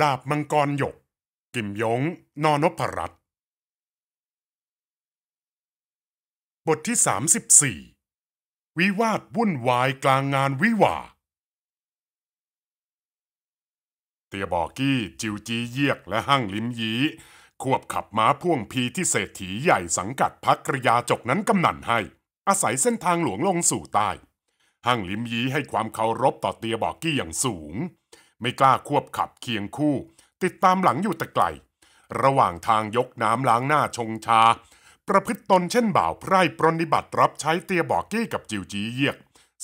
ดาบมังกรหยก กิมยงนอนพรัตบทที่ 34 วิวาทวุ่นวายกลางงานวิวา เตียบอกี้ จิวจีเยียกและหั่งลิมยีควบขับม้าพ่วงพีที่เศรษฐีใหญ่สังกัดพักกระยาจกนั้นกำนันให้ อาศัยเส้นทางหลวงลงสู่ใต้หั่งลิมยีให้ความเคารพต่อเตียบอกกี้อย่างสูงไม่กล้าควบขับเคียงคู่ติดตามหลังอยู่แต่ไกล ระหว่างทางยกน้ำล้างหน้าชงชา ประพฤติตนเช่นบ่าวไพร่ปรนิบัติรับใช้เตียบอกกี้กับจิวจีเยียก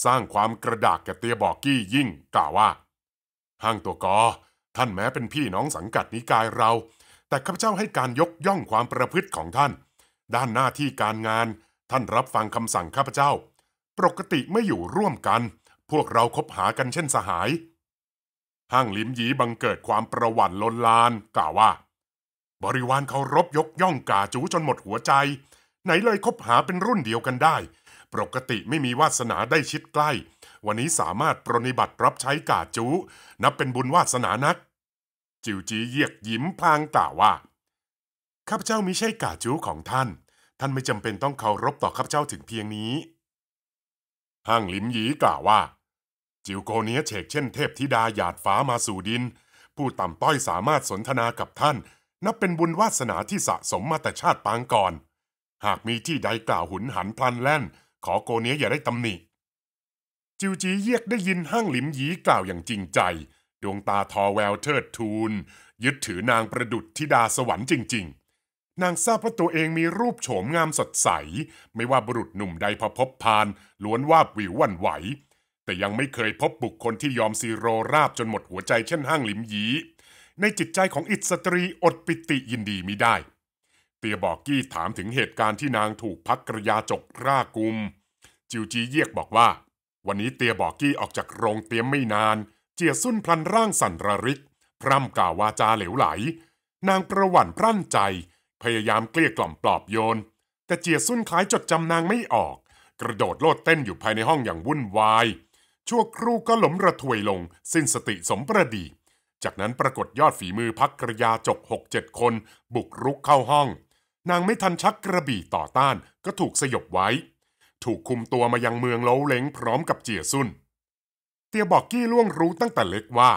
สร้างความกระดากกับเตียบอกกี้ยิ่งกล่าวว่าห้างตัวกอท่านแม้เป็นพี่น้องสังกัดนิกายเรา แต่ข้าพเจ้าให้การยกย่องความประพฤติของท่าน ด้านหน้าที่การงานท่านรับฟังคำสั่งข้าพเจ้า ปกติไม่อยู่ร่วมกัน พวกเราคบหากันเช่นสหายห้างลิมยีบังเกิดความประวัติลนลานกล่าวว่า บริวารเคารพยกย่องกาจูจนหมดหัวใจ ไหนเลยคบหาเป็นรุ่นเดียวกันได้ ปกติไม่มีวาสนาได้ชิดใกล้ วันนี้สามารถปรนิบัติรับใช้กาจูนับเป็นบุญวาสนานัก จิวจีเยียกยิ้มพลางกล่าวว่าข้าพเจ้ามิใช่กาจูของท่าน ท่านไม่จำเป็นต้องเคารพต่อข้าพเจ้าถึงเพียงนี้ห้างลิมยีกล่าวว่าจิวโกเนียเฉกเช่นเทพธิดาหยาดฟ้ามาสู่ดิน ผู้ต่ำต้อยสามารถสนทนากับท่าน นับเป็นบุญวาสนาที่สะสมมาแต่ชาติปางก่อน หากมีที่ใดกล่าวหุนหันพลันแล่น ขอโกเนียอย่าได้ตำหนิจิวจีเยียกได้ยินห้างหลิมหยีกล่าวอย่างจริงใจ ดวงตาทอแววเทิดทูน ยึดถือนางประดุษธิดาสวรรค์จริง ๆ นางทราบว่าตัวเองมีรูปโฉมงามสดใส ไม่ว่าบุรุษหนุ่มใดพอพบพาน ล้วนว่าบวิววันไหวแต่ยังไม่เคยพบบุคคลที่ยอมซีโรราบจนหมดหัวใจเช่นห้างหลิมยีในจิตใจของอิสตรีอดปิติยินดีมิได้ เตียบอกกี้ถามถึงเหตุการณ์ที่นางถูกพักกระยาจกรากุม จิวจีเยียกบอกว่า วันนี้เตียบอกกี้ออกจากโรงเตียมไม่นาน เจียสุ่นพลันร่างสันระริก พร่ำกล่าววาจาเหลวไหล นางประวัตนพรั่นใจ พยายามเกลี้ยกล่อมปลอบโยนแต่เจียสุ่นคล้ายจดจำนางไม่ออก กระโดดโลดเต้นอยู่ภายในห้องอย่างวุ่นวายชั่วครู่ก็หลมระถวยลง สิ้นสติสมประดี จากนั้นปรากฏยอดฝีมือพักกระยาจบหกเจ็ดคน บุกรุกเข้าห้อง นางไม่ทันชักกระบี่ต่อต้านก็ถูกสยบไว้ ถูกคุมตัวมายังเมืองเล้าเล้งพร้อมกับเจียซุนเตียบอกกี้ล่วงรู้ตั้งแต่เล็กว่า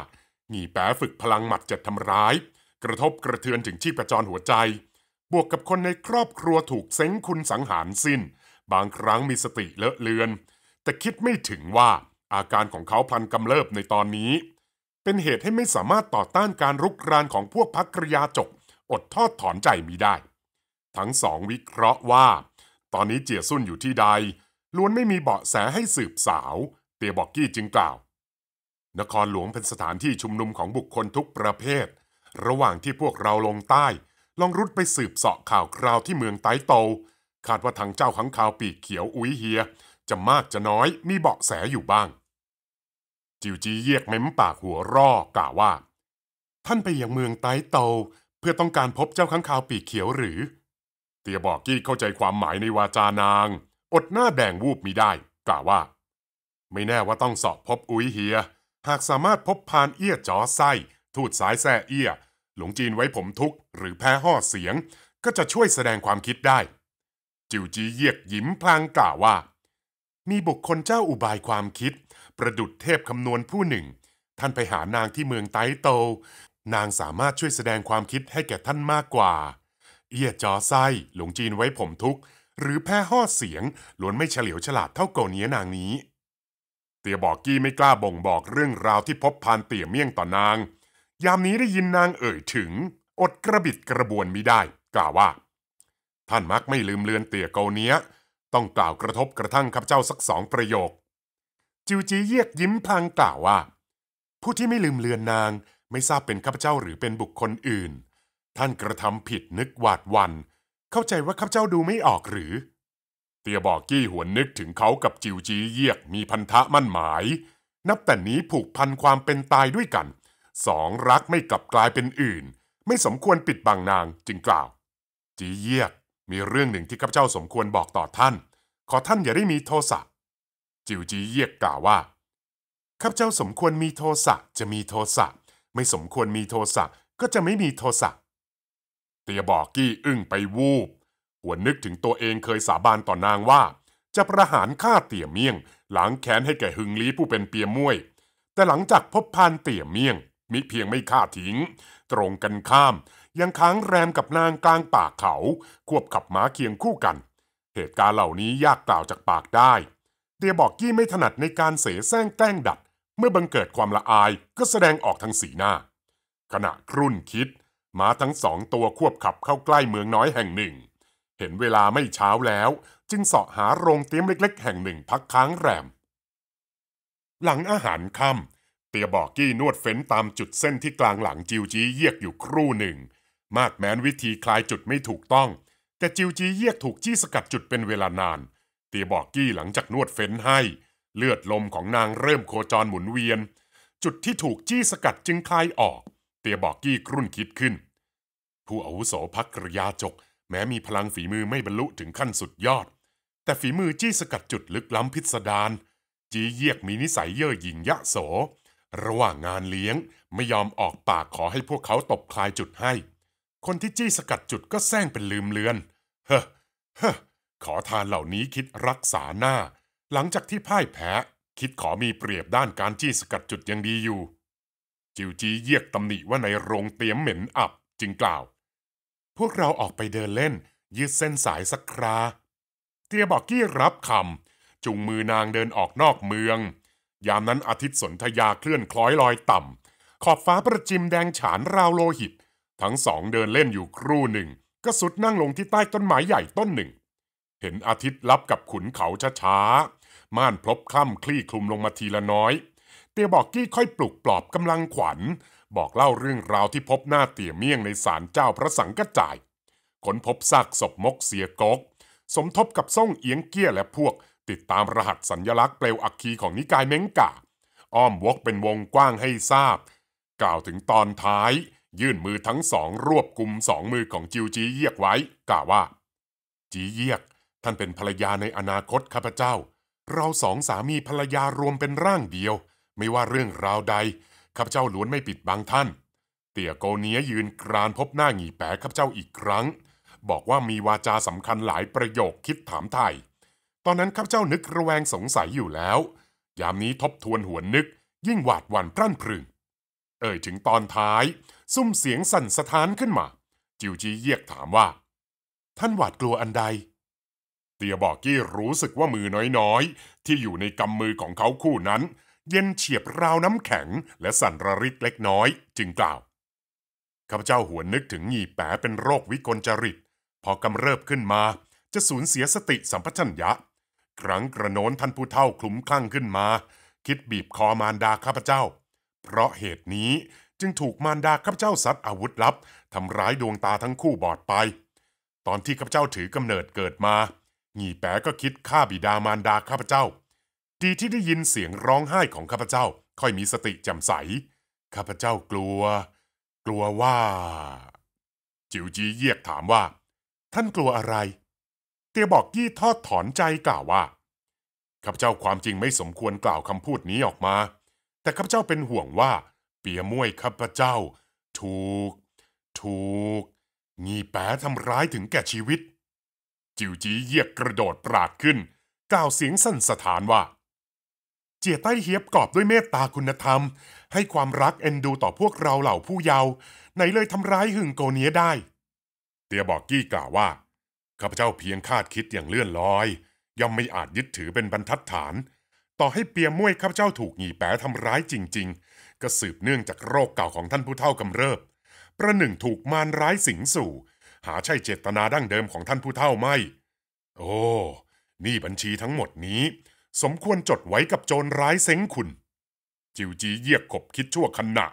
หนีแป๋ฝึกพลังหมัดเจ็ดทำร้าย กระทบกระเทือนถึงชีพจรหัวใจ บวกกับคนในครอบครัวถูกเซ้งคุณสังหารสิน้น บางครั้งมีสติเลอะเลือน แต่คิดไม่ถึงว่าอาการของเขาพลันกำเริบในตอนนี้ เป็นเหตุให้ไม่สามารถต่อต้านการรุกรานของพวกพักกริยาจก อดทอดถอนใจมีได้ ทั้งสองวิเคราะห์ว่า ตอนนี้เจียซุ่นอยู่ที่ใดล้วนไม่มีเบาะแสให้สืบสาว เตียบอกกี้จึงกล่าวนครหลวงเป็นสถานที่ชุมนุมของบุคคลทุกประเภท ระหว่างที่พวกเราลงใต้ ลองรุดไปสืบเสาะข่าวคราวที่เมืองไต้โตคาดว่าทางเจ้าขังข่าวปีกเขียวอุ้ยเฮียจะมากจะน้อยมีเบาะแสอยู่บ้างจิวจีเยียกเม้มปากหัวร่อกล่าวว่า ท่านไปยังเมืองไต้เตาเพื่อต้องการพบเจ้าข้างคาวปีกเขียวหรือ เตียบอกกี้เข้าใจความหมายในวาจานางอดหน้าแดงวูบมิได้ กล่าวว่า ไม่แน่ว่าต้องสอบพบอุ้ยเฮียหากสามารถพบพานเอี้ยจอไส้ทูดสายแซ่เอี้ย หลงจีนไว้ผมทุกหรือแพ้ห่อเสียง ก็จะช่วยแสดงความคิดได้ จิวจีเยียกยิ้มพลางกล่าวว่า มีบุคคลเจ้าอุบายความคิดประดุดเทพคำนวณผู้หนึ่ง ท่านไปหานางที่เมืองไต้โต นางสามารถช่วยแสดงความคิดให้แก่ท่านมากกว่า เอียจอไส้หลงจีนไว้ผมทุกหรือแพ้ห่อเสียงล้วนไม่เฉลียวฉลาดเท่าโกเนียนางนี้ เตียบอกกี้ไม่กล้าบ่งบอกเรื่องราวที่พบพานเตี่ยเมี่ยงต่อนาง ยามนี้ได้ยินนางเอ่ยถึง อดกระบิดกระบวนมิได้ กล่าวว่า ท่านมักไม่ลืมเลือนเตี่ยโกเนียต้องกล่าวกระทบกระทั่งข้าพเจ้าสักสองประโยคจิวจีเยียกยิ้มพลางกล่าวว่า ผู้ที่ไม่ลืมเลือนนางไม่ทราบเป็นข้าพเจ้าหรือเป็นบุคคลอื่น ท่านกระทำผิดนึกหวาดวัน เข้าใจว่าข้าพเจ้าดูไม่ออกหรือ เตียบอกกี้หวนนึกถึงเขากับจิวจีเยียกมีพันธะมั่นหมาย นับแต่นี้ผูกพันความเป็นตายด้วยกัน สองรักไม่กลับกลายเป็นอื่น ไม่สมควรปิดบังนางจึงกล่าวจีเยียกมีเรื่องหนึ่งที่ข้าพเจ้าสมควรบอกต่อท่าน ขอท่านอย่าได้มีโทสะจิวจีเยียกกล่าวว่าข้าพเจ้าสมควรมีโทสะจะมีโทสะไม่สมควรมีโทสะก็จะไม่มีโทสะเตียบอกกี้อึ้งไปวูบหัวนึกถึงตัวเองเคยสาบานต่อนางว่า จะประหารฆ่าเตี่ยเมี่ยงหลังแค้นให้แก่หึงลี้ผู้เป็นเปียมวย แต่หลังจากพบพานเตี่ยเมี่ยงมิเพียงไม่ฆ่าทิ้ง ตรงกันข้าม ยังค้างแรมกับนางกลางป่าเขา ควบขับม้าเคียงคู่กัน เหตุการณ์เหล่านี้ยากกล่าวจากปากได้เตียบอกกี้ไม่ถนัดในการเสแสร้งแกล้งดัดเมื่อบังเกิดความละอายก็แสดงออกทางสีหน้า ขณะครุ่นคิดม้าทั้งสองตัวควบขับเข้าใกล้เมืองน้อยแห่งหนึ่ง เห็นเวลาไม่เช้าแล้ว จึงเสาะหาโรงเตี๊ยมเล็กๆ แห่งหนึ่งพักค้างแรม หลังอาหารค่ำเตียบอกกี้นวดเฟ้นตามจุดเส้นที่กลางหลังจิวจีเยียกอยู่ครู่หนึ่งมากแม้นวิธีคลายจุดไม่ถูกต้องแต่จิวจีเยียกถูกจี้สกัดจุดเป็นเวลานานเตียบอกกี้หลังจากนวดเฟ้นให้ เลือดลมของนางเริ่มโคจรหมุนเวียน จุดที่ถูกจี้สกัดจึงคลายออก เตียบอกกี้กรุ่นคิดขึ้น ผู้อาวุโสพักกริยาจก แม้มีพลังฝีมือไม่บรรลุถึงขั้นสุดยอด แต่ฝีมือจี้สกัดจุดลึกล้ำพิสดารจีเยียกมีนิสัยเย่อหยิ่งยะโส ระหว่างงานเลี้ยงไม่ยอมออกปากขอให้พวกเขาตบคลายจุดให้ คนที่จี้สกัดจุดก็แซงเป็นลืมเลือน เฮ้อเฮ้อขอทานเหล่านี้คิดรักษาหน้า หลังจากที่พ่ายแพ้ คิดขอมีเปรียบด้านการจี้สกัดจุดยังดีอยู่ จิวจีเยียกตำหนิว่าในโรงเตียมเหม็นอับจึงกล่าว พวกเราออกไปเดินเล่น ยืดเส้นสายสักครา เตียบอกกี้รับคำจุงมือนางเดินออกนอกเมือง ยามนั้นอาทิตย์สนธยาเคลื่อนคล้อยลอยต่ำขอบฟ้าประจิมแดงฉานราวโลหิต ทั้งสองเดินเล่นอยู่ครู่หนึ่ง ก็สุดนั่งลงที่ใต้ต้นไม้ใหญ่ต้นหนึ่งเห็นอาทิตย์ลับกับขุนเขาช้าๆ ม่านพลบคล่ำคลี่คลุมลงมาทีละน้อย เตียบอกกี้ค่อยปลุกปลอบกำลังขวัญ บอกเล่าเรื่องราวที่พบหน้าเตี่ยเมี่ยงในศาลเจ้าพระสังกจ่ายค้นพบซากศพมกเสียกก สมทบกับส่งเอียงเกี้ยและพวก ติดตามรหัสสัญญลักษณ์เปลวอักคีของนิกายเม้งกะ อ้อมวกเป็นวงกว้างให้ทราบ กล่าวถึงตอนท้าย ยื่นมือทั้งสอง รวบกลุ่มสองมือของจิวจีเยียกไว้ กล่าวว่าจีเยียกท่านเป็นภรรยาในอนาคตข้าพเจ้า เราสองสามีภรรยารวมเป็นร่างเดียว ไม่ว่าเรื่องราวใดข้าพเจ้าล้วนไม่ปิดบังท่าน เตี่ยโกเนียยืนกรานพบหน้าหงีแปะข้าพเจ้าอีกครั้ง บอกว่ามีวาจาสำคัญหลายประโยคคิดถามไทยตอนนั้นข้าพเจ้านึกระแวงสงสัยอยู่แล้ว ยามนี้ทบทวนหัวนึก ยิ่งหวาดหวั่นพรั่นพรึงเอ่ยถึงตอนท้าย ซุ้มเสียงสั่นสะท้านขึ้นมา จิวจีเยียกถามว่า ท่านหวาดกลัวอันใดเตียบอกกี้รู้สึกว่ามือน้อยๆ ที่อยู่ในกำมือของเขาคู่นั้นเย็นเฉียบราวน้ำแข็งและสั่นระริกเล็กน้อยจึงกล่าว ข้าพเจ้าหัวนนึกถึงหยีแปะเป็นโรควิกลจริต พอกำเริบขึ้นมาจะสูญเสียสติสัมปชัญญะ ครั้งกระโน้นท่านผู้เฒ่าคลุ้มคลั่งขึ้นมา คิดบีบคอมารดาข้าพเจ้า เพราะเหตุนี้จึงถูกมารดาข้าพเจ้าซัดอาวุธลับทำร้ายดวงตาทั้งคู่บอดไป ตอนที่ข้าพเจ้าถือกำเนิดเกิดมาหงี่แป๋ก็คิดฆ่าบิดามารดาข้าพเจ้า ดีที่ได้ยินเสียงร้องไห้ของข้าพเจ้า ค่อยมีสติแจ่มใส ข้าพเจ้ากลัว กลัวว่า จิวจีเยียกถามว่า ท่านกลัวอะไร เตียบอกยี่ทอดถอนใจกล่าวว่าข้าพเจ้าความจริงไม่สมควรกล่าวคำพูดนี้ออกมา แต่ข้าพเจ้าเป็นห่วงว่า เปียม่วยข้าพเจ้า ถูก ถูกงีแป๋ทำร้ายถึงแก่ชีวิตจิ๋วจีเยียกกระโดดปราดขึ้นกล่าวเสียงสั่นสถานว่า เจียใต้เฮียบกอบด้วยเมตตาคุณธรรม ให้ความรักเอ็นดูต่อพวกเราเหล่าผู้เยาว์ไหนเลยทำร้ายหึงโกเนี้ยได้ เตียบอกกี้กล่าวว่าข้าพเจ้าเพียงคาดคิดอย่างเลื่อนลอยย่อมไม่อาจยึดถือเป็นบรรทัดฐาน ต่อให้เปียมวยข้าพเจ้าถูกหงีแปะทำร้ายจริง ๆก็สืบเนื่องจากโรคเก่าของท่านผู้เฒ่ากำเริบ ประหนึ่งถูกมารร้ายสิงสู่หาใช่เจตนาดั้งเดิมของท่านผู้เฒ่าไม่ โอ้ นี่บัญชีทั้งหมดนี้ สมควรจดไว้กับโจรร้ายเซ้งคุณ จิวจีเยียกขบคิดชั่วขณะ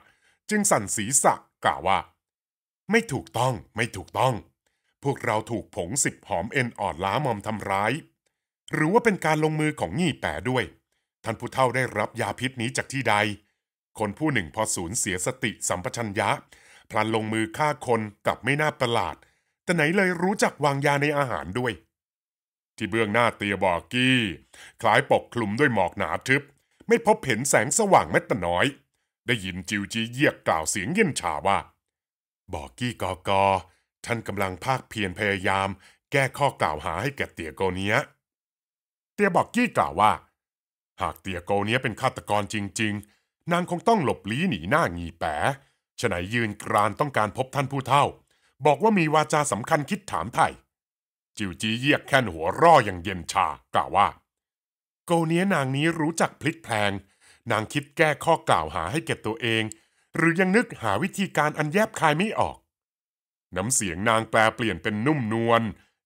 จึงสั่นศีรษะกล่าวว่า ไม่ถูกต้องไม่ถูกต้อง พวกเราถูกผงสิบหอมเอ็นอ่อนล้ามอมทำร้าย หรือว่าเป็นการลงมือของงี่แปด้วย ท่านผู้เฒ่าได้รับยาพิษนี้จากที่ใด คนผู้หนึ่งพอสูญเสียสติสัมปชัญญะพลันลงมือฆ่าคนกับไม่น่าประหลาดแต่ไหนเลยรู้จักวางยาในอาหารด้วย ที่เบื้องหน้าเตียบอกกี้ คล้ายปกคลุมด้วยหมอกหนาทึบ ไม่พบเห็นแสงสว่างแม้แต่น้อย ได้ยินจิวจีเยียกกล่าวเสียงเย็นชาว่า บอกกี้กอกอท่านกำลังภาคเพียรพยายาม แก้ข้อกล่าวหาให้แก่เตียโกเนียเตียบอกกี้กล่าวว่า หากเตียโกเนียเป็นฆาตกรจริง ๆ นางคงต้องหลบลี้หนีหน้างีแปะฉะัหนยืนกรานต้องการพบท่านผู้เฒ่าบอกว่ามีวาจาสำคัญคิดถามไทยจิวจีเยียกแค่นหัวร่ออย่างเย็นชา กล่าวว่า โกเนียนางนี้รู้จักพลิกแพลงนางคิดแก้ข้อกล่าวหาให้เก็บตัวเอง หรือยังนึกหาวิธีการอันแยบคายไม่ออก น้ำเสียงนางแปลเปลี่ยนเป็นนุ่มนวล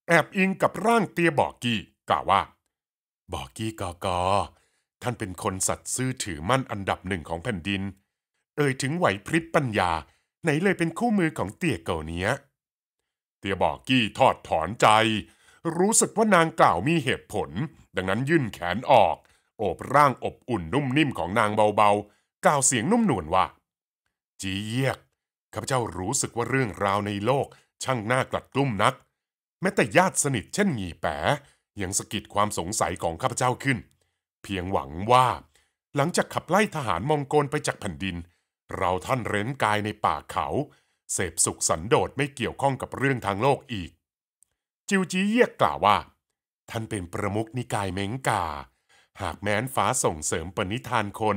แอบอิงกับร่างเตียบอกกี้ กล่าวว่า บอกกี้กอกอท่านเป็นคนสัตว์ซื่อถือมั่นอันดับหนึ่งของแผ่นดิน เอ่ยถึงไหวพริบปัญญาไหนเลยเป็นคู่มือของเตี่ยเก่าเนี้ยเตียบอกกี้ทอดถอนใจ รู้สึกว่านางกล่าวมีเหตุผล ดังนั้นยื่นแขนออกโอบร่างอบอุ่นนุ่มนิ่มของนางเบาๆกล่าวเสียงนุ่มนวลว่า จีเยียกข้าพเจ้ารู้สึกว่าเรื่องราวในโลกช่างน่ากลัดกลุ้มนัก แม้แต่ญาติสนิทเช่นหงีแปยังสะกิดความสงสัยของข้าพเจ้าขึ้น เพียงหวังว่าหลังจากขับไล่ทหารมองโกลไปจากแผ่นดิน เราท่านเร้นกายในป่าเขาเสพสุขสันโดษไม่เกี่ยวข้องกับเรื่องทางโลกอีก จิวจีเยียกกล่าวว่า ท่านเป็นประมุขนิกายเม้งกาหากแม้นฟ้าส่งเสริมปณิธานคน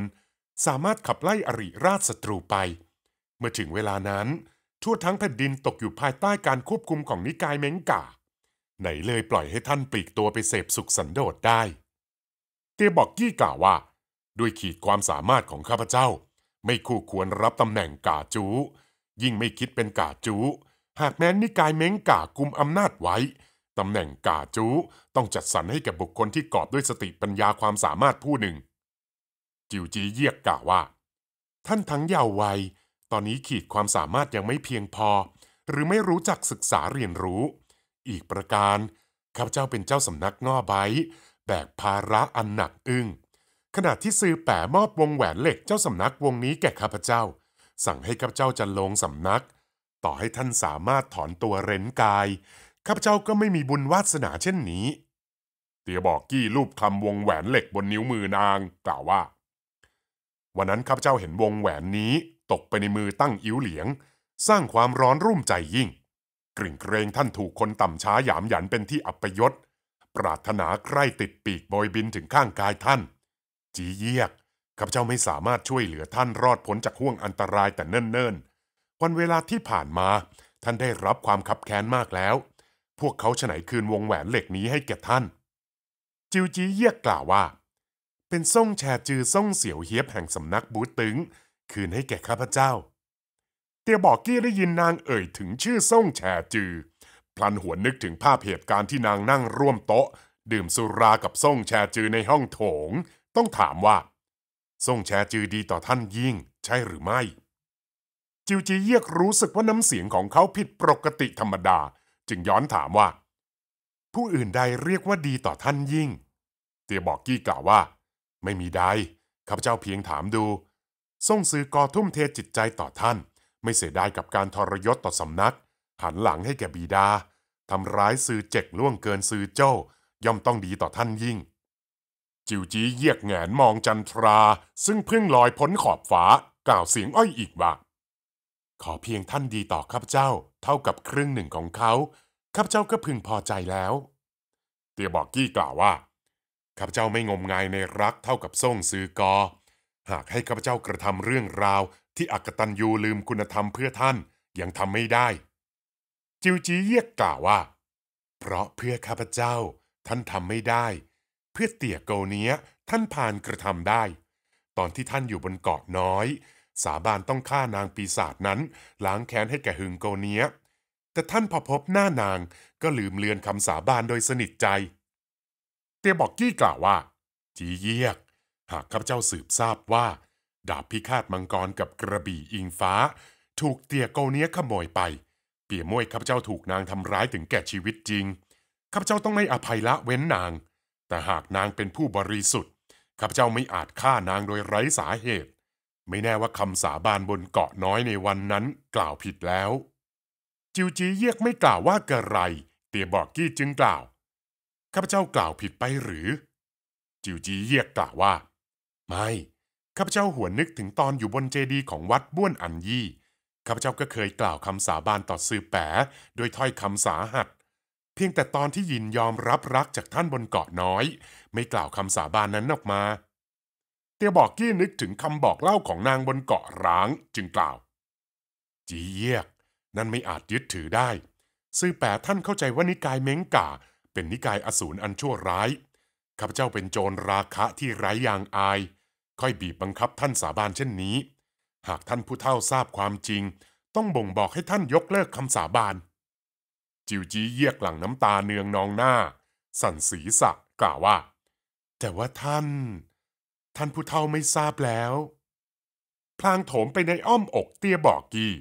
สามารถขับไล่อริราชศัตรูไป เมื่อถึงเวลานั้น ทั่วทั้งแผ่นดินตกอยู่ภายใต้การควบคุมของนิกายเม้งกาไหนเลยปล่อยให้ท่านปลีกตัวไปเสพสุขสันโดษได้ เตียบอกกี้กล่าวว่า ด้วยขีดความสามารถของข้าพเจ้า ไม่คู่ควรรับตำแหน่งกาจูยิ่งไม่คิดเป็นกาจู หากแม้นนิกายเม้งกากุมอำนาจไว้ ตำแหน่งกาจูต้องจัดสรรให้แก่บุคคลที่กอบด้วยสติปัญญาความสามารถผู้หนึ่ง จิวจีเยียกกล่าวว่า ท่านทั้งเยาว์วัย ตอนนี้ขีดความสามารถยังไม่เพียงพอ หรือไม่รู้จักศึกษาเรียนรู้ อีกประการ ข้าพเจ้าเป็นเจ้าสำนักง่อใบแบกภาระอันหนักอึ้ง ขณะที่ซื้อแปะมอบวงแหวนเหล็กเจ้าสำนักวงนี้แก่ข้าพเจ้าสั่งให้ข้าพเจ้าจันลงสำนักต่อให้ท่านสามารถถอนตัวเร้นกายข้าพเจ้าก็ไม่มีบุญวาสนาเช่นนี้ เตียบอกกี้รูปคำวงแหวนเหล็กบนนิ้วมือนางกล่าวว่า วันนั้นข้าพเจ้าเห็นวงแหวนนี้ตกไปในมือตั้งอิ๋วเหลียง สร้างความร้อนรุ่มใจยิ่ง กริ่งเกรงท่านถูกคนต่ำช้าหยามหยันเป็นที่อัปยศปรารถนาใกล้ติดปีกบอยบินถึงข้างกายท่าน จีเยียกข้าพเจ้าไม่สามารถช่วยเหลือท่านรอดพ้นจากห่วงอันตรายแต่เนิ่นๆวันเวลาที่ผ่านมา ท่านได้รับความคับแค้นมากแล้ว พวกเขาฉไหนคืนวงแหวนเหล็กนี้ให้แก่ท่าน จิวจีเยียกกล่าวว่า เป็นส่งแชจือส่งเสี่ยวเฮียบแห่งสำนักบูตึง คืนให้แก่ข้าพเจ้า เตียบอกกี้ได้ยินนางเอ่ยถึงชื่อส่งแชจือพลันหวนนึกถึงภาพเหตุการณ์ที่นางนั่งร่วมโต๊ะ ดื่มสุรากับส่งแชจือในห้องโถง ต้องถามว่าส่งแชจือดีต่อท่านยิ่ง ใช่หรือไม่ จิวจีเยียกรู้สึกว่าน้ำเสียงของเขาผิดปกติธรรมดาจึงย้อนถามว่า ผู้อื่นใดเรียกว่าดีต่อท่านยิ่งเตียบอกกี้กล่าวว่า ไม่มีใดข้าพเจ้าเพียงถามดูส่งสื่อกอทุ่มเทจิตใจต่อท่าน ไม่เสียดายกับการทรยศต่อสำนักหันหลังให้แก่บีดาทำร้ายสื่อเจ็กล่วงเกินสื่อเจ้า ย่อมต้องดีต่อท่านยิ่งจิวจีเยียกแงนมองจันทราซึ่งเพิ่งลอยพ้นขอบฟ้ากล่าวเสียงอ้อยอีกว่าขอเพียงท่านดีต่อข้าพเจ้าเท่ากับครึ่งหนึ่งของเขา ข้าพเจ้าก็พึงพอใจแล้ว เตียบอกกี้กล่าวว่าข้าพเจ้าไม่งมงายในรักเท่ากับส่งซือกอ หากให้ข้าพเจ้ากระทำเรื่องราวที่อักตันยูลืมคุณธรรมเพื่อท่านยังทำไม่ได้ จิวจีเยียกกล่าวว่า เพราะเพื่อข้าพเจ้าท่านทำไม่ได้พื่อเตี่ยโกเนี้ยท่านพานกระทำได้ ตอนที่ท่านอยู่บนเกาะน้อย สาบานต้องฆ่านางปีศาจนั้นล้างแค้นให้แก่หึงโกเนี้ยแต่ท่านพอพบหน้านางก็ลืมเลือนคำสาบานโดยสนิทใจ เตียบอกกี้กล่าวว่า จีเยียกหากข้าพเจ้าสืบทราบว่า ดาบพิฆาตมังกรกับกระบี่อิงฟ้า ถูกเตียโกเนี้ยขโมยไปเปียมวยข้าพเจ้าถูกนางทำร้ายถึงแก่ชีวิตจริงข้าพเจ้าต้องไม่อภัยละเว้นนางแต่หากนางเป็นผู้บริสุทธิ์ข้าพเจ้าไม่อาจฆ่านางโดยไร้สาเหตุ ไม่แน่ว่าคำสาบานบนเกาะน้อยในวันนั้นกล่าวผิดแล้ว จิวจีเยียกไม่กล่าวว่ากระไร เตียบอกกี้จึงกล่าวข้าพเจ้ากล่าวผิดไปหรือ จิวจีเยียกกล่าวว่า ไม่ข้าพเจ้าหัวนึกถึงตอนอยู่บนเจดีย์ของวัดบ้วนอันยี่ข้าพเจ้าก็เคยกล่าวคำสาบานต่อสื่อแปะโดยถ้อยคำสาหัสเพียงแต่ตอนที่ยินยอมรับรักจากท่านบนเกาะน้อย ไม่กล่าวคำสาบานนั้นออกมา เตียบอกกี้นึกถึงคำบอกเล่าของนางบนเกาะร้างจึงกล่าว จีเยียก นั่นไม่อาจยึดถือได้ ซื่อแปรท่านเข้าใจว่านิกายเม้งก่า เป็นนิกายอสูรอันชั่วร้ายข้าพเจ้าเป็นโจรราคะที่ไร้ยางอาย ค่อยบีบบังคับท่านสาบานเช่นนี้ หากท่านผู้เฒ่าทราบความจริง ต้องบ่งบอกให้ท่านยกเลิกคำสาบานจิวจี้เยียกหลังน้ำตาเนืองนองหน้า สั่นศีรษะกล่าวว่า แต่ว่าท่าน ท่านผู้เฒ่าไม่ทราบแล้ว พลางโถมไปในอ้อมอกเตี้ยบอกกี้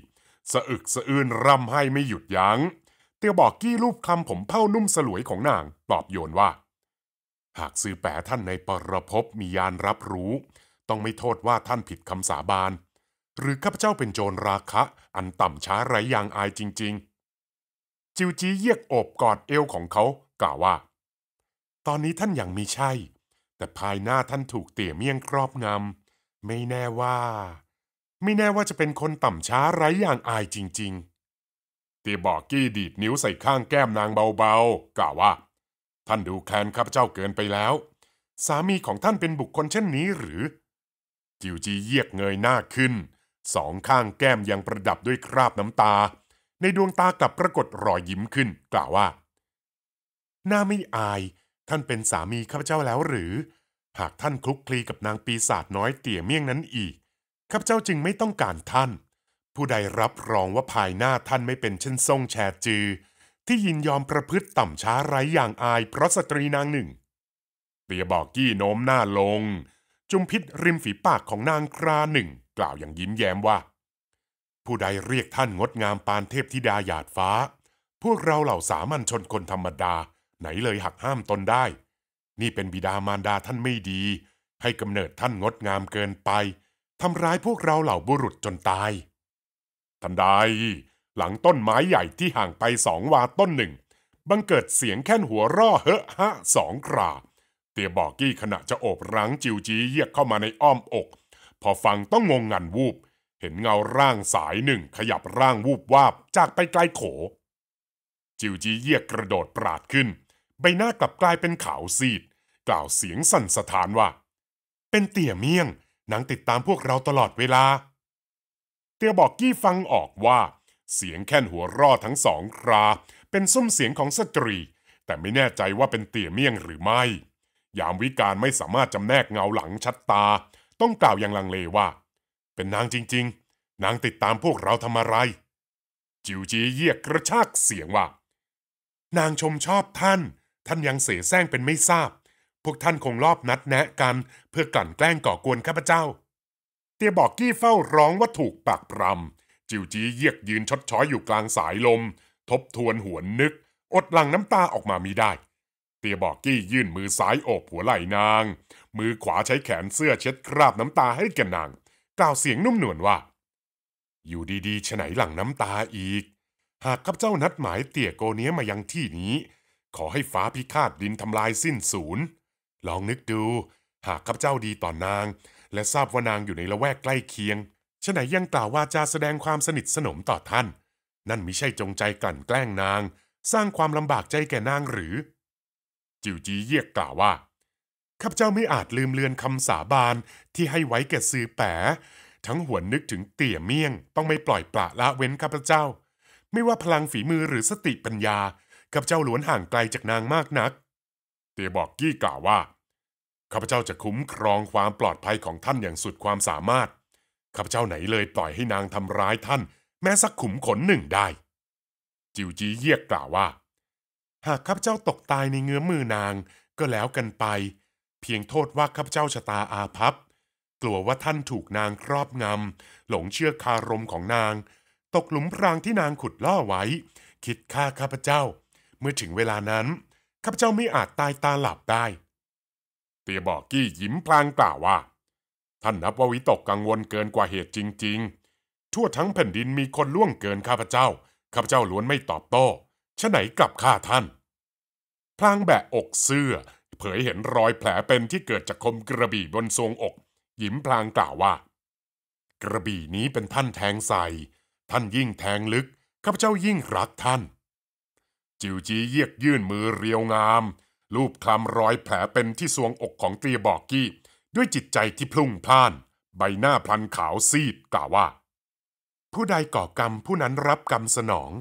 สะอึกสะอื้นร่ำให้ไม่หยุดยัง้ง เตี้ยบอกกี้รูปคำผมเผ้านุ่มสลวยของนางตอบโยนว่า หากซื้อแปะท่านในปรภพมียานรับรู้ ต้องไม่โทษว่าท่านผิดคำสาบานหรือข้าพเจ้าเป็นโจรราคะ อันต่ำช้าไร้ยางอายจริงจิวจีเยียกโอบกอดเอวของเขา กล่าวว่า ตอนนี้ท่านยังมีใช่ แต่ภายหน้าท่านถูกเตี่ยเมี่ยงครอบงำไม่แน่ว่า ไม่แน่ว่าจะเป็นคนต่ำช้าไร้อย่างอายจริง ๆ เตี่ยบอกกี้ดีดนิ้วใส่ข้างแก้มนางเบาๆ กล่าวว่า ท่านดูแคลนข้าพเจ้าเกินไปแล้ว สามีของท่านเป็นบุคคลเช่นนี้หรือ จิวจีเยียกเงยหน้าขึ้นสองข้างแก้มยังประดับด้วยคราบน้ำตาในดวงตากลับปรากฏรอยยิ้มขึ้นกล่าวว่าน่าไม่อายท่านเป็นสามีข้าพเจ้าแล้วหรือ หากท่านคลุกคลีกับนางปีศาจน้อยเตี่ยเมี่ยงนั้นอีกข้าพเจ้าจึงไม่ต้องการท่าน ผู้ใดรับรองว่าภายหน้าท่านไม่เป็นเช่นทรงแชจือ ที่ยินยอมประพฤติต่ำช้าไร้อย่างอาย เพราะสตรีนางหนึ่ง เตียบอกกี้โน้มหน้าลง จุมพิษริมฝีปากของนางคราหนึ่ง กล่าวอย่างยิ้มแย้มว่าผู้ใดเรียกท่านงดงามปานเทพธิดาหยาดฟ้า พวกเราเหล่าสามัญชนคนธรรมดาไหนเลยหักห้ามตนได้ นี่เป็นบิดามารดาท่านไม่ดี ให้กำเนิดท่านงดงามเกินไปทำร้ายพวกเราเหล่าบุรุษจนตาย ทันใด หลังต้นไม้ใหญ่ที่ห่างไปสองวาต้นหนึ่ง บังเกิดเสียงแค่นหัวร่อเฮอะฮะสองกรา เตียบอกกี้ขณะจะโอบรั้งจิวจีเยียกเข้ามาในอ้อมอก พอฟังต้องงงงันวูบเห็นเงาร่างสายหนึ่งขยับร่างวูบวาบจากไปไกลโข จิวจีเยียกกระโดดปราดขึ้น ใบหน้ากลับกลายเป็นขาวซีด กล่าวเสียงสั่นสะท้านว่า เป็นเตี่ยเมี่ยงนางติดตามพวกเราตลอดเวลา เตี่ยบอกกี้ฟังออกว่า เสียงแค่นหัวรอดทั้งสองครา เป็นซุ้มเสียงของสตรี แต่ไม่แน่ใจว่าเป็นเตี่ยเมี่ยงหรือไม่ ยามวิการไม่สามารถจำแนกเงาหลังชัดตา ต้องกล่าวอย่างลังเลว่าเป็นนางจริง ๆ นางติดตามพวกเราทำอะไร จิวจีเยียกกระชากเสียงว่า นางชมชอบท่าน ท่านยังเสแสร้งเป็นไม่ทราบ พวกท่านคงรอบนัดแนะกัน เพื่อกลั่นแกล้งก่อกวนข้าพเจ้า เตียบอกกี้เฝ้าร้องว่าถูกปากปรำจิวจีเยียกยืนชดช้อยอยู่กลางสายลม ทบทวนหวนนึก อดหลั่งน้ำตาออกมามีได้ เตียบอกกี้ยื่นมือซ้ายโอบหัวไหล่นาง มือขวาใช้แขนเสื้อเช็ดคราบน้ำตาให้แกนางกล่าวเสียงนุ่มนวลว่าอยู่ดีๆฉไหนหลังน้ำตาอีก หากข้าพเจ้านัดหมายเตี่ยโกเนี้ยมายังที่นี้ ขอให้ฟ้าพิฆาตดินทำลายสิ้นศูนย์ลองนึกดู หากข้าพเจ้าดีต่อนาง และทราบว่านางอยู่ในละแวกใกล้เคียง ฉไหนยังกล่าวว่าจะแสดงความสนิทสนมต่อท่าน นั่นมิใช่จงใจกลั่นแกล้งนาง สร้างความลำบากใจแก่นางหรือ จิวจีเยียกกล่าวว่าข้าพเจ้าไม่อาจลืมเลือนคำสาบานที่ให้ไว้แก่ซือแปรทั้งหวนนึกถึงเตี่ยเมี่ยง ต้องไม่ปล่อยปละละเว้นข้าพเจ้า ไม่ว่าพลังฝีมือหรือสติปัญญาข้าพเจ้าล้วนห่างไกลจากนางมากนัก เตี่ยบอกกี้กล่าวว่าข้าพเจ้าจะคุ้มครองความปลอดภัยของท่านอย่างสุดความสามารถข้าพเจ้าไหนเลยปล่อยให้นางทำร้ายท่าน แม้สักขุมขนหนึ่งได้ จิวจีเยียกกล่าวว่าหากข้าพเจ้าตกตายในเงื้อมือนาง ก็แล้วกันไปพียงโทษว่าข้าพเจ้าชะตาอาภัพกลัวว่าท่านถูกนางครอบงำหลงเชื่อคารมของนาง ตกหลุมพรางที่นางขุดล่อไว้ คิดฆ่าข้าพเจ้า เมื่อถึงเวลานั้นข้าพเจ้าไม่อาจตายตาหลับได้ เตียบอกกี้ยิ้มพลางกล่าวว่าท่านนับว่าวิตกกังวลเกินกว่าเหตุจริงๆ ทั่วทั้งแผ่นดินมีคนล่วงเกินข้าพเจ้าข้าพเจ้าล้วนไม่ตอบโต้ชะไหนกลับฆ่าท่าน พลางแบะอกเสื้อเผยเห็นรอยแผลเป็นที่เกิดจากคมกระบี่บนทรงอกหยิมพลางกล่าวว่า กระบี่นี้เป็นท่านแทงใส่ ท่านยิ่งแทงลึก ข้าพเจ้ายิ่งรักท่าน จิวจีเยียกยื่นมือเรียวงาม ลูบคลำรอยแผลเป็นที่ทรวงอกของเตียบอกกี้ด้วยจิตใจที่พลุ่งพล่าน ใบหน้าพลันขาวซีดกล่าวว่า ผู้ใดก่อกรรมผู้นั้นรับกรรมสนอง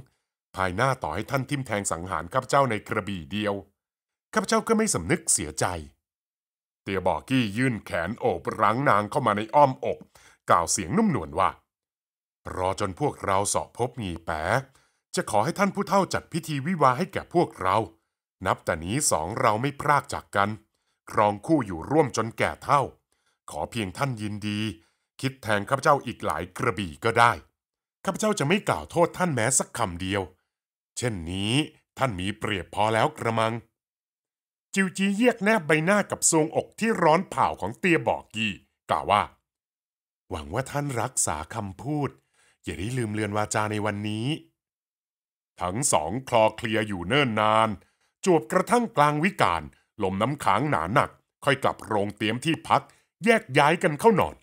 ภายหน้าต่อให้ท่านทิมแทงสังหารข้าพเจ้าในกระบี่เดียวข้าพเจ้าก็ไม่สำนึกเสียใจ เตียบอกกี้ยื่นแขนโอบรั้งนางเข้ามาในอ้อมอกกล่าวเสียงนุ่มนวลว่า รอจนพวกเราสอบพบงีแปจะขอให้ท่านผู้เฒ่าจัดพิธีวิวาให้แก่พวกเรา นับแต่นี้สองเราไม่พรากจากกัน ครองคู่อยู่ร่วมจนแก่เท่า ขอเพียงท่านยินดี คิดแทนข้าพเจ้าอีกหลายกระบี่ก็ได้ ข้าพเจ้าจะไม่กล่าวโทษท่านแม้สักคำเดียว เช่นนี้ท่านมีเปรียบพอแล้วกระมังจิวจีเยียกแนบใบหน้ากับทรงอกที่ร้อนเผาของเตียบอกกี้กล่าวว่า หวังว่าท่านรักษาคำพูด อย่าได้ลืมเลือนวาจาในวันนี้ ทั้งสองคลอเคลียอยู่เนิ่นนาน จวบกระทั่งกลางวิกาลลมน้ำค้างหนาหนัก ค่อยกลับโรงเตรียมที่พัก แยกย้ายกันเข้านอน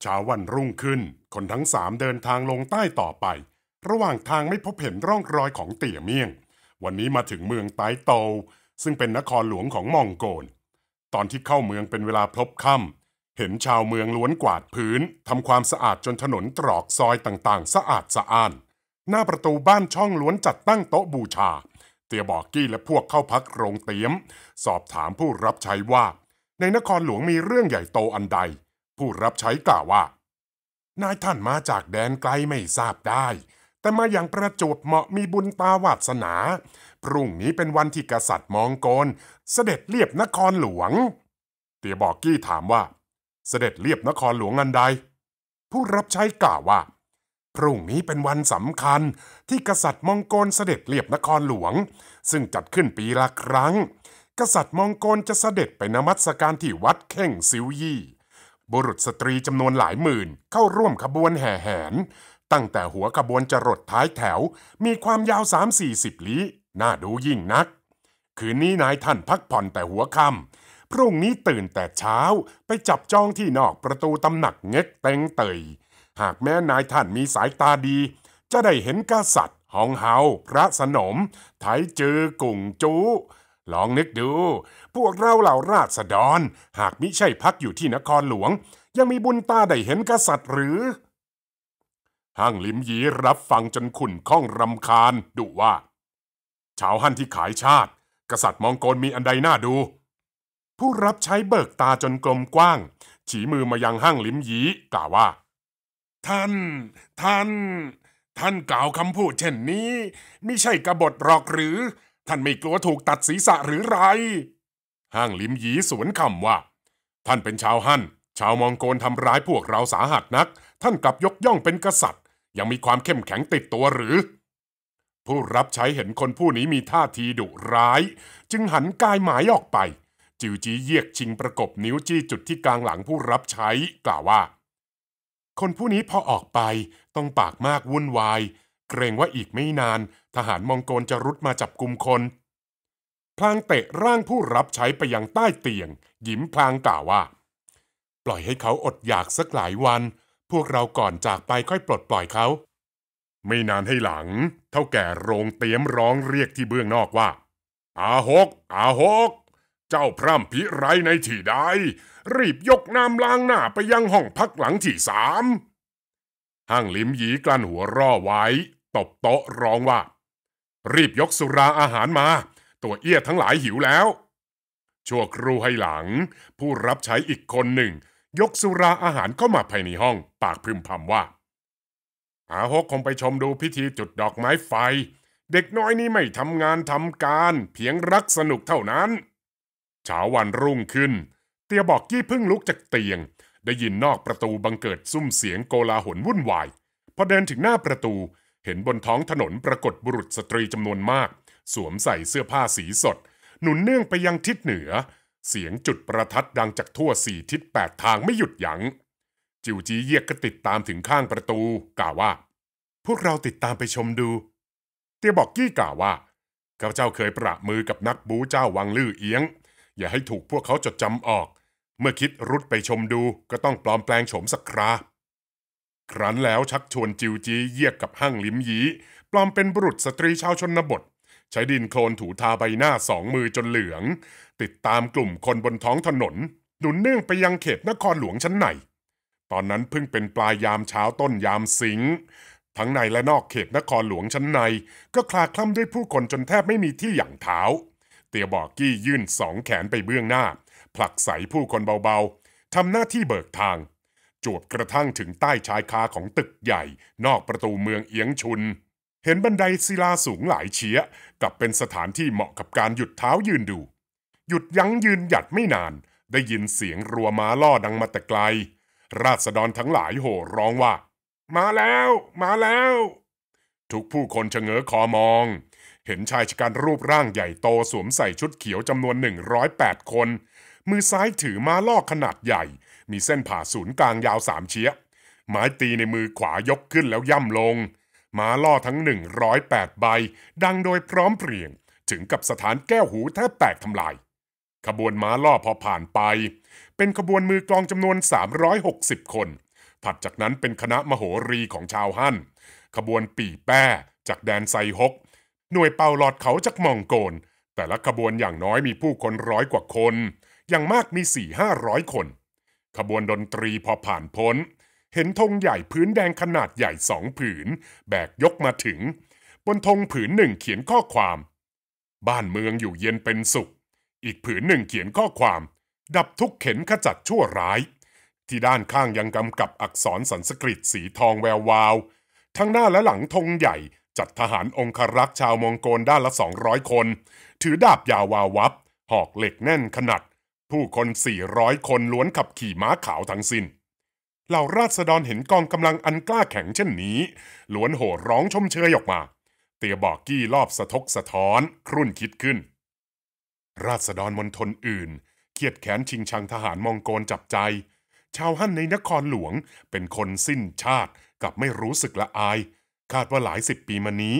เช้าวันรุ่งขึ้นคนทั้งสามเดินทางลงใต้ต่อไป ระหว่างทางไม่พบเห็นร่องรอยของเตี่ยเมี่ยงวันนี้มาถึงเมืองไตโต ซึ่งเป็นนครหลวงของมองโกลตอนที่เข้าเมืองเป็นเวลาพลบค่ำเห็นชาวเมืองล้วนกวาดพื้นทำความสะอาดจนถนนตรอกซอยต่างๆ สะอาดสะอ้าน หน้าประตูบ้านช่องล้วนจัดตั้งโต๊ะบูชา เตียบอกกี้และพวกเข้าพักโรงเตี๊ยม สอบถามผู้รับใช้ว่า ในนครหลวงมีเรื่องใหญ่โตอันใด ผู้รับใช้กล่าวว่า นายท่านมาจากแดนไกลไม่ทราบได้แต่มาอย่างประจวบเหมาะมีบุญตาวาสนา พรุ่งนี้เป็นวันที่กษัตริย์มองโกลเสด็จเรียบนครหลวง เตียบอกกี้ถามว่า เสด็จเรียบนครหลวงอันใด ผู้รับใช้กล่าวว่าพรุ่งนี้เป็นวันสำคัญ ที่กษัตริย์มองโกลเสด็จเรียบนครหลวง ซึ่งจัดขึ้นปีละครั้ง กษัตริย์มองโกลจะเสด็จ ไปนมัสการที่วัดเข่งซิวยี่บุรุษสตรีจำนวนหลายหมื่นเข้าร่วมขบวนแห่แหนตั้งแต่หัวขบวนจรดท้ายแถวมีความยาว 3-40ลี้น่าดูยิ่งนัก คืนนี้นายท่านพักผ่อนแต่หัวค่ำพรุ่งนี้ตื่นแต่เช้าไปจับจองที่นอกประตูตำหนักเง็กเต็งเตยหากแม้นายท่านมีสายตาดี จะได้เห็นกษัตริย์หองเฮาพระสนม ไถจือกุ่งจูลองนึกดู พวกเราเหล่าราษฎรหากมิใช่พักอยู่ที่นครหลวง ยังมีบุญตาได้เห็นกษัตริย์หรือห้างลิมยีรับฟังจนขุ่นข้องรำคาญดุว่า ชาวฮั่นที่ขายชาติ กษัตริย์มองโกลมีอันใดน่าดู ผู้รับใช้เบิกตาจนกลมกว้าง ฉีมือมายังห้างลิมยีกล่าวว่า ท่าน ท่าน ท่านกล่าวคำพูด เช่นนี้ไม่ใช่กบฏหรอกหรือ ท่านไม่กลัวถูกตัดศีรษะหรือไรห้างลิมยีสวนคำว่า ท่านเป็นชาวฮั่นชาวมองโกลทำร้ายพวกเราสาหัสนัก ท่านกลับยกย่องเป็นกษัตริย์ยังมีความเข้มแข็งติดตัวหรือ ผู้รับใช้เห็นคนผู้นี้มีท่าทีดุร้าย จึงหันกายหมายออกไป จิวจีเยียกชิงประกบนิ้วจี้จุดที่กลางหลังผู้รับใช้ กล่าวว่า คนผู้นี้พอออกไป ต้องปากมากวุ่นวาย เกรงว่าอีกไม่นาน ทหารมองโกลจะรุดมาจับกลุ่มคน พลางเตะร่างผู้รับใช้ไปยังใต้เตียงยิ้มพลางกล่าวว่า ปล่อยให้เขาอดอยากสักหลายวันพวกเราก่อนจากไปค่อยปลดปล่อยเขา ไม่นานให้หลัง เท่าแก่โรงเตียมร้องเรียกที่เบื้องนอกว่าอาหกอาหก เจ้าพร่ำพิไรในที่ใดรีบยกน้ำล้างหน้าไปยังห้องพักหลังที่สามห้างลิมหยีกลั้นหัวร่อไว้ ตบโต๊ะร้องว่า รีบยกสุราอาหารมา ตัวเอี้ยทั้งหลายหิวแล้ว ชั่วครูให้หลัง ผู้รับใช้อีกคนหนึ่งยกสุราอาหารเข้ามาภายในห้อง ปากพึมพำว่า อาฮกคงไปชมดูพิธีจุดดอกไม้ไฟ เด็กน้อยนี่ไม่ทำงานทำการ เพียงรักสนุกเท่านั้น เช้าวันรุ่งขึ้น เตียบอกกี้พึ่งลุกจากเตียง ได้ยินนอกประตูบังเกิดซุ่มเสียงโกลาหลวุ่นวาย พอเดินถึงหน้าประตูเห็นบนท้องถนนปรากฏบุรุษสตรีจำนวนมาก สวมใส่เสื้อผ้าสีสด หนุนเนื่องไปยังทิศเหนือเสียงจุดประทัดดังจากทั่วสี่ทิศแปดทางไม่หยุดหยัง้งจิวจีเยียกก็ติดตามถึงข้างประตูกล่าวว่า พวกเราติดตามไปชมดู เตียบอกกี้กล่าวว่าข้าเจ้าเคยประมือกับนักบูเจ้า วังลื่อเอียง อย่าให้ถูกพวกเขาจดจำออก เมื่อคิดรุดไปชมดูก็ต้องปลอมแปลงโฉมสักคราครั้นแล้วชักชวนจิวจีเยียกกับห้างลิมยีปลอมเป็นบุรุษสตรีชาวชนบท ใช้ดินโคลนถูทาใบหน้าสองมือจนเหลืองติดตามกลุ่มคนบนท้องถนนหนุนเนื่องไปยังเขตนครหลวงชั้นใน ตอนนั้นเพิ่งเป็นปลายยามเช้าต้นยามสิงทั้งในและนอกเขตนครหลวงชั้นใน ก็คลาคล่ำด้วยผู้คนจนแทบไม่มีที่หยั่งเท้า เตียบอกกี้ยื่นสองแขนไปเบื้องหน้า ผลักใสผู้คนเบาๆทำหน้าที่เบิกทางจวบกระทั่งถึงใต้ชายคาของตึกใหญ่นอกประตูเมืองเอียงชุน เห็นบันไดศิลาสูงหลายเชียกลับเป็นสถานที่เหมาะกับการหยุดเท้ายืนดูหยุดยั้งยืนหยัดไม่นาน ได้ยินเสียงรัวม้าล่อดังมาแต่ไกล ราษฎรทั้งหลายโห่ร้องว่า มาแล้ว มาแล้ว ทุกผู้คนชะเง้อคอมอง เห็นชายชกันรูปร่างใหญ่โตสวมใส่ชุดเขียวจำนวน 108 คน มือซ้ายถือม้าล่อขนาดใหญ่ มีเส้นผ่าศูนย์กลางยาวสามเชีย ไม้ตีในมือขวายกขึ้นแล้วย่ำลงม้าล่อทั้ง 108 ใบ ดังโดยพร้อมเพรียง ถึงกับสถานแก้วหูแทบแตกทำลายขบวนม้าล่อพอผ่านไป เป็นขบวนมือกลองจำนวน 360 คนถัดจากนั้นเป็นคณะมโหรีของชาวฮั่นขบวนปีแป้จากแดนไซฮก หน่วยเป่าหลอดเขาจากมองโกลแต่ละขบวนอย่างน้อยมีผู้คนร้อยกว่าคนอย่างมากมีสี่ห้าร้อยคน ขบวนดนตรีพอผ่านพ้น เห็นธงใหญ่พื้นแดงขนาดใหญ่สองผืน แบกยกมาถึง บนธงผืนหนึ่งเขียนข้อความ บ้านเมืองอยู่เย็นเป็นสุขอีกผืนหนึ่งเขียนข้อความ ดับทุกเข็นขจัดชั่วร้าย ที่ด้านข้างยังกำกับอักษรสันสกฤตสีทองแวววาว ทั้งหน้าและหลังธงใหญ่ จัดทหารองครักษ์ชาวมองโกลด้านละ 200 คน ถือดาบยาววาวับ หอกเหล็กแน่นขนาดผู้คน 400 คนล้วนขับขี่ม้าขาวทั้งสิน้นเหล่าราษฎรเห็นกองกำลังอันกล้าแข็งเช่นนี้ล้วนโห่ร้องชมเชยออกมาเตียบอกกี้รอบสะทกสะท้อนครุ่นคิดขึ้นราษฎรมณฑลอื่น เคียดแขนชิงชังทหารมองโกลจับใจ ชาวฮั่นในนครหลวงเป็นคนสิ้นชาติกับไม่รู้สึกละอาย คาดว่าหลายสิบปีมานี้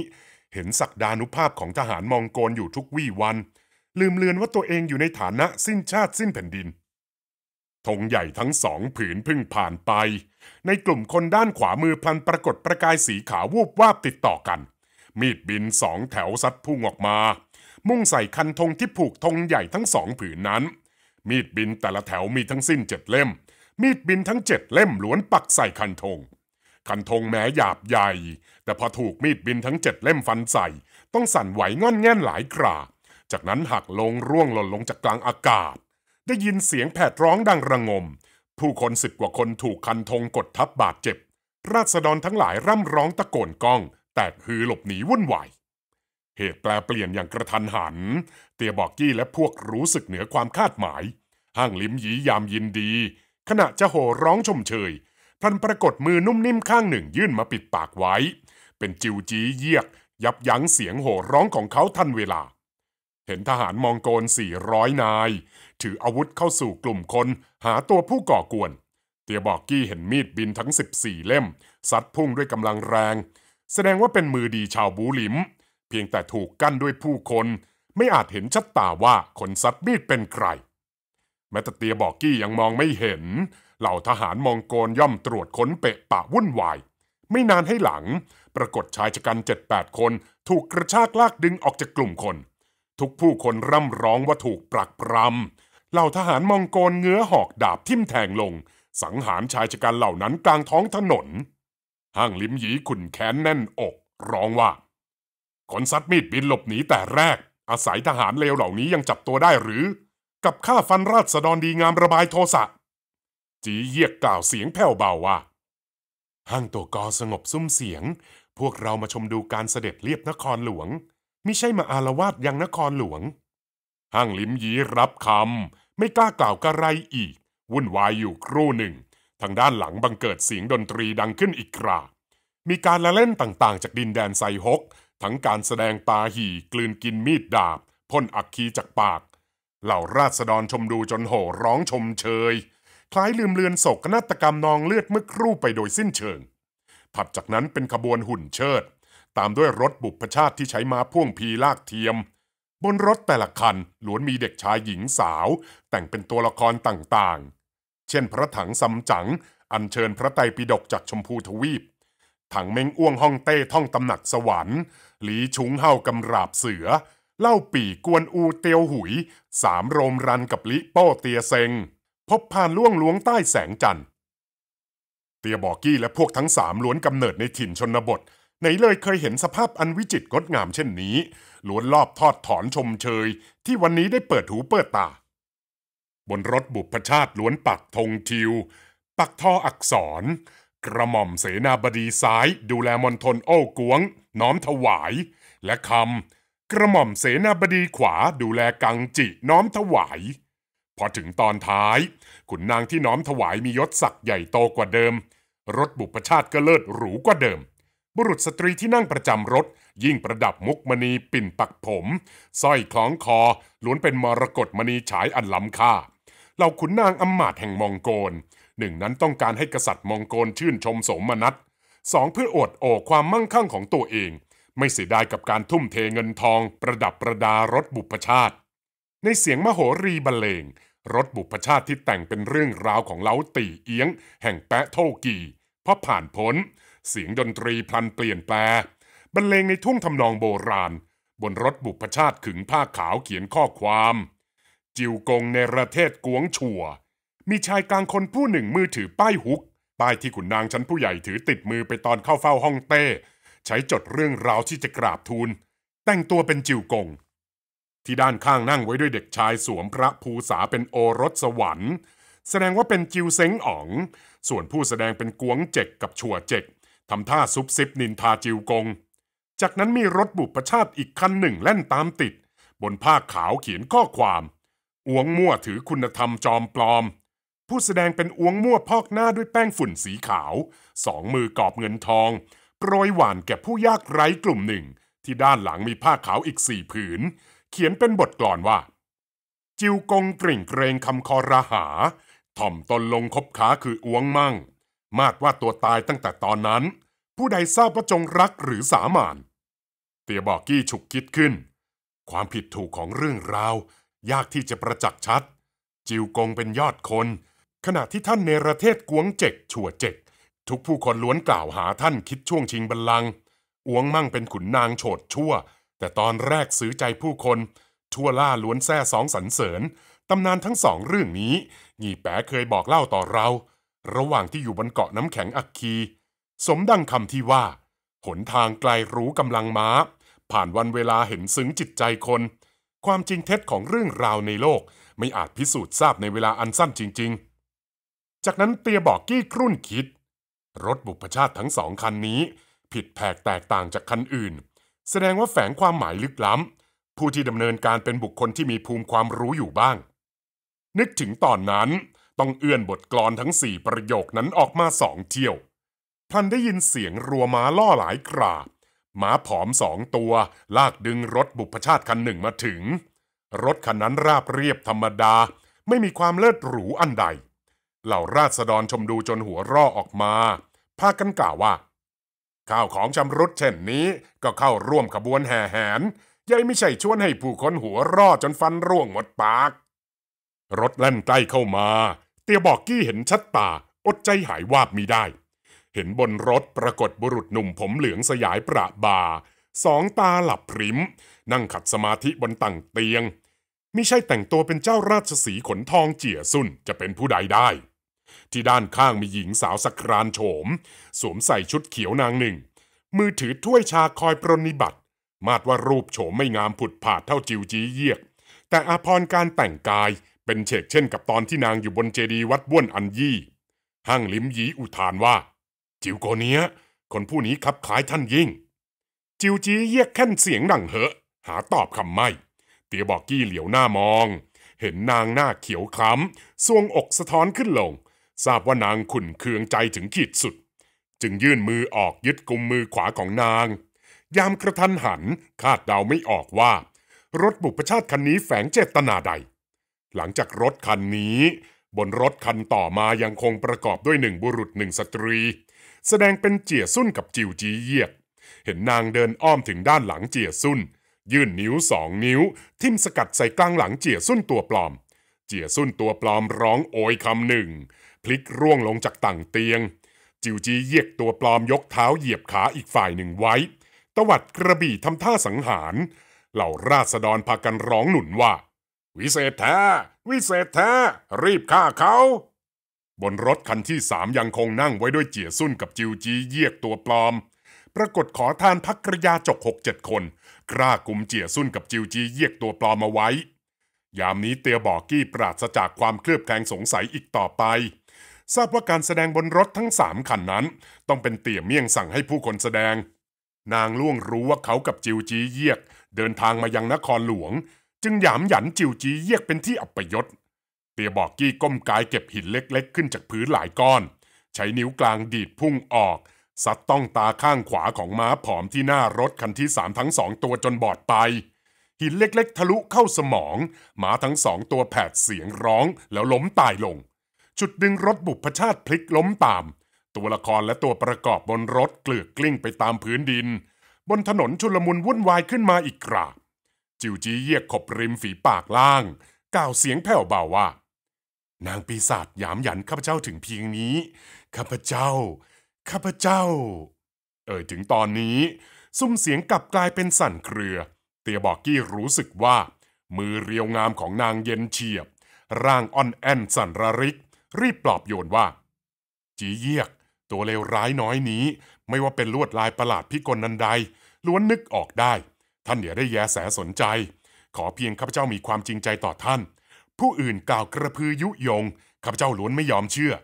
เห็นศักดานุภาพของทหารมองโกลอยู่ทุกวี่วัน ลืมเลือนว่าตัวเองอยู่ในฐานะสิ้นชาติสิ้นแผ่นดินธงใหญ่ทั้งสองผืนพึ่งผ่านไป ในกลุ่มคนด้านขวามือพลันปรากฏประกายสีขาววูบวาบติดต่อกัน มีดบินสองแถวซัดพุ่งออกมามุ่งใส่คันธงที่ผูกธงใหญ่ทั้งสองผืนนั้น มีดบินแต่ละแถวมีทั้งสิ้นเจ็ดเล่ม มีดบินทั้งเจ็ดเล่มล้วนปักใส่คันธง คันธงแม้หยาบใหญ่ แต่พอถูกมีดบินทั้งเจ็ดเล่มฟันใส่ต้องสั่นไหวง่อนแง่นหลายครา จากนั้นหักลงร่วงหล่นลงจากกลางอากาศ ได้ยินเสียงแผดร้องดังระงม ผู้คนสิบกว่าคนถูกคันธงกดทับบาดเจ็บ ราษฎรทั้งหลายร่ำร้องตะโกนก้อง แตกฮือหลบหนีวุ่นวายเหตุแปลเปลี่ยนอย่างกระทันหัน เตียบอกกี้และพวกรู้สึกเหนือความคาดหมาย ห่างลิมยียามยินดี ขณะจะโห่ร้องชมเชยพลันปรากฏมือนุ่มนิ่มข้างหนึ่งยื่นมาปิดปากไว้ เป็นจิวจีเยียก ยับยั้งเสียงโห่ร้องของเขาทันเวลา เห็นทหารมองโกน400นาย ถืออาวุธเข้าสู่กลุ่มคนหาตัวผู้ก่อกวน เตียบอกกี้เห็นมีดบินทั้ง14เล่มซัดพุ่งด้วยกำลังแรง แสดงว่าเป็นมือดีชาวบูลิมเพียงแต่ถูกกั้นด้วยผู้คนไม่อาจเห็นชัดตาว่า คนซัดมีดเป็นใคร แม้แต่เตียบอกกี้ยังมองไม่เห็นเหล่าทหารมองโกลย่อมตรวจค้นเปะปะวุ่นวาย ไม่นานให้หลัง ปรากฏชายชะกันเจ็ดแปดคนถูกกระชากลากดึงออกจากกลุ่มคน ทุกผู้คนร่ำร้องว่าถูกปรักปรำเหล่าทหารมองโกลเงื้อหอกดาบทิ่มแทงลง สังหารชายชะกันเหล่านั้นกลางท้องถนนห้างลิมหยีขุนแค้นแน่นอก ร้องว่าขนซัดมีดบินหลบหนีแต่แรก อาศัยทหารเลวเหล่านี้ยังจับตัวได้หรือ กับข้าฟันราสดรดีงามระบายโทสะจีเยียกกล่าวเสียงแผ่วเบาว่าห้างตัวกอสงบซุ้มเสียง พวกเรามาชมดูการเสด็จเรียบนครหลวง มิใช่มาอารวาสยังนครหลวง ห้างลิมยีรับคำ ไม่กล้ากล่าวกระไรอีก วุ่นวายอยู่ครู่หนึ่ง ทางด้านหลังบังเกิดเสียงดนตรีดังขึ้นอีกครา มีการละเล่นต่างๆ จากดินแดนไซฮกทั้งการแสดงปาหี่กลืนกินมีดดาบพ่นอักคีจากปาก เหล่าราษฎรชมดูจนโห่ร้องชมเชย คล้ายลืมเลือนโศกนาฏกรรมนองเลือดเมื่อครู่ไปโดยสิ้นเชิง ถัดจากนั้นเป็นขบวนหุ่นเชิด ตามด้วยรถบุพชาติที่ใช้มาพ่วงพีลากเทียม บนรถแต่ละคันล้วนมีเด็กชายหญิงสาว แต่งเป็นตัวละครต่างๆ เช่น พระถังซัมจั๋งอัญเชิญพระไตรปิฎกจากชมพูทวีปถังเม้งอ้วงฮ่องเต้ท่องตำหนักสวรรค์ หลีชุงเฮากำราบเสือ เล่าปีกวนอูเตียวหุย สามโรมรันกับลิโป้เตียเซงพบผ่านล่วงล้วงใต้แสงจันทร์เตียบอกกี้และพวกทั้งสามล้วนกำเนิดในถิ่นชนบทไหนเลยเคยเห็นสภาพอันวิจิตรงดงามเช่นนี้ล้วนรอบทอดถอนชมเชย ที่วันนี้ได้เปิดหูเปิดตาบนรถบุพชาติล้วนปักธงทิวปักท่ออักษรกระหม่อมเสนาบดีซ้าย ดูแลมณฑลโอ้กวง น้อมถวาย และคำ กระหม่อมเสนาบดีขวาดูแลกังจิน้อมถวายพอถึงตอนท้ายขุนนางที่น้อมถวายมียศศักดิ์ใหญ่โตกว่าเดิม รถบุพชาติก็เลิศหรูกว่าเดิม บุรุษสตรีที่นั่งประจำรถ ยิ่งประดับมุกมณีปิ่นปักผมสร้อยคล้องคอล้วนเป็นมรกตมณีฉายอันล้ำค่าเหล่าขุนนางอำมาตย์แห่งมองโกลหนึ่งนั้นต้องการให้กษัตริย์มองโกลชื่นชมสมนัตสองเพื่ออวดโอความมั่งคั่งของตัวเอง ไม่เสียดายกับการทุ่มเทเงินทอง ประดับประดารถบุพชาติ ในเสียงมโหรีบรรเลง รถบุพชาติที่แต่งเป็นเรื่องราวของเล้าตีเอียง แห่งแปะโทกีพอผ่านพ้นเสียงดนตรีพลันเปลี่ยนแปลบรรเลงในทุ่งทำนองโบราณบนรถบุพชาติขึงผ้าขาวเขียนข้อความ จิวกงในประเทศกวงชัวมีชายกลางคนผู้หนึ่งมือถือป้ายฮุก ป้ายที่ขุนนางชั้นผู้ใหญ่ถือติดมือไปตอนเข้าเฝ้าห้องเต้ ใช้จดเรื่องราวที่จะกราบทูล แต่งตัวเป็นจิวกง ที่ด้านข้างนั่งไว้ด้วยเด็กชายสวมพระภูษาเป็นโอรสสวรรค์ แสดงว่าเป็นจิวเซ้งอ๋อง ส่วนผู้แสดงเป็นกวงเจกกับชัวเจกทำท่าซุบซิบนินทาจิวกง จากนั้นมีรถบุปชาติอีกคันหนึ่งแล่นตามติด บนผ้าขาวเขียนข้อความอวงมั่วถือคุณธรรมจอมปลอมผู้แสดงเป็นอ้วงมั่วพอกหน้าด้วยแป้งฝุ่นสีขาว สองมือกอบเงินทองโปรยหวานแก่ผู้ยากไร้กลุ่มหนึ่งที่ด้านหลังมีผ้าขาวอีกสี่ผืน เขียนเป็นบทกลอนว่า จิวกงกริ่งเกรงคำคอระหา ถ่อมตนลงคบขาคืออ้วงมั่ง มากว่าตัวตายตั้งแต่ตอนนั้น ผู้ใดทราบว่าจงรักหรือสามาน เตียบอกกี้ฉุกคิดขึ้น ความผิดถูกของเรื่องราว ยากที่จะประจักษ์ชัด จิวกงเป็นยอดคนขณะที่ท่านในประเทศกวงเจกชัวเจกทุกผู้คนล้วนกล่าวหาท่านคิดช่วงชิงบัลลังก์อวงมั่งเป็นขุนนางโฉดชั่ว แต่ตอนแรกซื้อใจผู้คนทั่วล่าล้วนแซ่สองสรรเสริญตำนานทั้งสองเรื่องนี้หี่แปะเคยบอกเล่าต่อเรา ระหว่างที่อยู่บนเกาะน้ำแข็งอักคี สมดังคำที่ว่าหนทางไกลรู้กำลังม้า ผ่านวันเวลาเห็นซึ้งจิตใจคน ความจริงเท็จของเรื่องราวในโลก ไม่อาจพิสูจน์ทราบในเวลาอันสั้นจริงจากนั้นเตียบอกกี้ครุ่นคิด รถบุพชาติทั้งสองคันนี้ ผิดแผกแตกต่างจากคันอื่น แสดงว่าแฝงความหมายลึกล้ำผู้ที่ดำเนินการเป็นบุคคลที่มีภูมิความรู้อยู่บ้าง นึกถึงตอนนั้น ต้องเอื้อนบทกลอนทั้งสี่ประโยคนั้นออกมาสองเที่ยวพันได้ยินเสียงรัวม้าล่อหลายกราบม้าผอมสองตัว ลากดึงรถบุพชาติคันหนึ่งมาถึง รถคันนั้นราบเรียบธรรมดา ไม่มีความเลิศหรูอันใดเหล่าราษฎรชมดูจนหัวร่อออกมา พากันกล่าวว่าข้าวของชำรุดเช่นนี้ก็เข้าร่วมขบวนแห่แหนยายไม่ใช่ชวนให้ผู้คนหัวร่อจนฟันร่วงหมดปาก รถแล่นใกล้เข้ามา เตียบอกกี้เห็นชัดตา อดใจหายวาบมีได้ เห็นบนรถปรากฏบุรุษหนุ่มผมเหลืองสยายประบาสองตาหลับพริมนั่งขัดสมาธิบนตั่งเตียง ไม่ใช่แต่งตัวเป็นเจ้าราชสีขนทองเจี๋ยสุนจะเป็นผู้ใดได้ที่ด้านข้างมีหญิงสาวสักรานโฉม สวมใส่ชุดเขียวนางหนึ่ง มือถือถ้วยชาคอยปรนนิบัติมาดว่ารูปโฉมไม่งามผุด ผาดเท่าจิวจีเยียก แต่อภรรการแต่งกายเป็นเฉกเช่นกับตอนที่นางอยู่บนเจดีย์วัดบ้วนอันยี่ห้างลิมยีอุทานว่า จิวโกเนียคนผู้นี้คับคล้ายท่านยิ่งจิวจีเยียกแค่นเสียงดังเหอะ หาตอบคำไม่เตียบอกกี้เหลียวหน้ามอง เห็นนางหน้าเขียวคล้ำทรวงอกสะท้อนขึ้นลงทราบว่านางขุนเคืองใจถึงขีดสุด จึงยื่นมือออกยึดกุมมือขวาของนาง ยามกระทันหันคาดเดาไม่ออกว่า รถบุพชาติคันนี้แฝงเจตนาใด หลังจากรถคันนี้ บนรถคันต่อมายังคงประกอบด้วยหนึ่งบุรุษหนึ่งสตรี แสดงเป็นเจี๋ยซุ่นกับจิวจีเยียก เห็นนางเดินอ้อมถึงด้านหลังเจี๋ยซุ่นยื่นนิ้วสองนิ้ว ทิ่มสกัดใส่กลางหลังเจี๋ยซุ่นตัวปลอมเจี๋ยซุ่นตัวปลอมร้องโอยคำหนึ่งพลิกร่วงลงจากต่างเตียง จิวจีเยียกตัวปลอมยกเท้าเหยียบขาอีกฝ่ายหนึ่งไว้ ตวัดกระบี่ทำท่าสังหารเหล่าราษฎรพากันร้องหนุนว่า วิเศษแท้วิเศษแท้รีบฆ่าเขา บนรถคันที่สามยังคงนั่งไว้ด้วยเจี๋ยซุ่นกับจิวจีเยียกตัวปลอม ปรากฏขอทานพักกระยาจกหกเจ็ดคนกล้ากุมเจี๋ยซุ่นกับจิวจีเยียกตัวปลอมมาไว้ ยามนี้เตียบอกกี้ปราศจากความเคลือบแคลงสงสัยอีกต่อไปทราบว่าการแสดงบนรถทั้งสามคันนั้น ต้องเป็นเตี่ยเมี่ยงสั่งให้ผู้คนแสดง นางล่วงรู้ว่าเขากับจิวจีเยียก เดินทางมายังนครหลวง จึงหยามหยันจิวจีเยียกเป็นที่อัปยศ เตี่ยบอกกี้ก้มกายเก็บหินเล็ก ๆ ขึ้นจากพื้นหลายก้อน ใช้นิ้วกลางดีดพุ่งออกซัดต้องตาข้างขวาของม้าผอมที่หน้ารถคันที่สามทั้งสองตัวจนบอดไป หินเล็กๆ ทะลุเข้าสมองม้าทั้งสองตัวแผดเสียงร้องแล้วล้มตายลงจุดดึงรถบุพชาติพลิกล้มตาม ตัวละครและตัวประกอบบนรถเกลือกกลิ้งไปตามพื้นดิน บนถนนชุลมุนวุ่นวายขึ้นมาอีกคราจิวจีเยียกขบริมฝีปากล่างกล่าวเสียงแผ่วเบาว่า นางปีศาจหยามหยันข้าพเจ้าถึงเพียงนี้ข้าพเจ้าข้าพเจ้า เอ่ยถึงตอนนี้ซุ้มเสียงกลับกลายเป็นสั่นเครือ เตียบอกกี้รู้สึกว่า มือเรียวงามของนางเย็นเฉียบร่างอ่อนแอนสั่นระริกรีบปลอบโยนว่า จีเยียก ตัวเลวร้ายน้อยนี้ ไม่ว่าเป็นลวดลายประหลาด พิกลนันใด ล้วนนึกออกได้ ท่านอย่าได้แยแสสนใจ ขอเพียงข้าพเจ้ามีความจริงใจต่อท่าน ผู้อื่นกล่าวกระพือยุยงข้าพเจ้าล้วนไม่ยอมเชื่อ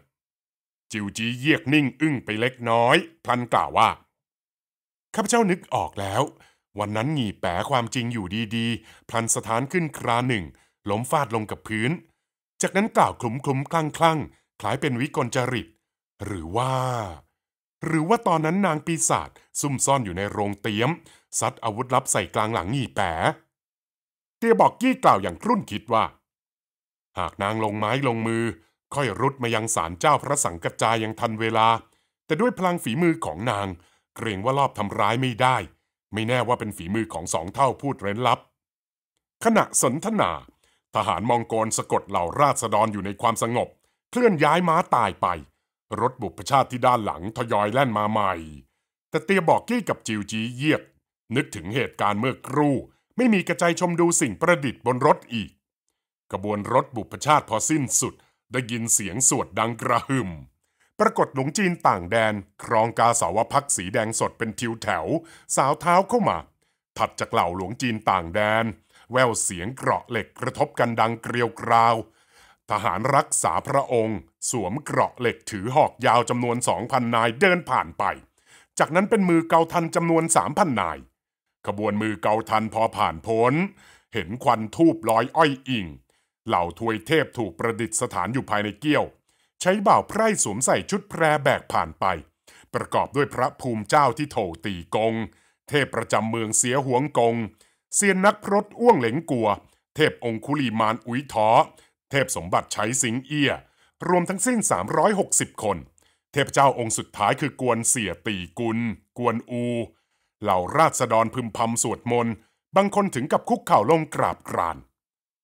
จิวจีเยียกนิ่งอึ้งไปเล็กน้อยพลันกล่าวว่าข้าพเจ้านึกออกแล้ว วันนั้นหงีแปะความจริงอยู่ดีๆพลันสถานขึ้นคราหนึ่งล้มฟาดลงกับพื้นจากนั้นกล่าวคลุมคลุมคลั่ง คลั่งคล้ายเป็นวิกลจริต หรือว่า หรือว่าตอนนั้นนางปีศาจซุ่มซ่อนอยู่ในโรงเตี๊ยมซัดอาวุธลับใส่กลางหลังหงี่แปลเตียบอกกี้กล่าวอย่างครุ่นคิดว่า หากนางลงไม้ลงมือ ค่อยรุดมายังศาลเจ้าพระสังกัจจายังทันเวลา แต่ด้วยพลังฝีมือของนางเกรงว่ารอบทำร้ายไม่ได้ ไม่แน่ว่าเป็นฝีมือของสองเท่าพูดเร้นลับ ขณะสนทนาทหารมองโกลสะกดเหล่าราษฎรอยู่ในความสงบเคลื่อนย้ายม้าตายไป รถบุพชาติที่ด้านหลังทยอยแล่นมาใหม่แต่เตียบอกกี้กับจิวจีเยียก นึกถึงเหตุการณ์เมื่อครู่ ไม่มีกระจายชมดูสิ่งประดิษฐ์บนรถอีก กระบวนรถบุพชาติพอสิ้นสุดได้ยินเสียงสวดดังกระหึ่ม ปรากฏหลวงจีนต่างแดน ครองกาสาวพักสีแดงสดเป็นทิวแถว สาวเท้าเข้ามาถัดจากเหล่าหลวงจีนต่างแดนแววเสียงเกราะเหล็กกระทบกันดังเกลียวกราว ทหารรักษาพระองค์ สวมเกราะเหล็กถือหอกยาวจำนวนสองพันนายเดินผ่านไป จากนั้นเป็นมือเกาทันจำนวนสามพันนาย ขบวนมือเกาทันพอผ่านพ้น เห็นควันทูบลอยอ้อยอิงเหล่าทวยเทพถูกประดิษฐานอยู่ภายในเกี้ยว ใช้บ่าวไพร่สวมใส่ชุดแพรแบกผ่านไป ประกอบด้วยพระภูมิเจ้าที่โถตีกง เทพประจำเมืองเสียหวงกงเซียนนักพรตอ้วงเหลงกัว เทพองคุลีมานอุ้ยท้อ เทพสมบัติใช้สิงเอียรวมทั้งสิ้น 360 คน เทพเจ้าองค์สุดท้ายคือกวนเสียตีกุล กวนอู เหล่าราษฎรพึมพำสวดมนต์ บางคนถึงกับคุกเข่าลงกราบกราน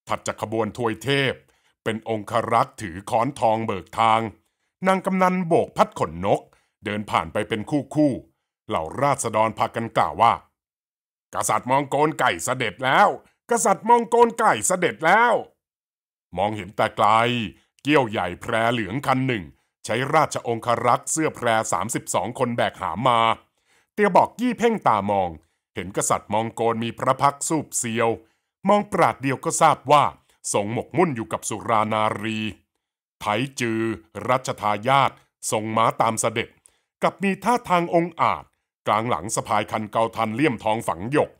ถัดจากขบวนทวยเทพ เป็นองครักษ์ถือค้อนทองเบิกทาง นางกำนันโบกพัดขนนก เดินผ่านไปเป็นคู่คู่เหล่าราษฎรพากันกล่าวว่ากษัตริย์มองโกนไก่เสด็จแล้ว กษัตริย์มองโกนไก่เสด็จแล้ว มองเห็นแต่ไกล เกี้ยวใหญ่แพรเหลืองคันหนึ่ง ใช้ราชองครักษ์เสื้อแพรส2ามิบองคนแบกหามมาเตียบอกยี่เพ่งตามอง เห็นกษัตริย์มองโกนมีพระพักสูบเซียว มองปราดเดียวก็ทราบว่า ทรงหมกมุ่นอยู่กับสุรานารีไถจือรัชทายาททรงม้าตามเสด็จ กับมีท่าทางองอาจกลางหลังสะพายคันเกาทันเลี่ยมทองฝังหยก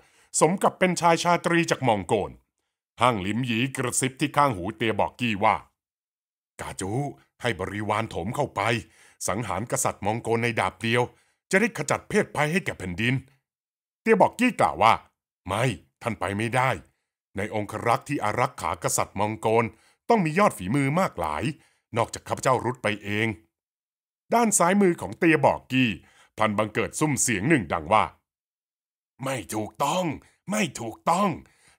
สมกับเป็นชายชาตรีจากมองโกนห้างลิมหยีกระซิบที่ข้างหูเตียบอกกี้ว่า กาจูให้บริวารโถมเข้าไป สังหารกษัตริย์มองโกนในดาบเดียว จะได้ขจัดเพศภัยให้แก่แผ่นดิน เตียบอกกี้กล่าวว่า ไม่ท่านไปไม่ได้ ในองครักษ์ที่อารักขากษัตริย์มองโกนต้องมียอดฝีมือมากหลาย นอกจากข้าพเจ้ารุดไปเอง ด้านซ้ายมือของเตียบอกกี้พันบังเกิดซุ่มเสียงหนึ่งดังว่า ไม่ถูกต้อง ไม่ถูกต้อง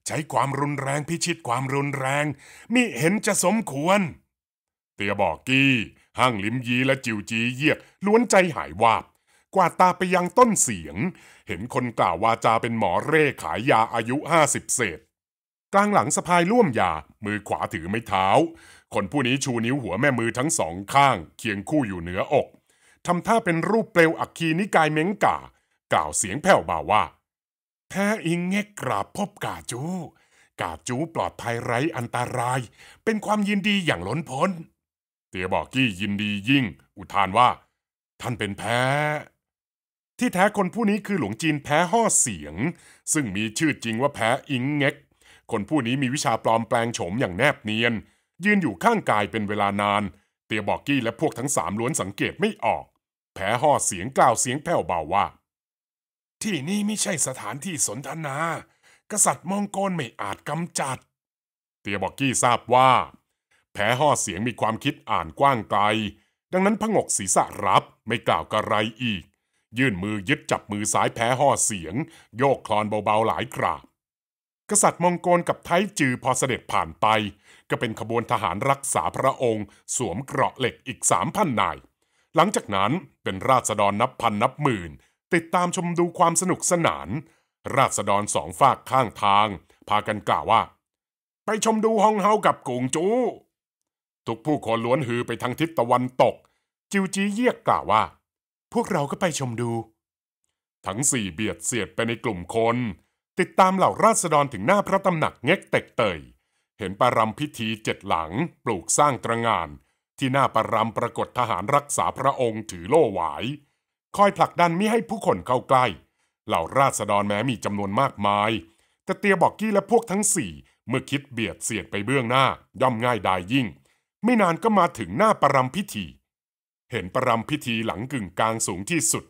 ใช้ความรุนแรงพิชิตความรุนแรงมิเห็นจะสมควร เตียบอกกี้ ห้างลิมยีและจิวจีเยียกล้วนใจหายวาบ กวาดตาไปยังต้นเสียง เห็นคนกล่าววาจาเป็นหมอเร่ขายยาอายุห้าสิบเศษกลางหลังสะพายร่วมยา มือขวาถือไม้เท้า คนผู้นี้ชูนิ้วหัวแม่มือทั้งสองข้างเคียงคู่อยู่เหนืออกทำท่าเป็นรูปเปลวอัคคีนิกายเม้งก่ากล่าวเสียงแผ่วเบาว่าแท้อิงเง็กกราบพบกาจู กาจูปลอดภัยไร้อันตราย เป็นความยินดีอย่างล้นพ้น เตียบอกกี้ยินดียิ่ง อุทานว่า ท่านเป็นแพ้ ที่แท้คนผู้นี้คือหลวงจีนแพ้ห่อเสียง ซึ่งมีชื่อจริงว่าแพ้อิงเง็ก คนผู้นี้มีวิชาปลอมแปลงโฉมอย่างแนบเนียน ยืนอยู่ข้างกายเป็นเวลานาน เตียบอกกี้และพวกทั้งสามล้วนสังเกตไม่ออกแผลห่อเสียงกล่าวเสียงแผ่วเบาว่า ที่นี่ไม่ใช่สถานที่สนทนา กษัตริย์มองโกนไม่อาจกำจัด เตียบอกกี้ทราบว่าแผลห่อเสียงมีความคิดอ่านกว้างไกล ดังนั้นพงกศีรษะรับไม่กล่าวกระไรอีก ยื่นมือยึดจับมือสายแผลห่อเสียง โยกคลอนเบาๆ หลายคราบกษัตริย์มองโกนกับไทจือพอเสด็จผ่านไป ก็เป็นขบวนทหารรักษาพระองค์สวมเกราะเหล็กอีกสามพันนายหลังจากนั้นเป็นราษฎรนับพันนับหมื่น ติดตามชมดูความสนุกสนาน ราษฎรสองฝากข้างทาง พากันกล่าวว่า ไปชมดูฮองเฮากับกุงจูทุกผู้คนล้วนหือไปทางทิศตะวันตก จิวจีเยียกกล่าวว่า พวกเราก็ไปชมดู ทั้งสี่เบียดเสียดไปในกลุ่มคน ติดตามเหล่าราษฎรถึงหน้าพระตำหนักเง็กเต็กเตย เห็นปารำพิธีเจ็ดหลังปลูกสร้างตระงานที่หน้าประรำปรากฏทหารรักษาพระองค์ถือโล่หวายคอยผลักดันไม่ให้ผู้คนเข้าใกล้ เหล่าราษฎรแม้มีจำนวนมากมาย แต่เตียบอกกี้และพวกทั้งสี่ เมื่อคิดเบียดเสียดไปเบื้องหน้าย่อมง่ายดายยิ่ง ไม่นานก็มาถึงหน้าปรำพิธี เห็นปรำพิธีหลังกึ่งกลางสูงที่สุด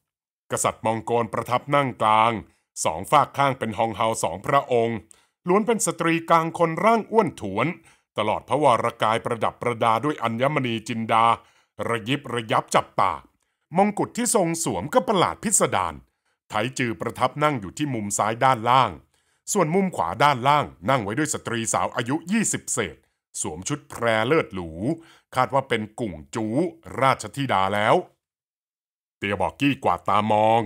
กษัตริย์มองโกลประทับนั่งกลางสองฝากข้างเป็นฮองเฮาสองพระองค์ล้วนเป็นสตรีกลางคนร่างอ้วนถวนตลอดพระวรากายประดับประดาด้วยอัญมณีจินดา ระยิบระยับจับตามงกุฎที่ทรงสวมก็ประหลาดพิสดารไถจือประทับนั่งอยู่ที่มุมซ้ายด้านล่าง ส่วนมุมขวาด้านล่าง นั่งไว้ด้วยสตรีสาวอายุ20เศษ สวมชุดแพรเลิศหรูคาดว่าเป็นกุ่งจูราชธิดาแล้ว เตียบอกกี้กวาดตามอง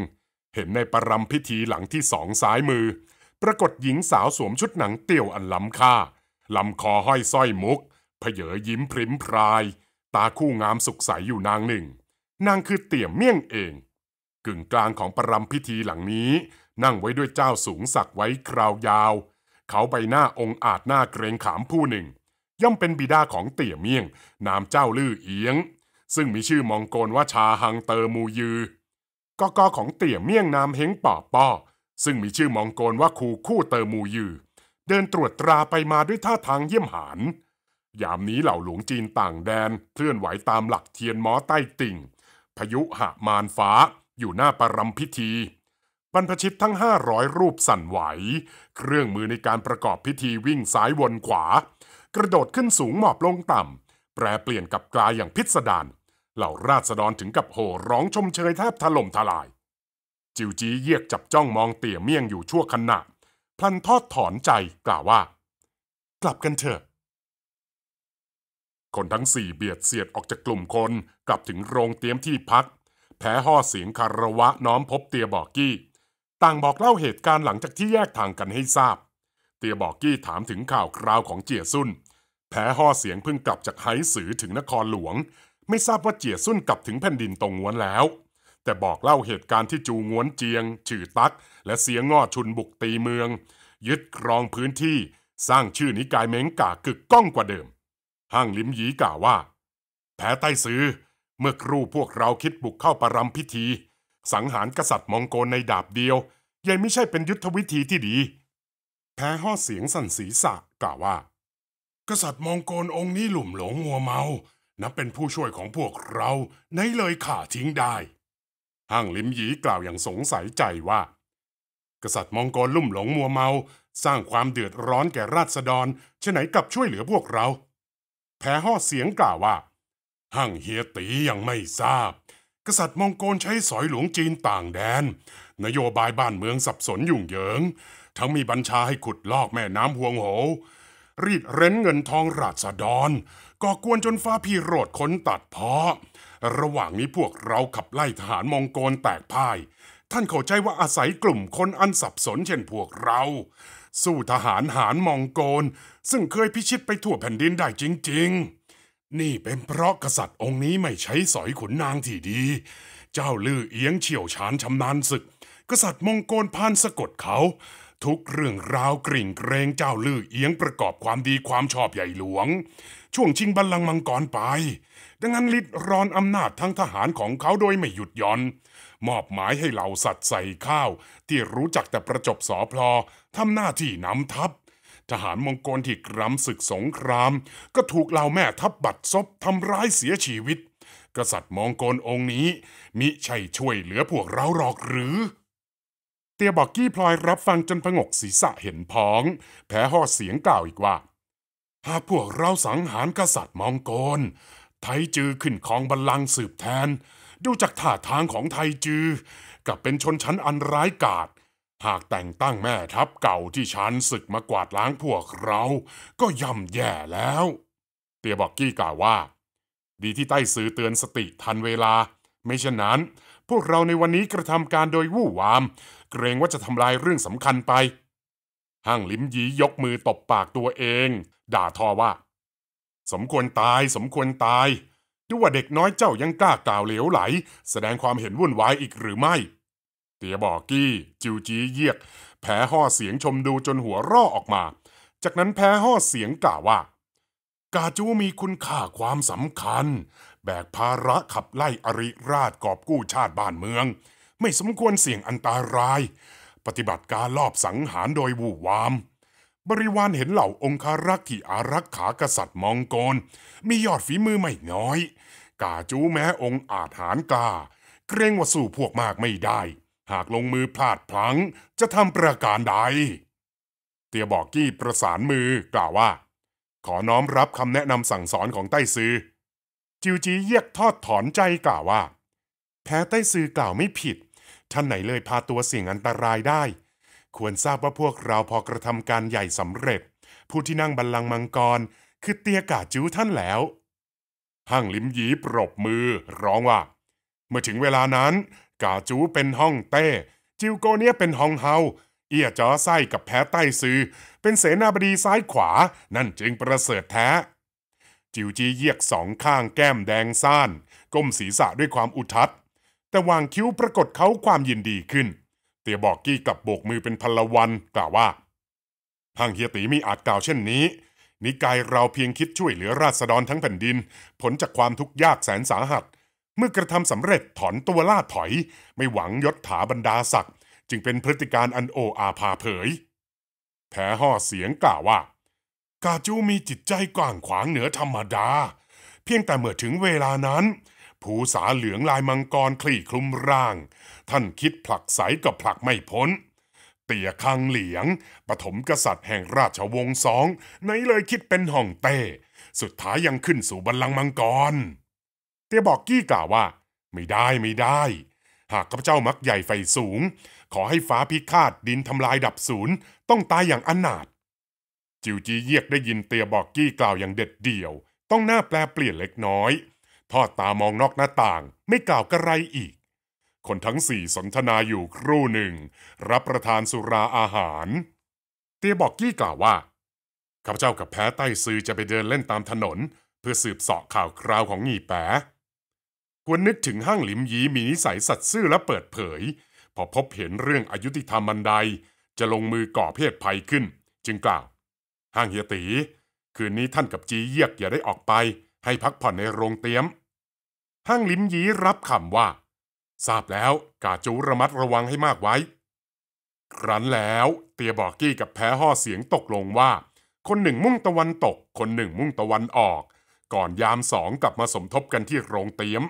เห็นในประรำพิธีหลังที่สองซ้ายมือ ปรากฏหญิงสาวสวมชุดหนังเตี่ยวอันล้ำค่าลำคอห้อยสร้อยมุกเพยอยิ้มพริมพราย ตาคู่งามสุขใสอยู่นางหนึ่งนางคือเตี่ยมเมี่ยงเอง กึ่งกลางของประรำพิธีหลังนี้ นั่งไว้ด้วยเจ้าสูงสักไว้คราวยาว เขาใบหน้าองค์อาจหน้าเกรงขามผู้หนึ่ง ย่อมเป็นบิดาของเตี่ยมเมี่ยงนามเจ้าลื่อเอียง ซึ่งมีชื่อมองโกนว่าชาหังเตอมูยือกอกอของเตี่ยมเมี่ยงนามเฮงป่อป้อซึ่งมีชื่อมองโกนว่าคูคู่เตอมูยือเดินตรวจตราไปมาด้วยท่าทางเยี่ยมหานยามนี้เหล่าหลวงจีนต่างแดน เคลื่อนไหวตามหลักเทียนหมอใต้ติ่งพายุหะมานฟ้า อยู่หน้าปรำพิธี บรรพชิตทั้ง 500 รูปสั่นไหว เครื่องมือในการประกอบพิธีวิ่งซ้ายวนขวา กระโดดขึ้นสูงหมอบลงต่ำแปรเปลี่ยนกับกลายอย่างพิสดารเหล่าราษฎรถึงกับโห่ร้องชมเชยแทบถล่มทลาย จิวจีเยียกจับจ้องมองเตี่ยเมี่ยงอยู่ชั่วขณะพลันทอดถอนใจกล่าวว่า กลับกันเถอะ คนทั้งสี่เบียดเสียดออกจากกลุ่มคนกลับถึงโรงเตียมที่พักแพ้ห่อเสียงคารวะน้อมพบเตียบอกกี้ต่างบอกเล่าเหตุการณ์หลังจากที่แยกทางกันให้ทราบ เตียบอกกี้ถามถึงข่าวคราวของเจียซุนแพ้ห่อเสียงเพิ่งกลับจากไฮสือถึงนครหลวง ไม่ทราบว่าเจียซุนกลับถึงแผ่นดินตรงวนแล้วแต่บอกเล่าเหตุการณ์ที่จูงวนเจียงชื่อตักและเสียงง่อชุนบุกตีเมือง ยึดครองพื้นที่ สร้างชื่อนิกายเม้งก่ากึกก้องกว่าเดิมห้างลิมหยีกล่าวว่า แพ้ใต้ซื้อเมื่อครู่พวกเราคิดบุกเข้าประรำพิธี สังหารกษัตริย์มองโกนในดาบเดียว ยังไม่ใช่เป็นยุทธวิธีที่ดี แพ้ห่อเสียงสั่นศีรษะกล่าวว่า กษัตริย์มองโกนองค์นี้หลุ่มหลงมัวเมา นับเป็นผู้ช่วยของพวกเราในเลยข่าทิ้งได้หางลิมหยีกล่าวอย่างสงสัยใจว่า กษัตริย์มองโกรลุ่มหลงมัวเมา สร้างความเดือดร้อนแก่ราษฎรชะไหนกับช่วยเหลือพวกเราแพ้ห่อเสียงกล่าวว่าห่างเฮียตียังไม่ทราบ กษัตริย์มองโกลใช้สอยหลวงจีนต่างแดน นโยบายบ้านเมืองสับสนยุ่งเหยิง ทั้งมีบัญชาให้ขุดลอกแม่น้ำห่วงโหรีดเร้นเงินทองราษฎรก่อกวนจนฟ้าพีโรดค้นตัดเพาะระหว่างนี้พวกเราขับไล่ทหารมองโกลแตกพ่าย ท่านเข้าใจว่าอาศัยกลุ่มคนอันสับสนเช่นพวกเรา สู้ทหารหารมองโกลซึ่งเคยพิชิตไปทั่วแผ่นดินได้จริงๆ นี่เป็นเพราะกษัตริย์องค์นี้ไม่ใช้สอยขุนนางที่ดี เจ้าลือเอียงเฉียวชานชำนาญศึก กษัตริย์มองโกลพานสะกดเขา ทุกเรื่องราวกริ่งเกรงเจ้าลือเอียงประกอบความดีความชอบใหญ่หลวง ช่วงชิงบัลลังก์มังกรไปดังนั้นลิดรอนอำนาจทั้งทหารของเขาโดยไม่หยุดย่อนมอบหมายให้เหล่าสัตว์ใส่ข้าว ที่รู้จักแต่ประจบสอพลอทำหน้าที่นำทัพทหารมองโกลที่กรำศึกสงคราม ก็ถูกเหล่าแม่ทัพบัดซบทำร้ายเสียชีวิต กษัตริย์มองโกลองค์นี้ มิใช่ช่วยเหลือพวกเราหรอกหรือ เตียบอกกี้พลอยรับฟังจนผงกศีรษะเห็นพ้องแพ้ห่อเสียงกล่าวอีกว่า หากพวกเราสังหารกษัตริย์มองโกลไทจือขึ้นครองบัลลังก์สืบแทน ดูจากท่าทางของไทจือกับเป็นชนชั้นอันร้ายกาจหากแต่งตั้งแม่ทัพเก่าที่ชานศึกมากวาดล้างพวกเรา ก็ย่ำแย่แล้ว เตียบอกกี้กล่าวว่า ดีที่ใต้สื่อเตือนสติทันเวลา ไม่ฉะนั้น พวกเราในวันนี้กระทำการโดยวู่วาม เกรงว่าจะทำลายเรื่องสำคัญไปห่างลิมยียกมือตบปากตัวเอง ด่าทอว่าสมควรตายสมควรตายดูว่าเด็กน้อยเจ้ายังกล้ากล่าวเหลวไหล แสดงความเห็นวุ่นวายอีกหรือไม่ เตียบอกกี้จิวจีเยียกแพ้ห่อเสียงชมดูจนหัว ร่อออกมา จากนั้นแพ้ห่อเสียงกล่าวว่า กาจูมีคุณค่าความสำคัญ แบกภาระขับไล่อริราชกอบกู้ชาติบ้านเมือง ไม่สมควรเสี่ยงอันตาราย ปฏิบัติการลอบสังหารโดยวู่วามบริวารเห็นเหล่าองคารักษ์ที่อารักขากษัตริย์มองโกลมียอดฝีมือไม่น้อย กาจูแม้องค์อาจหารกล้าเกรงว่าสู้พวกมากไม่ได้ หากลงมือพลาดพลั้งจะทำประการใด เตียบอกกี้ประสานมือกล่าวว่า ขอน้อมรับคำแนะนำสั่งสอนของใต้ซือจิวจีเยียกทอดถอนใจกล่าวว่า แพ้ใต้ซือกล่าวไม่ผิด ท่านไหนเลยพาตัวเสี่ยงอันตรายได้ควรทราบว่าพวกเราพอกระทำการใหญ่สำเร็จ ผู้ที่นั่งบัลลังก์มังกร คือเตียกาจิ้วท่านแล้วห้างลิมยีปรบมือร้องว่า เมื่อถึงเวลานั้น กาจูเป็นห้องเต้ จิวโกเนียเป็นห้องเฮา เอียจอไส้กับแพ้ใต้ซื้อเป็นเสนาบดีซ้ายขวานั่นจึงประเสริฐแท้ จิวจีเยียกสองข้างแก้มแดงซ่านก้มศีรษะด้วยความอุทัศแต่วางคิ้วปรากฏเขาความยินดีขึ้นเตียบอกกี้กลับโบกมือเป็นพลวันกล่าวว่าทางเฮียตีมีอาจกล่าวเช่นนี้ นิกายเราเพียงคิดช่วยเหลือราษฎรทั้งแผ่นดิน ผลจากความทุกข์ยากแสนสาหัส เมื่อกระทำสำเร็จถอนตัวล่าถอยไม่หวังยศถาบรรดาศักดิ์จึงเป็นพฤติการอันโออาพาเผยแผ้ห่อเสียงกล่าวว่า กาจูมีจิตใจกว้างขวางเหนือธรรมดา เพียงแต่เมื่อถึงเวลานั้นผูสาเหลืองลายมังกรคลี่คลุมร่าง ท่านคิดผลักใสก็ผลักไม่พ้น เตี่ยคังเหลียงปฐมกษัตริย์แห่งราชวงศ์สองในเลยคิดเป็นห่องเต้ สุดท้ายยังขึ้นสู่บัลลังก์มังกร เตี่ยบอกกี้กล่าวว่า ไม่ได้ไม่ได้ หากข้าพเจ้ามักใหญ่ไฟสูง ขอให้ฟ้าพิฆาตดินทำลายดับศูนย์ต้องตายอย่างอนาถจิวจีเยียกได้ยินเตียบอกกี้กล่าวอย่างเด็ดเดี่ยว ต้องหน้าแปลเปลี่ยนเล็กน้อยทอดตามองนอกหน้าต่างไม่กล่าวกระไรอีก คนทั้งสี่สนทนาอยู่ครู่หนึ่ง รับประทานสุราอาหาร เตียบอกกี้กล่าวว่า ข้าพเจ้ากับแพ้ใต้ซือจะไปเดินเล่นตามถนน เพื่อสืบเสาะข่าวคราวของหงีแปะควรนึกถึงห้างหลิมยีมีนิสัยสัตว์ซื่อและเปิดเผย พอพบเห็นเรื่องอายุติธรรมบันไดจะลงมือก่อเพศภัยขึ้น จึงกล่าวห้างเฮียตีคืนนี้ท่านกับจีเยียกอย่าได้ออกไป ให้พักผ่อนในโรงเตี้ยมทั้งลิ้มยีรับคำว่า ทราบแล้วกาจูระมัดระวังให้มากไว้ ครั้นแล้ว เตียบอกกี้กับแพ้ห่อเสียงตกลงว่า คนหนึ่งมุ่งตะวันตก คนหนึ่งมุ่งตะวันออก ก่อนยามสองกลับมาสมทบกันที่โรงเตี๊ยม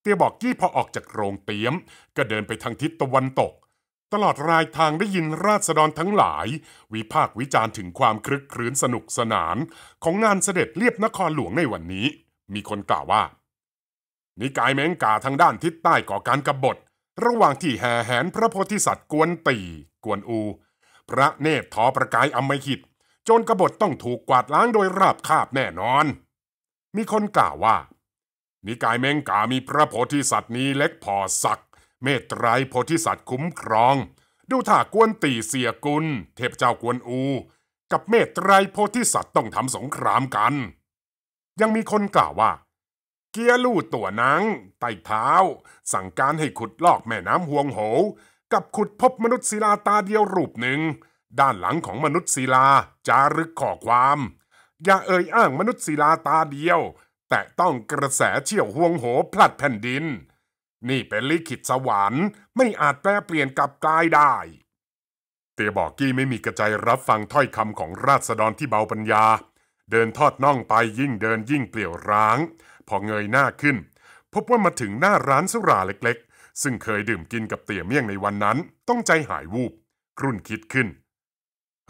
เตียบอกกี้พอออกจากโรงเตี๊ยม ก็เดินไปทางทิศตะวันตก ตลอดรายทางได้ยินราษฎรทั้งหลาย วิพากษ์วิจารณ์ถึงความคลึกครื้นสนุกสนาน ของงานเสด็จเรียบนครหลวงในวันนี้ มีคนกล่าวว่านิกายแมงกาทางด้านทิศใต้ก่อการกบฏระหว่างที่แห่แหนพระโพธิสัตว์กวนตีกวนอู พระเนตรทอประกายอมมหิตจนกบฏต้องถูกกวาดล้างโดยราบคาบแน่นอน มีคนกล่าวว่า นิกายแมงกามีพระโพธิสัตว์นี้เล็กพอสักเมตรายโพธิสัตว์คุ้มครอง ดูถ้ากวนตีเสียกุลเทพเจ้ากวนอู กับเมตรายโพธิสัตว์ต้องทำสงครามกัน ยังมีคนกล่าวว่าเกียลู่ตัวนังไต่เท้า สั่งการให้ขุดลอกแม่น้ำห่วงโห กับขุดพบมนุษย์ศิลาตาเดียวรูปหนึ่ง ด้านหลังของมนุษย์ศิลา จารึกข้อความ อย่าเอ่ยอ้างมนุษย์ศิลาตาเดียว แต่ต้องกระแสเชี่ยวห่วงโหพลัดแผ่นดิน นี่เป็นลิขิตสวรรค์ไม่อาจแปลเปลี่ยนกลับกลายได้ เตียบอกกี้ไม่มีกระใจรับฟังถ้อยคำของราษฎรที่เบาปัญญา เดินทอดน่องไปยิ่งเดินยิ่งเปลี่ยวร้างพอเงยหน้าขึ้น พบว่ามาถึงหน้าร้านสุราเล็ก ๆ ซึ่งเคยดื่มกินกับเตี่ยเมี่ยงในวันนั้น ต้องใจหายวูบกรุ่นคิดขึ้น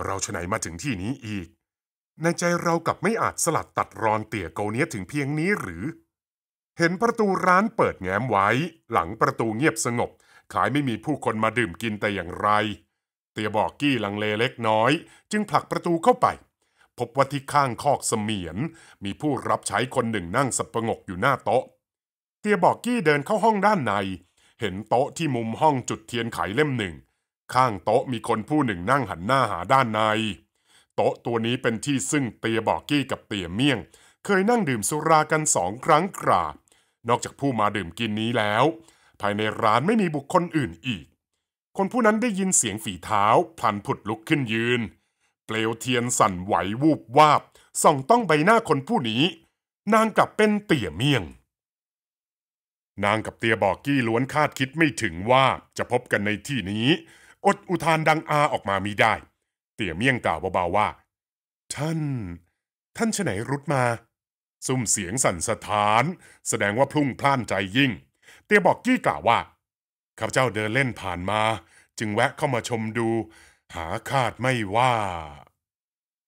เราชไหนมาถึงที่นี้อีก ในใจเรากับไม่อาจสลัดตัดรอนเตี่ยโกเนี้ยถึงเพียงนี้หรือ เห็นประตูร้านเปิดแง้มไว้ หลังประตูเงียบสงบ ขายไม่มีผู้คนมาดื่มกินแต่อย่างไร เตียบอกกี้ลังเลเล็กน้อย จึงผลักประตูเข้าไปพบว่าที่ข้างคอกเสมียน มีผู้รับใช้คนหนึ่งนั่งสับปงกอยู่หน้าโต๊ะ เตียบอกกี้เดินเข้าห้องด้านใน เห็นโต๊ะที่มุมห้องจุดเทียนไขเล่มหนึ่ง ข้างโต๊ะมีคนผู้หนึ่งนั่งหันหน้าหาด้านใน โต๊ะตัวนี้เป็นที่ซึ่งเตียบอกกี้กับเตียเมี่ยง เคยนั่งดื่มสุรากันสองครั้งกรานอกจากผู้มาดื่มกินนี้แล้ว ภายในร้านไม่มีบุคคลอื่นอีก คนผู้นั้นได้ยินเสียงฝีเท้าพลันผุดลุกขึ้นยืนเปลวเทียนสั่นไหววูบวาบ ส่องต้องใบหน้าคนผู้นี้ นางกลับเป็นเตี่ยเมี่ยง นางกับเตียบอกกี้ล้วนคาดคิดไม่ถึงว่าจะพบกันในที่นี้ อดอุทานดังอาออกมามิได้ เตี่ยเมี่ยงกล่าวเบาๆว่า ท่าน ท่านชไหนรุดมาซุ่มเสียงสั่นสะท้าน แสดงว่าพลุ่งพล่านใจยิ่ง เตียบอกกี้กล่าวว่า ข้าพเจ้าเดินเล่นผ่านมา จึงแวะเข้ามาชมดูหาคาดไม่ว่า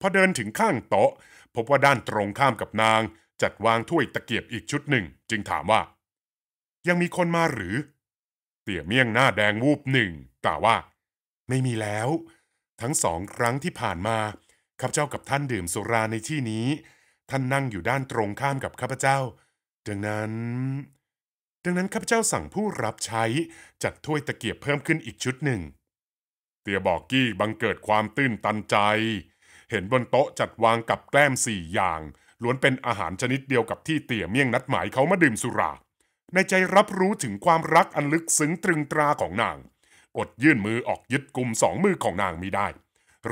พอเดินถึงข้างโต๊ะ พบว่าด้านตรงข้ามกับนาง จัดวางถ้วยตะเกียบอีกชุดหนึ่ง จึงถามว่า ยังมีคนมาหรือ เตี่ยเมี่ยงหน้าแดงวูบหนึ่งกล่าวว่า ไม่มีแล้ว ทั้งสองครั้งที่ผ่านมาข้าพเจ้ากับท่านดื่มสุราในที่นี้ ท่านนั่งอยู่ด้านตรงข้ามกับข้าพเจ้า ดังนั้น ดังนั้นข้าพเจ้าสั่งผู้รับใช้จัดถ้วยตะเกียบเพิ่มขึ้นอีกชุดหนึ่งเตียบอกกี้บังเกิดความตื้นตันใจ เห็นบนโต๊ะจัดวางกับแกล้มสี่อย่างล้วนเป็นอาหารชนิดเดียวกับที่เตี่ยเมี่ยงนัดหมายเขามาดื่มสุราในใจรับรู้ถึงความรักอันลึกซึ้งตรึงตราของนาง อดยื่นมือออกยึดกลุ่มสองมือของนางมิได้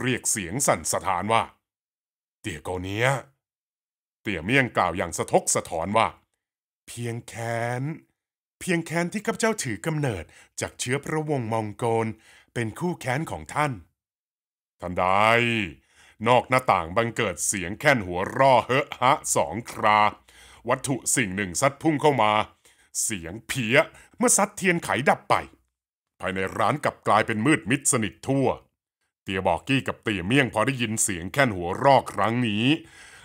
เรียกเสียงสั่นสะท้านว่า เตี่ยโกเนี้ย เตี่ยเมี่ยงกล่าวอย่างสะทกสะท้อนว่า เพียงแค้นเพียงแค้นที่ข้าพเจ้าถือกำเนิดจากเชื้อพระวงศ์มองโกลเป็นคู่แค้นของท่านท่านใด นอกหน้าต่างบังเกิดเสียงแค่นหัวร่อ เฮอะฮะสองครา วัตถุสิ่งหนึ่งซัดพุ่งเข้ามา เสียงเพี้ยเมื่อซัดเทียนไขดับไป ภายในร้านกลับกลายเป็นมืดมิดสนิททั่ว เตียบอกกี้กับเตียเมี่ยงพอได้ยินเสียงแค่นหัวรออครั้งนี้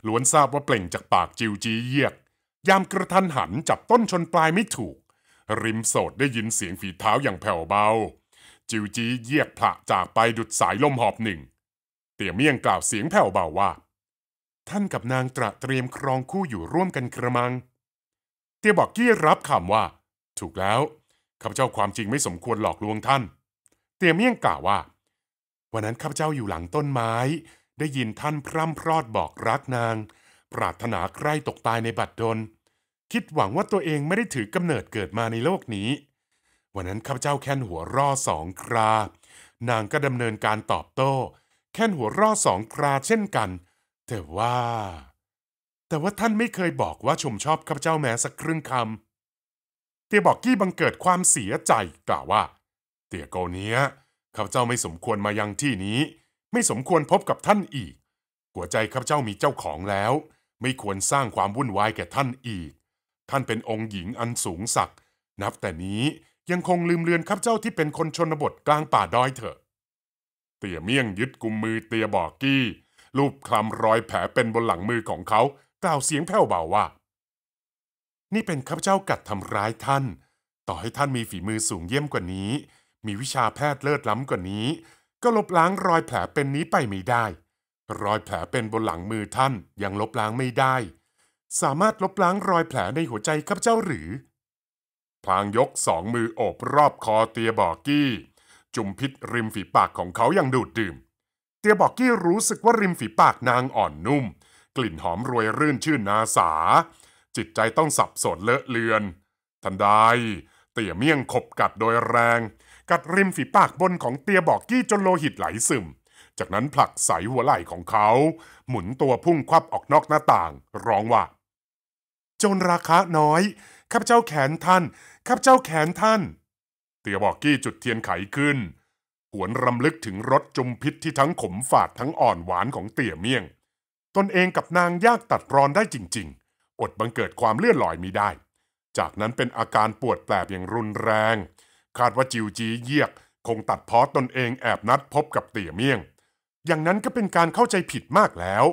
ล้วนทราบว่าเปล่งจากปากจิวจีเยียกยามกระทันหันจับต้นชนปลายไม่ถูก ริมโสดได้ยินเสียงฝีเท้าอย่างแผ่วเบาจิวจีเยียกพระจากไปดุดสายลมหอบหนึ่ง เตี่ยเมี่ยงกล่าวเสียงแผ่วเบาว่า ท่านกับนางตระเตรียมครองคู่อยู่ร่วมกันกระมัง เตี่ยบอกกี้รับคำว่า ถูกแล้ว ข้าพเจ้าความจริงไม่สมควรหลอกลวงท่าน เตี่ยเมี่ยงกล่าวว่า วันนั้นข้าพเจ้าอยู่หลังต้นไม้ ได้ยินท่านพร่ำพรอดบอกรักนาง ปรารถนาใกล้ตกตายในบัดดลคิดหวังว่าตัวเองไม่ได้ถือกำเนิดเกิดมาในโลกนี้วันนั้นข้าพเจ้าแค้นหัวร่อสองครา นางก็ดำเนินการตอบโต้ แค้นหัวร่อสองคราเช่นกัน แต่ว่า แต่ว่าท่านไม่เคยบอกว่าชมชอบข้าพเจ้าแม้สักครึ่งคำเตียบอกกี้บังเกิดความเสียใจ กล่าวว่า เตียโกเนี้ยข้าพเจ้าไม่สมควรมายังที่นี้ ไม่สมควรพบกับท่านอีกหัวใจข้าพเจ้ามีเจ้าของแล้ว ไม่ควรสร้างความวุ่นวายแก่ท่านอีก ท่านเป็นองค์หญิงอันสูงศักดิ์นับแต่นี้ยังคงลืมเลือนข้าพเจ้าที่เป็นคนชนบทกลางป่าดอยเถอะ เตี่ยเมี่ยงยึดกุมมือเตี่ยบอกกี้ลูบคลำรอยแผลเป็นบนหลังมือของเขากล่าวเสียงแผ่วเบาว่า นี่เป็นข้าพเจ้ากัดทำร้ายท่าน ต่อให้ท่านมีฝีมือสูงเยี่ยมกว่านี้ มีวิชาแพทย์เลิศล้ำกว่านี้ ก็ลบล้างรอยแผลเป็นนี้ไปไม่ได้ รอยแผลเป็นบนหลังมือท่าน ยังลบล้างไม่ได้ สามารถลบล้างรอยแผลในหัวใจข้าพเจ้าหรือพลางยกสองมือโอบรอบคอเตียบอกกี้ จุ่มพิษริมฝีปากของเขาอย่างดูดดื่ม เตียบอกกี้รู้สึกว่าริมฝีปากนางอ่อนนุ่ม กลิ่นหอมรวยรื่นชื่นนาสา จิตใจต้องสับสนเลอะเลือน ทันใดเตียเมี่ยงขบกัดโดยแรง กัดริมฝีปากบนของเตียบอกกี้ จนโลหิตไหลซึมจากนั้นผลักใสหัวไหล่ของเขา หมุนตัวพุ่งควับออกนอกหน้าต่าง ร้องว่าจนราคาน้อยข้าพเจ้าแขนท่านข้าพเจ้าแขนท่าน เตียบอกกี้จุดเทียนไขขึ้นหวนรำลึกถึงรสจมพิษที่ทั้งขมฝาดทั้งอ่อนหวานของเตี่ยเมี่ยง ตนเองกับนางยากตัดรอนได้จริงๆ อดบังเกิดความเลื่อนลอยมีได้ จากนั้นเป็นอาการปวดแปลบอย่างรุนแรง คาดว่าจิวจีเยียก คงตัดเพาะตนเองแอบนัดพบกับเตี่ยเมี่ยง อย่างนั้นก็เป็นการเข้าใจผิดมากแล้ว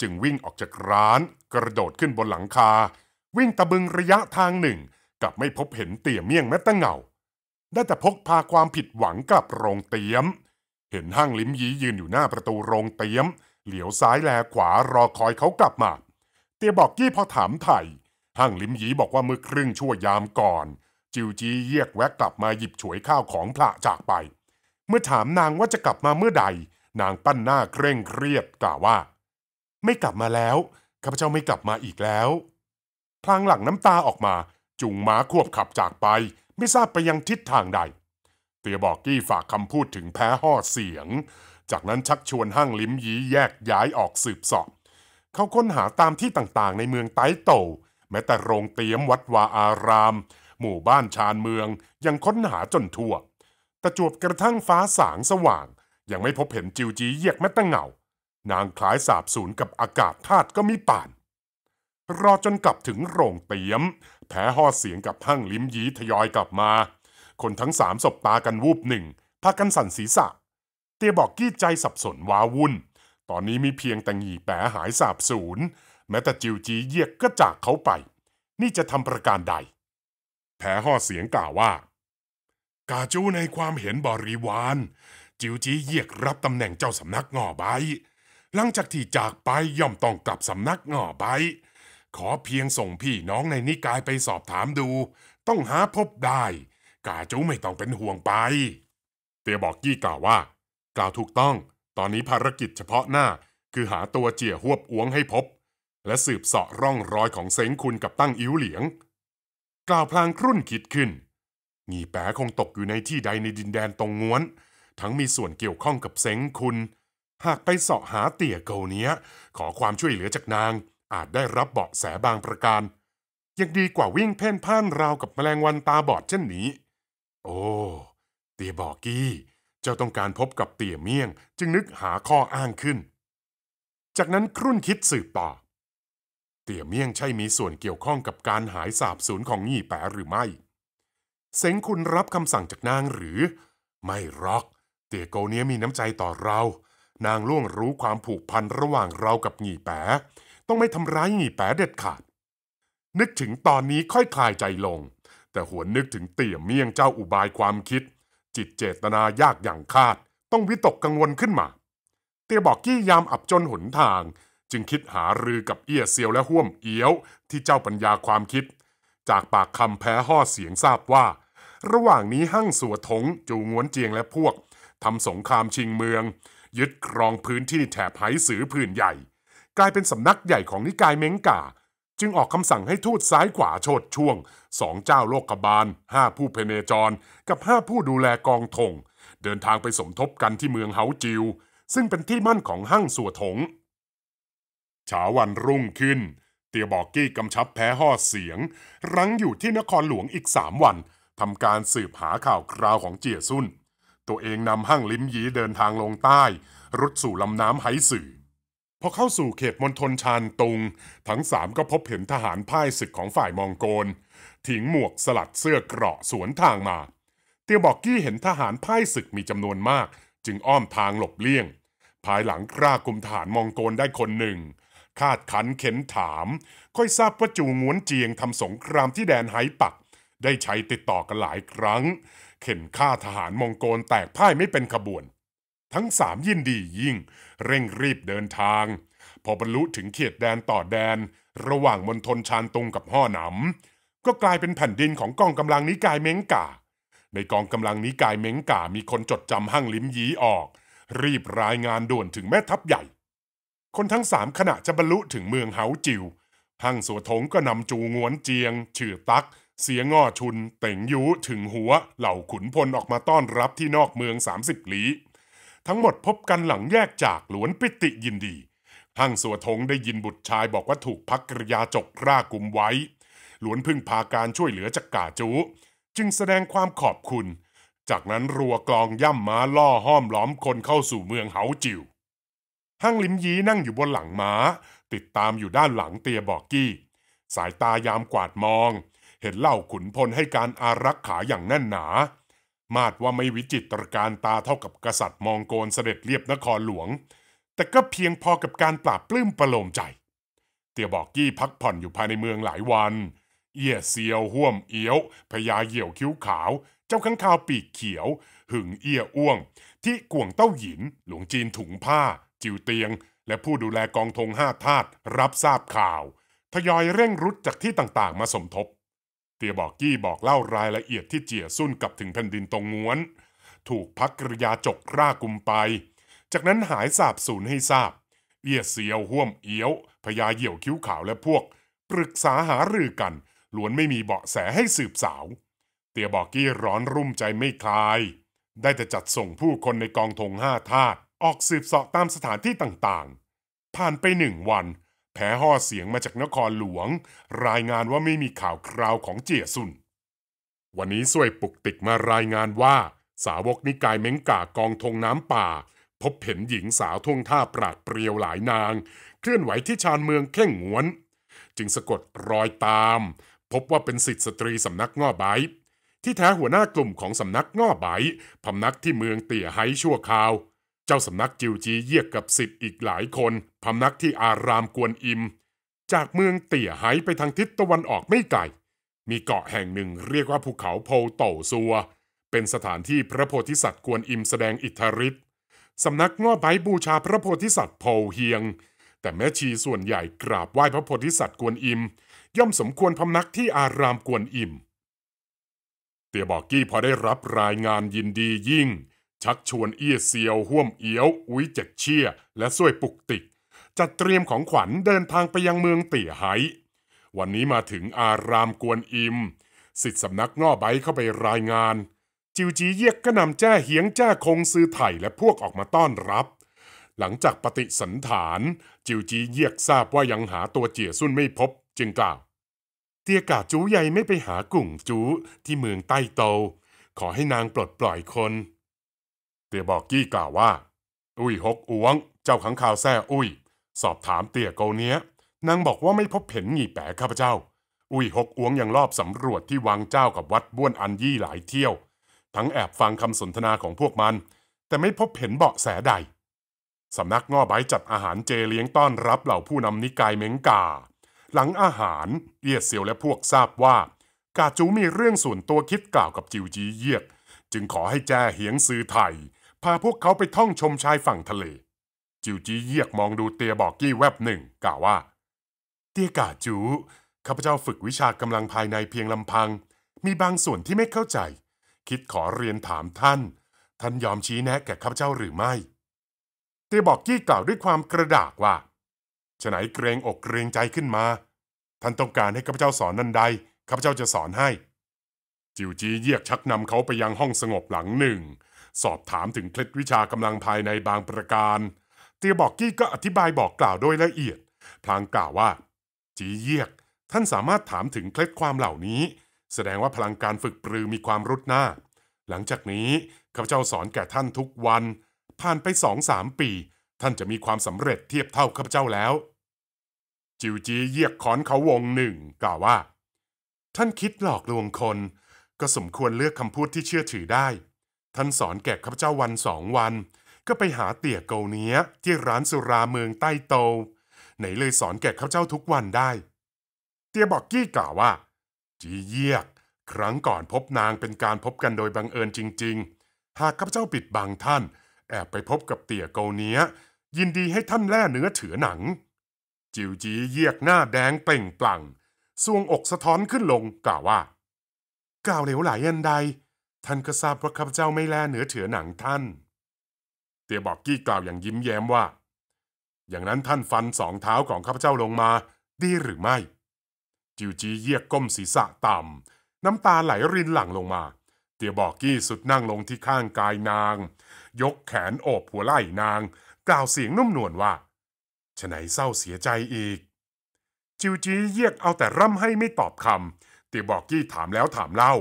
จึงวิ่งออกจากร้าน กระโดดขึ้นบนหลังคาวิ่งตะบึงระยะทางหนึ่งกลับไม่พบเห็นเตี่ยเมี่ยงแม้แต่เงาได้แต่พกพาความผิดหวังกลับโรงเตี้ยม เห็นห้างลิ้มยียืนอยู่หน้าประตูโรงเตี้ยม เหลียวซ้ายแลขวารอคอยเขากลับมา เตียบอกยี่พอถามไทยห้างลิ้มยีบอกว่าเมื่อครึ่งชั่วยามก่อน จิวจีเยียกแวะกลับมาหยิบฉวยข้าวของพระจากไป เมื่อถามนางว่าจะกลับมาเมื่อใด นางปั้นหน้าเคร่งเครียดกล่าวว่า ไม่กลับมาแล้วข้าพเจ้าไม่กลับมาอีกแล้วพลางหลั่งน้ำตาออกมาจุงม้าควบขับจากไปไม่ทราบไปยังทิศทางใด เตียบอกกี้ฝากคำพูดถึงแพ้ห่อเสียง จากนั้นชักชวนห้างลิ้มยีแยกย้ายออกสืบสอบ เขาค้นหาตามที่ต่างๆในเมืองไต้โต แม้แต่โรงเตียมวัดวาอาราม หมู่บ้านชานเมือง ยังค้นหาจนทั่วแต่จวบกระทั่งฟ้าสางสว่าง ยังไม่พบเห็นจิวจีเยียกแม้แต่เงานางคล้ายสาบสูญกับอากาศธาตุก็มิป่านรอจนกลับถึงโรงเตียม แพ้ห่อเสียงกับหังลิ้มยีทยอยกลับมา คนทั้งสามสบตากันวูบหนึ่งพากันสั่นศีรษะ เตียบอกกี้ใจสับสนว้าวุ่น ตอนนี้มีเพียงแต่หงีแปะหายสาบสูญแม้แต่จิวจีเยียกก็จากเขาไป นี่จะทำประการใด แพ้ห่อเสียงกล่าวว่า กาจูในความเห็นบริวารจิวจีเยียกรับตำแหน่งเจ้าสำนักง่อใบหลังจากที่จากไปย่อมต้องกลับสำนักง่อใบขอเพียงส่งพี่น้องในนิกายไปสอบถามดู ต้องหาพบได้กาจูไม่ต้องเป็นห่วงไป เตียบอกกี้กล่าวว่า กล่าวถูกต้อง ตอนนี้ภารกิจเฉพาะหน้าคือหาตัวเจี๋ยหวบอ้วงให้พบ และสืบเสาะร่องรอยของเซ้งคุณกับตั้งอิ๋วเหลียง กล่าวพลางครุ่นคิดขึ้น งีแปะคงตกอยู่ในที่ใดในดินแดนตรงง้วน ทั้งมีส่วนเกี่ยวข้องกับเซ้งคุณ หากไปเสาะหาเตี่ยเกาเนี้ย ขอความช่วยเหลือจากนางอาจได้รับเบาะแสบางประการ ยังดีกว่าวิ่งเพ่นพ่านราวกับแมลงวันตาบอดเช่นนี้ โอ้เตียบอกกี้ เจ้าต้องการพบกับเตี่ยเมี่ยง จึงนึกหาข้ออ้างขึ้น จากนั้นครุ่นคิดสืบต่อเตี่ยเมี่ยงใช่มีส่วนเกี่ยวข้องกับการหายสาบสูญของงี่แปะหรือไม่ เซงคุณรับคำสั่งจากนางหรือ ไม่รอก เตี่ยโกเนี้ยมีน้ำใจต่อเรา นางล่วงรู้ความผูกพันระหว่างเรากับงี่แปะต้องไม่ทำร้ายหงีแปะเด็ดขาด นึกถึงตอนนี้ค่อยคลายใจลง แต่หวนนึกถึงเตี่ยเมี่ยงเจ้าอุบายความคิด จิตเจตนายากอย่างคาด ต้องวิตกกังวลขึ้นมา เตี่ยบอกกี้ยามอับจนหนทางจึงคิดหารือกับเอี้ยเซียวและห่วมเอี้ยวที่เจ้าปัญญาความคิด จากปากคำแพ้ห่อเสียงทราบว่า ระหว่างนี้หัางสัวทงจูงวนเจียงและพวกทำสงครามชิงเมือง ยึดครองพื้นที่แถบไหสือผืนใหญ่กลายเป็นสำนักใหญ่ของนิกายเม้งก่าจึงออกคำสั่งให้ทูตซ้ายขวาโชดช่วงสองเจ้าโลกบาลห้าผู้เพเนจร กับห้าผู้ดูแลกองทงเดินทางไปสมทบกันที่เมืองเฮาจิว ซึ่งเป็นที่มั่นของห้างสัวถงเช้าวันรุ่งขึ้น เตียบอกกี้กำชับแพ้ห่อเสียง รั้งอยู่ที่นครหลวงอีกสามวันทำการสืบหาข่าวคราวของเจียซุนตัวเองนำห้างลิมยีเดินทางลงใต้รุดสู่ลำน้ำไฮสื่อพอเข้าสู่เขตมณฑลชานตุง ทั้งสามก็พบเห็นทหารพ่ายศึกของฝ่ายมองโกลถิงหมวกสลัดเสื้อเกราะสวนทางมา เตียบอกกี้เห็นทหารพ่ายศึกมีจำนวนมาก จึงอ้อมทางหลบเลี่ยง ภายหลังกล้ากลุ่มทหารมองโกลได้คนหนึ่ง คาดขันเข็นถาม ค่อยทราบว่าจูง้วนเจียงทำสงครามที่แดนไหปัก ได้ใช้ติดต่อกันหลายครั้ง เข็นฆ่าทหารมองโกลแตกพ่ายไม่เป็นขบวนทั้งสามยินดียิ่ง เร่งรีบเดินทาง พอบรรลุถึงเขตแดนต่อแดนระหว่างมณฑลชานตงกับห่อหนำก็กลายเป็นแผ่นดินของกองกำลังนิกายเม้งกา ในกองกำลังนิกายเม้งกา มีคนจดจำหั่งลิมยีออก รีบรายงานด่วนถึงแม่ทัพใหญ่ คนทั้งสามขณะจะบรรลุถึงเมืองเฮาจิวหั่งสัวทงก็นำจูงวนเจียงเฉื่อตักเสียง่อชุนเต่งยูถึงหัวเหล่าขุนพลออกมาต้อนรับที่นอกเมืองสสามิบลี้ทั้งหมดพบกันหลังแยกจากหลวนปิติยินดีห่างสัวทงได้ยินบุตรชายบอกว่า ถูกพักกริยาจกรากุมไว้หลวนพึ่งพาการช่วยเหลือจากกาจูจึงแสดงความขอบคุณ จากนั้นรัวกลองย่ำม้าล่อห้อมล้อมคนเข้าสู่เมืองเหาจิวห่างลิมยีนั่งอยู่บนหลังม้าติดตามอยู่ด้านหลังเตียบอกกี้ สายตายามกวาดมอง เห็นเหล่าขุนพลให้การอารักขาอย่างแน่นหนามาดว่าไม่วิจิตรการตาเท่ากับกษัตริย์มองโกลเสด็จเรียบนครหลวง แต่ก็เพียงพอกับการปราบปลื้มประโลมใจ เตียบอกกี้พักผ่อนอยู่ภายในเมืองหลายวันเอี่ยเซียวห่วมเอี้ยวพญาเหี่ยวคิ้วขาว เจ้าข้างคาวปีกเขียว หึงเอี้ยอ้วง ที่ก่วงเต้าหยินหลวงจีนถุงผ้า จิวเตียง และผู้ดูแลกองทงห้าธาตุรับทราบข่าว ทยอยเร่งรุดจากที่ต่างๆ มาสมทบเตียบอกกี้บอกเล่ารายละเอียดที่เจียซุ่นกลับถึงแผ่นดินตรงง้วนถูกพักกริยาจกร่ากุมไป จากนั้นหายสาบสูญให้ทราบเอียเสียวห่วมเอียวพญาเหี่ยวคิ้วขาวและพวกปรึกษาหารือกันล้วนไม่มีเบาะแสให้สืบสาว เตียบอกกี้ร้อนรุ่มใจไม่คลาย ได้แต่จัดส่งผู้คนในกองทงห้าทาุออกสืบเสาะตามสถานที่ต่างๆ ผ่านไปหนึ่งวันแพ้ห่อเสียงมาจากนครหลวง รายงานว่าไม่มีข่าวคราวของเจียซุน วันนี้สวยปุกติกมารายงานว่า สาวกนิกายเม้งกากองธงน้ำป่า พบเห็นหญิงสาวท่วงท่าปราดเปรียวหลายนาง เคลื่อนไหวที่ชานเมืองเข่งงวน จึงสะกดรอยตาม พบว่าเป็นสิทธิสตรีสำนักง่อไบ ที่แท้หัวหน้ากลุ่มของสำนักง่อไบพำนักที่เมืองเตี่ยไฮชั่วคราวเจ้าสำนักจิวจีเยียกกับสิทธิ์อีกหลายคนพำนักที่อารามกวนอิม จากเมืองเตี่ยหายไปทางทิศตะวันออกไม่ไกล มีเกาะแห่งหนึ่งเรียกว่าภูเขาโพเต่าซัว เป็นสถานที่พระโพธิสัตว์กวนอิมแสดงอิทธิฤทธิ์สำนักง้อใบบูชาพระโพธิสัตว์โพเฮียง แต่แม่ชีส่วนใหญ่กราบไหว้พระโพธิสัตว์กวนอิมย่อมสมควรพำนักที่อารามกวนอิมเตียบอกกี้พอได้รับรายงานยินดียิ่งชักชวนเอี้ยเซียวห่วมเอี้ยว อุ้ยเจ็ดเชี่ยและส่วยปุกติกจัดเตรียมของขวัญเดินทางไปยังเมืองเตี่ยไหวันนี้มาถึงอารามกวนอิม สิทธิสำนักง่อใบเข้าไปรายงาน จิวจีเยียกก็นำแจ้เหียงแจ้คงซื้อไถ่และพวกออกมาต้อนรับ หลังจากปฏิสันฐาน จิวจีเยียกทราบว่ายังหาตัวเจี๋ยซุ่นไม่พบจึงกล่าวเตียกาจูใหญ่ไม่ไปหากุ่งจูที่เมืองใต้โต ขอให้นางปลดปล่อยคนเตียบอกกี้กล่าวว่า อุ้ยหกอ้วง เจ้าขังข่าวแซ่อุ้ย สอบถามเตียโกเนี้ยนางบอกว่าไม่พบเห็นหงี่แปะข้าพเจ้า อุ้ยหกอ้วงยังรอบสำรวจที่วังเจ้ากับวัดบ้วนอันยี่หลายเที่ยว ทั้งแอบฟังคำสนทนาของพวกมัน แต่ไม่พบเห็นเบาะแสใดสำนักง่อใบจัดอาหารเจเลี้ยงต้อนรับเหล่าผู้นำนิกายเมงกา หลังอาหารเอียดเซียวและพวกทราบว่า กาจูมีเรื่องส่วนตัวคิดกล่าวกับจิวจีเยียกจึงขอให้แจ้เหียงซือไทยพาพวกเขาไปท่องชมชายฝั่งทะเล จิวจีเยียกมองดูเตียบอกกี้แวบหนึ่ง กล่าวว่า เตียกาจูข้าพเจ้าฝึกวิชากำลังภายในเพียงลำพัง มีบางส่วนที่ไม่เข้าใจ คิดขอเรียนถามท่าน ท่านยอมชี้แนะแก่ข้าพเจ้าหรือไม่ เตียบอกกี้กล่าวด้วยความกระดากว่าฉไหนเกรงอกเกรงใจขึ้นมา ท่านต้องการให้ข้าพเจ้าสอนนันใดข้าพเจ้าจะสอนให้ จิวจีเยียกชักนำเขาไปยังห้องสงบหลังหนึ่งสอบถามถึงเคล็ดวิชากำลังภายในบางประการ เตียบอกกี้ก็อธิบายบอกกล่าวโดยละเอียดพลางกล่าวว่า จีเยียก ท่านสามารถถามถึงเคล็ดความเหล่านี้ แสดงว่าพลังการฝึกปรือมีความรุดหน้า หลังจากนี้ข้าพเจ้าสอนแก่ท่านทุกวัน ผ่านไปสองสามปี ท่านจะมีความสำเร็จเทียบเท่าข้าพเจ้าแล้ว จิวจีเยียกขอนเขาวงหนึ่งกล่าวว่า ท่านคิดหลอกลวงคน ก็สมควรเลือกคำพูดที่เชื่อถือได้ท่านสอนแก่ข้าพเจ้าวันสองวัน ก็ไปหาเตี่ยเกาเนี้ยที่ร้านสุราเมืองใต้โตไหนเลยสอนแก่ข้าพเจ้าทุกวันได้ เตี่ยบอกกี้กล่าวว่าจีเยียก ครั้งก่อนพบนางเป็นการพบกันโดยบังเอิญจริงๆ หากข้าพเจ้าปิดบังท่าน แอบไปพบกับเตี่ยเกาเนี้ยยินดีให้ท่านแล่เนื้อเถือหนัง จิวจีเยียกหน้าแดงเปล่งปลั่งสวงอกสะท้อนขึ้นลงกล่าวว่ากล่าวเหลวไหลอันใดท่านก็ทราบว่าข้าพเจ้าไม่แลเหนือเถือหนังท่าน เตียบอกกี้กล่าวอย่างยิ้มแย้มว่า อย่างนั้นท่านฟันสองเท้าของข้าพเจ้าลงมา ดีหรือไม่ จิวจีเยียกก้มศีรษะต่ำน้ำตาไหลรินหลั่งลงมา เตียบอกกี้สุดนั่งลงที่ข้างกายนาง ยกแขนโอบหัวไหล่นาง กล่าวเสียงนุ่มนวลว่าฉไหนเศร้าเสียใจอีก จิวจีเยียกเอาแต่ร่ำให้ไม่ตอบคำเตียบอกกี้ถามแล้วถามเล่า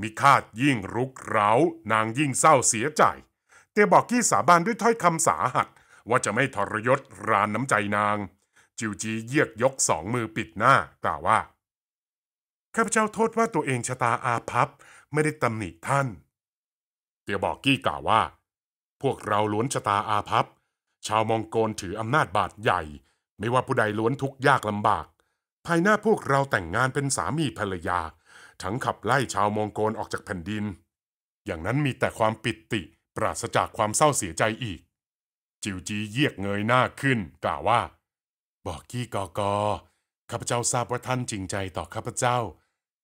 มิคาดยิ่งรุกเร้านางยิ่งเศร้าเสียใจ เตบอกกี้สาบานด้วยถ้อยคำสาหัส ว่าจะไม่ทรยศรานน้ำใจนาง จิวจีเยียกยกสองมือปิดหน้ากล่าวว่าข้าพเจ้าโทษว่าตัวเองชะตาอาภัพ ไม่ได้ตำหนิท่าน เตียบอกกี้กล่าวว่า พวกเราล้วนชะตาอาภัพ ชาวมองโกลถืออำนาจบาดใหญ่ ไม่ว่าผู้ใดล้วนทุกข์ยากลำบาก ภายหน้าพวกเราแต่งงานเป็นสามีภรรยาทั้งขับไล่ชาวมองโกลออกจากแผ่นดิน อย่างนั้นมีแต่ความปิดติ ปราศจากความเศร้าเสียใจอีก จิวจีเยียกเงยหน้าขึ้น กล่าวว่า บอกกี้กอกอข้าพเจ้าทราบว่าท่านจริงใจต่อข้าพเจ้า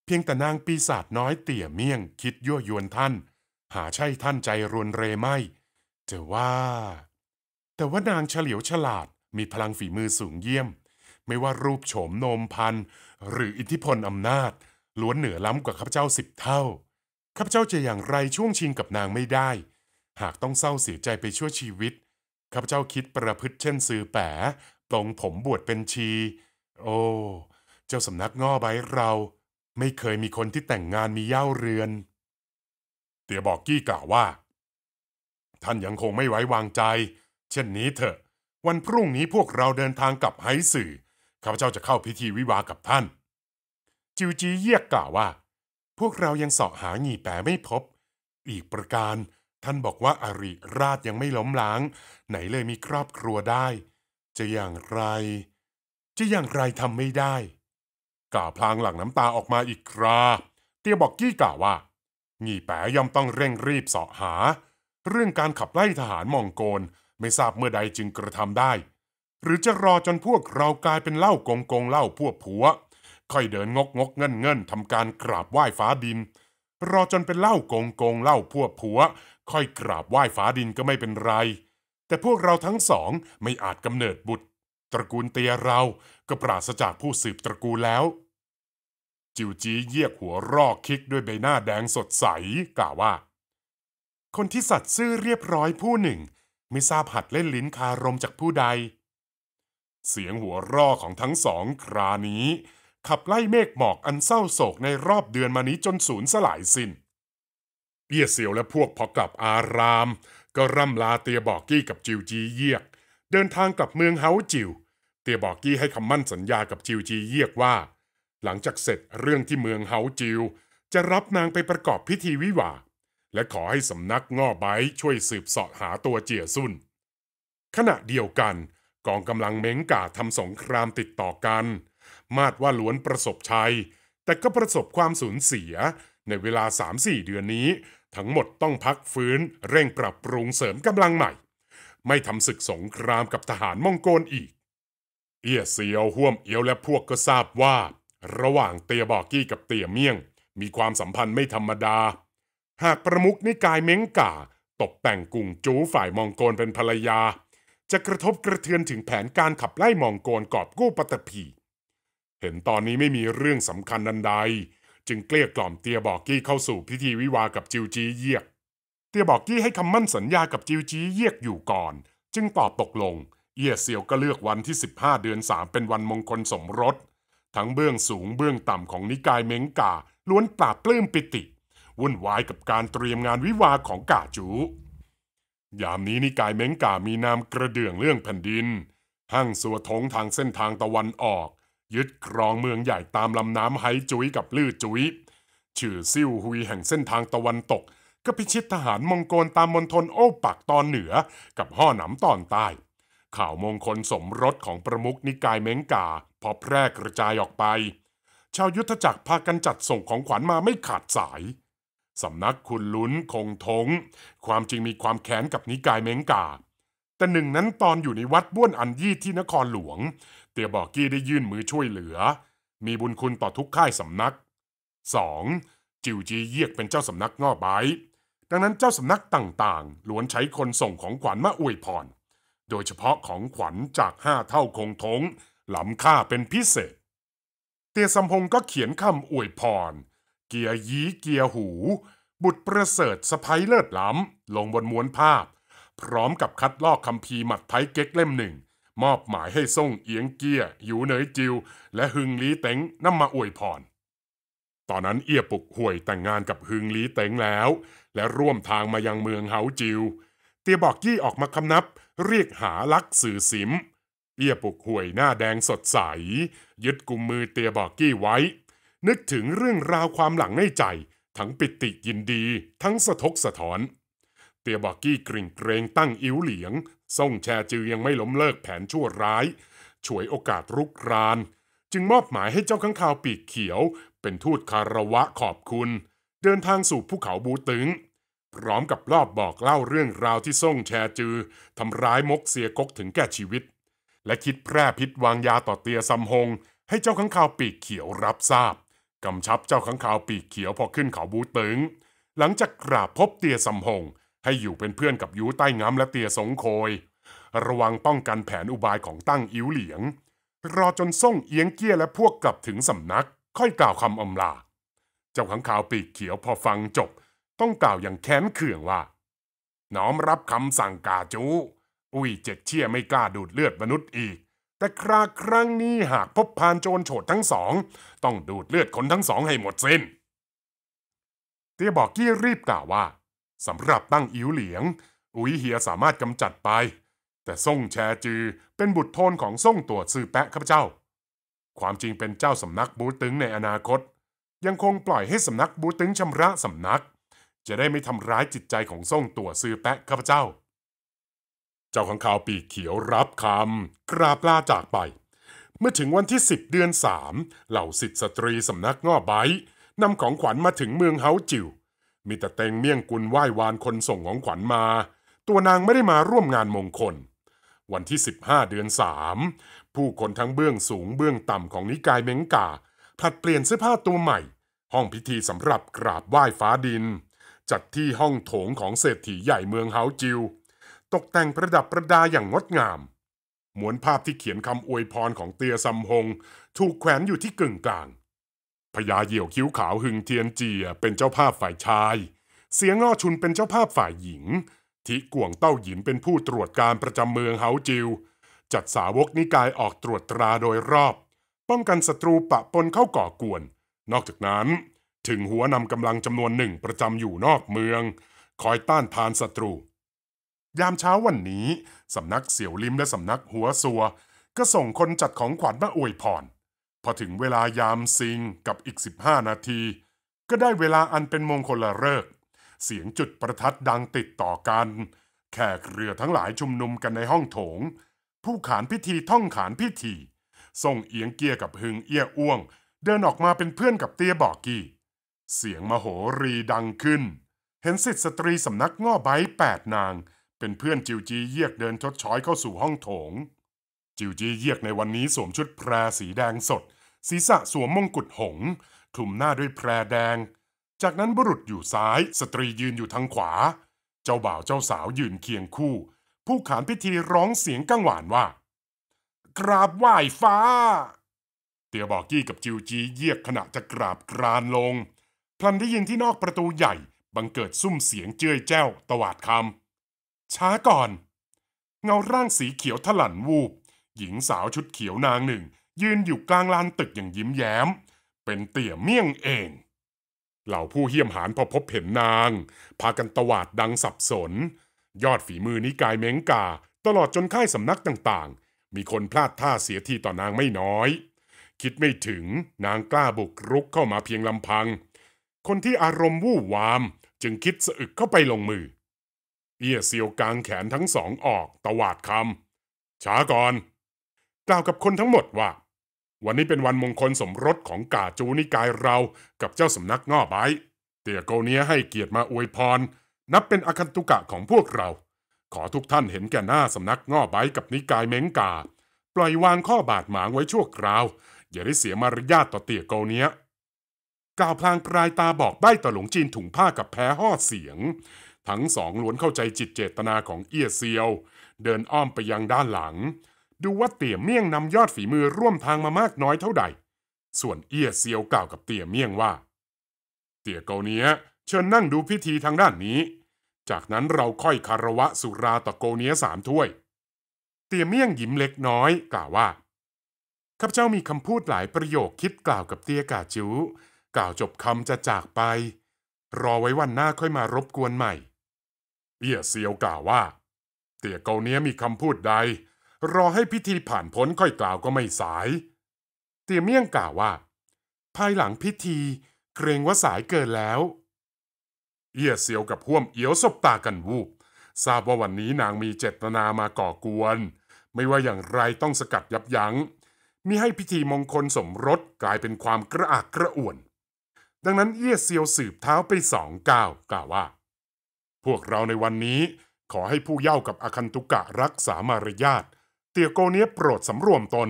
เพียงแต่นางปีศาจน้อยเตี่ยเมี่ยง คิดยั่วยวนท่าน หาใช่ท่านใจรวนเรไม่จะว่า แต่ว่านางเฉลียวฉลาด มีพลังฝีมือสูงเยี่ยม ไม่ว่ารูปโฉมโนมพันหรืออิทธิพลอำนาจล้วนเหนือล้ำกว่าข้าพเจ้าสิบเท่า ข้าพเจ้าจะอย่างไรช่วงชิงกับนางไม่ได้ หากต้องเศร้าเสียใจไปชั่วชีวิต ข้าพเจ้าคิดประพฤติ เช่นสื่อแปะตรงผมบวชเป็นชี โอ้เจ้าสำนักง่อใบเรา ไม่เคยมีคนที่แต่งงานมีเย่าเรือน เตียบอกกี้กล่าวว่า ท่านยังคงไม่ไว้วางใจ เช่นนี้เถอะ วันพรุ่งนี้พวกเราเดินทางกลับไฮสื่อข้าพเจ้าจะเข้าพิธีวิวากับท่านจิวจีเยียกกล่าวว่า พวกเรายังเสาะหาหงีแปไม่พบ อีกประการท่านบอกว่าอาริราชยังไม่ล้มล้าง ไหนเลยมีครอบครัวได้ จะอย่างไร จะอย่างไรทำไม่ได้กล่าวพลางหลั่งน้ำตาออกมาอีกคราเตียบอกกี้กล่าวว่าหงีแปย่อมต้องเร่งรีบเสาะหา เรื่องการขับไล่ทหารมองโกนไม่ทราบเมื่อใดจึงกระทำได้ หรือจะรอ จนพวกเรากลายเป็นเล่ากงกงเล่าพวกผัวค่อยเดินงกงกเงินเงินทำการกราบไหว้ฟ้าดิน รอจนเป็นเล่ากงกงเล่าพวกผัว ค่อยกราบไหว้ฟ้าดินก็ไม่เป็นไร แต่พวกเราทั้งสองไม่อาจกำเนิดบุตร ตระกูลเตียเราก็ปราศจากผู้สืบตระกูลแล้ว จิวจีเยียกหัวรอกคิกด้วยใบหน้าแดงสดใสกล่าวว่า คนที่สัตว์ซื่อเรียบร้อยผู้หนึ่งไม่ทราบหัดเล่นลิ้นคารมจากผู้ใด เสียงหัวรอกของทั้งสองครานี้ขับไล่เมฆหมอกอันเศร้าโศกในรอบเดือนมานี้จนสูญสลายสิน้น เปี้ยเสียวและพวกพอกลับอาราม ก็ร่ำลาเตียบอกกี้กับจิวจีเยียกเดินทางกลับเมืองเฮาจิว เตียบอกกี้ให้คำมั่นสัญญากับจิวจีเยียกว่า หลังจากเสร็จเรื่องที่เมืองเฮาจิวจะรับนางไปประกอบพิธีวิวาและขอให้สำนักง่อไบช่วยสืบสอดหาตัวเจียซุนขณะเดียวกันกองกำลังเม้งกาทำสงครามติดต่อกันมาดว่าล้วนประสบชัย แต่ก็ประสบความสูญเสียในเวลา 3-4 เดือนนี้ ทั้งหมดต้องพักฟื้นเร่งปรับปรุงเสริมกำลังใหม่ ไม่ทำศึกสงครามกับทหารมองโกลอีก เอียเซียวห่วมเอียวและพวกก็ทราบว่า ระหว่างเตียบอกกี้กับเตียเมี่ยง มีความสัมพันธ์ไม่ธรรมดา หากประมุขนิกายเม้งก่า ตกแต่งกุ่งจูฝ่ายมองโกลเป็นภรรยา จะกระทบกระเทือนถึงแผนการขับไล่มองโกลกอบกู้ปัตตภีเห็นตอนนี้ไม่มีเรื่องสำคัญนันใด จึงเกลี้ยกล่อมเตียบอกกี้เข้าสู่พิธีวิวากับจิวจีเยียก เตียบอกกี้ให้คำมั่นสัญญากับจิวจีเยียกอยู่ก่อน จึงตอบตกลง เอียเซียวก็เลือกวันที่ 15 เดือน 3 เป็นวันมงคลสมรส ทั้งเบื้องสูงเบื้องต่ำของนิกายเมงกาล้วนปราบปลื้มปิติ วุ่นวายกับการเตรียมงานวิวาของกาจูยามนี้นิกายเมงกามีนามกระเดื่องเรื่องแผ่นดินห้างสัวทงทางเส้นทางตะวันออกยึดครองเมืองใหญ่ตามลำน้ำไฮจุยกับลือจุยชื่อซิ่วฮุยแห่งเส้นทางตะวันตก ก็พิชิตทหารมองโกลตามมณฑลโอ้ปักตอนเหนือกับห่อหนำตอนใต้ ข่าวมงคลสมรสของประมุขนิกายเม้งกา พอแพร่กระจายออกไป ชาวยุทธจักรพากันจัดส่งของขวัญมาไม่ขาดสายสำนักคุณลุ้นคงทง ความจริงมีความแค้นกับนิกายเม้งกา แต่หนึ่งนั้นตอนอยู่ในวัดบ้วนอันยี่ที่นครหลวงเตียบอกกี้ได้ยื่นมือช่วยเหลือ มีบุญคุณต่อทุกค่ายสำนัก 2. จิวจีเยียกเป็นเจ้าสำนักง่อไบดังนั้นเจ้าสำนักต่างๆล้วนใช้คนส่งของขวัญมาอวยพร โดยเฉพาะของขวัญจากห้าเท่าคงทง หลำค่าเป็นพิเศษ เตียสัมพงก็เขียนคำอวยพรเกียยีเกียหู บุตรประเสริฐสะพ้ยเลิศล้ำลงบนม้วนภาพ พร้อมกับคัดลอกคำพีหมัดไทยเก๊กเล่มหนึ่งมอบหมายให้ส่งเอียงเกี้ยอยู่เหนยจิว และฮึงลีเต็งนำมาอวยพร ตอนนั้นเอียปุกห่วยแต่งงานกับฮึงลีเต็งแล้ว และร่วมทางมายังเมืองเฮาจิว เตียบอกยี่ออกมาคำนับ เรียกหาลักสื่อสิม เอียปุกห่วยหน้าแดงสดใสยึดกุมมือเตียบอกกี้ไว้ นึกถึงเรื่องราวความหลังในใจทั้งปิติยินดี ทั้งสะทกสะท้อนเตียบอกกี้กริ่งเกรงตั้งอิ๋วเหลียงส่งแชจือยังไม่ล้มเลิกแผนชั่วร้ายฉวยโอกาสรุกราน จึงมอบหมายให้เจ้าข้างคาวปีกเขียว เป็นทูตคาระวะขอบคุณ เดินทางสู่ภูเขาบูตึงพร้อมกับรอบบอกเล่าเรื่องราวที่ส่งแชจือทำร้ายมกเสียกกถึงแก่ชีวิต และคิดแพร่พิษวางยาต่อเตียซัมฮงให้เจ้าข้างคาวปีกเขียวรับทราบกำชับเจ้าข้างคาวปีกเขียวพอขึ้นเขาบูตึงหลังจากกราบพบเตียซัมฮงให้อยู่เป็นเพื่อนกับยูใต้ง้ำและเตียสงโคย ระวังป้องกันแผนอุบายของตั้งอิ๋วเหลียง รอจนส่งเอียงเกี้ยและพวกกลับถึงสำนัก ค่อยกล่าวคำอำลา เจ้าขังขาวปีกเขียวพอฟังจบ ต้องกล่าวอย่างแค้นเคืองว่า น้อมรับคำสั่งกาจูอุ้ยเจ็ดเชี่ยไม่กล้าดูดเลือดมนุษย์อีก แต่คราครั้งนี้หากพบพานโจรโฉดทั้งสอง ต้องดูดเลือดคนทั้งสองให้หมดสิน้น เตียบอกกี้รีบกล่าวว่าสำหรับตั้งอิ๋วเหลียงอุยเฮียสามารถกำจัดไป แต่ส่งแชจือเป็นบุตรโทนของ ส่งตัวซื่อแปะข้าพเจ้า ความจริงเป็นเจ้าสำนักบูตึงในอนาคต ยังคงปล่อยให้ สำนักบูตึงชำระ สำนัก จะได้ไม่ทำร้ายจิตใจของส่งตัวซื่อแปะข้าพเจ้า เจ้าของข่าวปีเขียวรับคำกราบลาจากไป เมื่อถึงวันที่ 10 เดือน3เหล่าสิทธิสตรีสำนักง่อไบนำของขวัญมาถึงเมืองเฮาจิวมีแต่เตงเมี่ยงกุลไหว้วานคนส่งของขวัญมา ตัวนางไม่ได้มาร่วมงานมงคล วันที่ 15 เดือนสามผู้คนทั้งเบื้องสูงเบื้องต่ำของนิกายเมงกาผลัดเปลี่ยนเสื้อผ้าตัวใหม่ ห้องพิธีสำหรับกราบไหว้ฟ้าดิน จัดที่ห้องโถงของเศรษฐีใหญ่เมืองเฮาจิว ตกแต่งประดับประดาอย่างงดงามมวนภาพที่เขียนคำอวยพรของเตียซัมฮงถูกแขวนอยู่ที่กึ่งกลางพญาเหี่ยวคิ้วขาวหึงเทียนเจียเป็นเจ้าภาพฝ่ายชาย เสียงอ้อชุนเป็นเจ้าภาพฝ่ายหญิงทิก่วงเต้าหยินเป็นผู้ตรวจการประจำเมืองเฮาจิว จัดสาวกนิกายออกตรวจตราโดยรอบ ป้องกันศัตรูปะปนเข้าก่อกวน นอกจากนั้น ถึงหัวนำกำลังจำนวนหนึ่งประจำอยู่นอกเมือง คอยต้านทานศัตรู ยามเช้าวันนี้สำนักเสี่ยวลิมและสำนักหัวซัวก็ส่งคนจัดของขวัญมาอวยพรพอถึงเวลายามซิงกับอีก 15 นาที ก็ได้เวลาอันเป็นมงคลละเลิก เสียงจุดประทัดดังติดต่อกัน แขกเรือทั้งหลายชุมนุมกันในห้องโถง ผู้ขานพิธีท่องขานพิธีส่งเอียงเกียกับหึงเอี้ยอ้วง เดินออกมาเป็นเพื่อนกับเตี้ยบอกกี้เสียงมโหรีดังขึ้น เห็นสิทธิสตรีสำนักง่อใบแปดนางเป็นเพื่อนจิวจีเยียกเดินชดช้อยเข้าสู่ห้องโถง จิวจีเยียกในวันนี้สวมชุดแพรสีแดงสดศีรษะสวมมงกุฎหงคลุมหน้าด้วยแพรแดง จากนั้นบุรุษอยู่ซ้าย สตรียืนอยู่ทางขวา เจ้าบ่าวเจ้าสาวยืนเคียงคู่ ผู้ขานพิธีร้องเสียงกังวานว่า กราบไหว้ฟ้า เตียบอกกี้กับจิวจีเยียกขณะจะกราบกรานลง พลันได้ยินที่นอกประตูใหญ่ บังเกิดซุ่มเสียงเจ้ยแจ้วตวาดคำ ช้าก่อน เงาร่างสีเขียวถลันวูบ หญิงสาวชุดเขียวนางหนึ่งยืนอยู่กลางลานตึกอย่างยิ้มแย้ม เป็นเตี่ยเมี่ยงเอง เหล่าผู้เฮี้ยมหานพอพบเห็นนาง พากันตวาดดังสับสน ยอดฝีมือนิกายเม้งกาตลอดจนค่ายสำนักต่างๆ มีคนพลาดท่าเสียทีต่อนางไม่น้อย คิดไม่ถึงนางกล้าบุกรุกเข้ามาเพียงลำพัง คนที่อารมณ์วู่วามจึงคิดสะอึกเข้าไปลงมือ เอี้ยเซียวกางแขนทั้งสองออก ตวาดคำช้าก่อน กล่าวกับคนทั้งหมดว่าวันนี้เป็นวันมงคลสมรสของกาจูนิกายเรากับเจ้าสำนักง่อไบเตียโกเนี้ยให้เกียรติมาอวยพร นับเป็นอคันตุกะของพวกเรา ขอทุกท่านเห็นแก่หน้าสำนักง่อไบกับนิกายเม้งกาปล่อยวางข้อบาดหมางไว้ชั่วคราว อย่าได้เสียมารยาทต่อเตียโกเนี้ยกล่าวพลางปลายตาบอกใบต่อหลงจีนถุงผ้ากับแพ้ห่อเสียงทั้งสองล้วนเข้าใจจิตเจตนาของเอียเซียวเดินอ้อมไปยังด้านหลังดูว่าเตี่ยเมี่ยงนำยอดฝีมือร่วมทางมามากน้อยเท่าใด ส่วนเอียเซียวกล่าวกับเตี่ยเมี่ยงว่า เตี่ยเกาเนี้ยเชิญนั่งดูพิธีทางด้านนี้ จากนั้นเราค่อยคารวะสุราตะโกเนี้ยสามถ้วย เตี่ยเมี่ยงยิ้มเล็กน้อยกล่าวว่าข้าพเจ้ามีคำพูดหลายประโยคคิดกล่าวกับเตี่ยกาจูกล่าวจบคำจะจากไป รอไว้วันหน้าค่อยมารบกวนใหม่ เอียเซียวกล่าวว่า เตี่ยเกาเนี้ยมีคำพูดใดรอให้พิธีผ่านพ้นค่อยกล่าวก็ไม่สาย เตียเมี่ยงกล่าวว่า ภายหลังพิธีเกรงว่าสายเกินแล้ว เอี้ยเสียวกับพ่วมเอียวสบตากันวูบทราบว่าวันนี้นางมีเจตนามาก่อกวน ไม่ว่าอย่างไรต้องสกัดยับยัง้งมิให้พิธีมงคลสมรสกลายเป็นความกระอักกระอ่วนดังนั้นเอี้ยเซียวสืบเท้าไปสองก้าวกล่าวว่า พวกเราในวันนี้ ขอให้ผู้เย่ากับอคันตุกะรักษามารยาทเตี่ยโกเนียโปรดสำรวมตน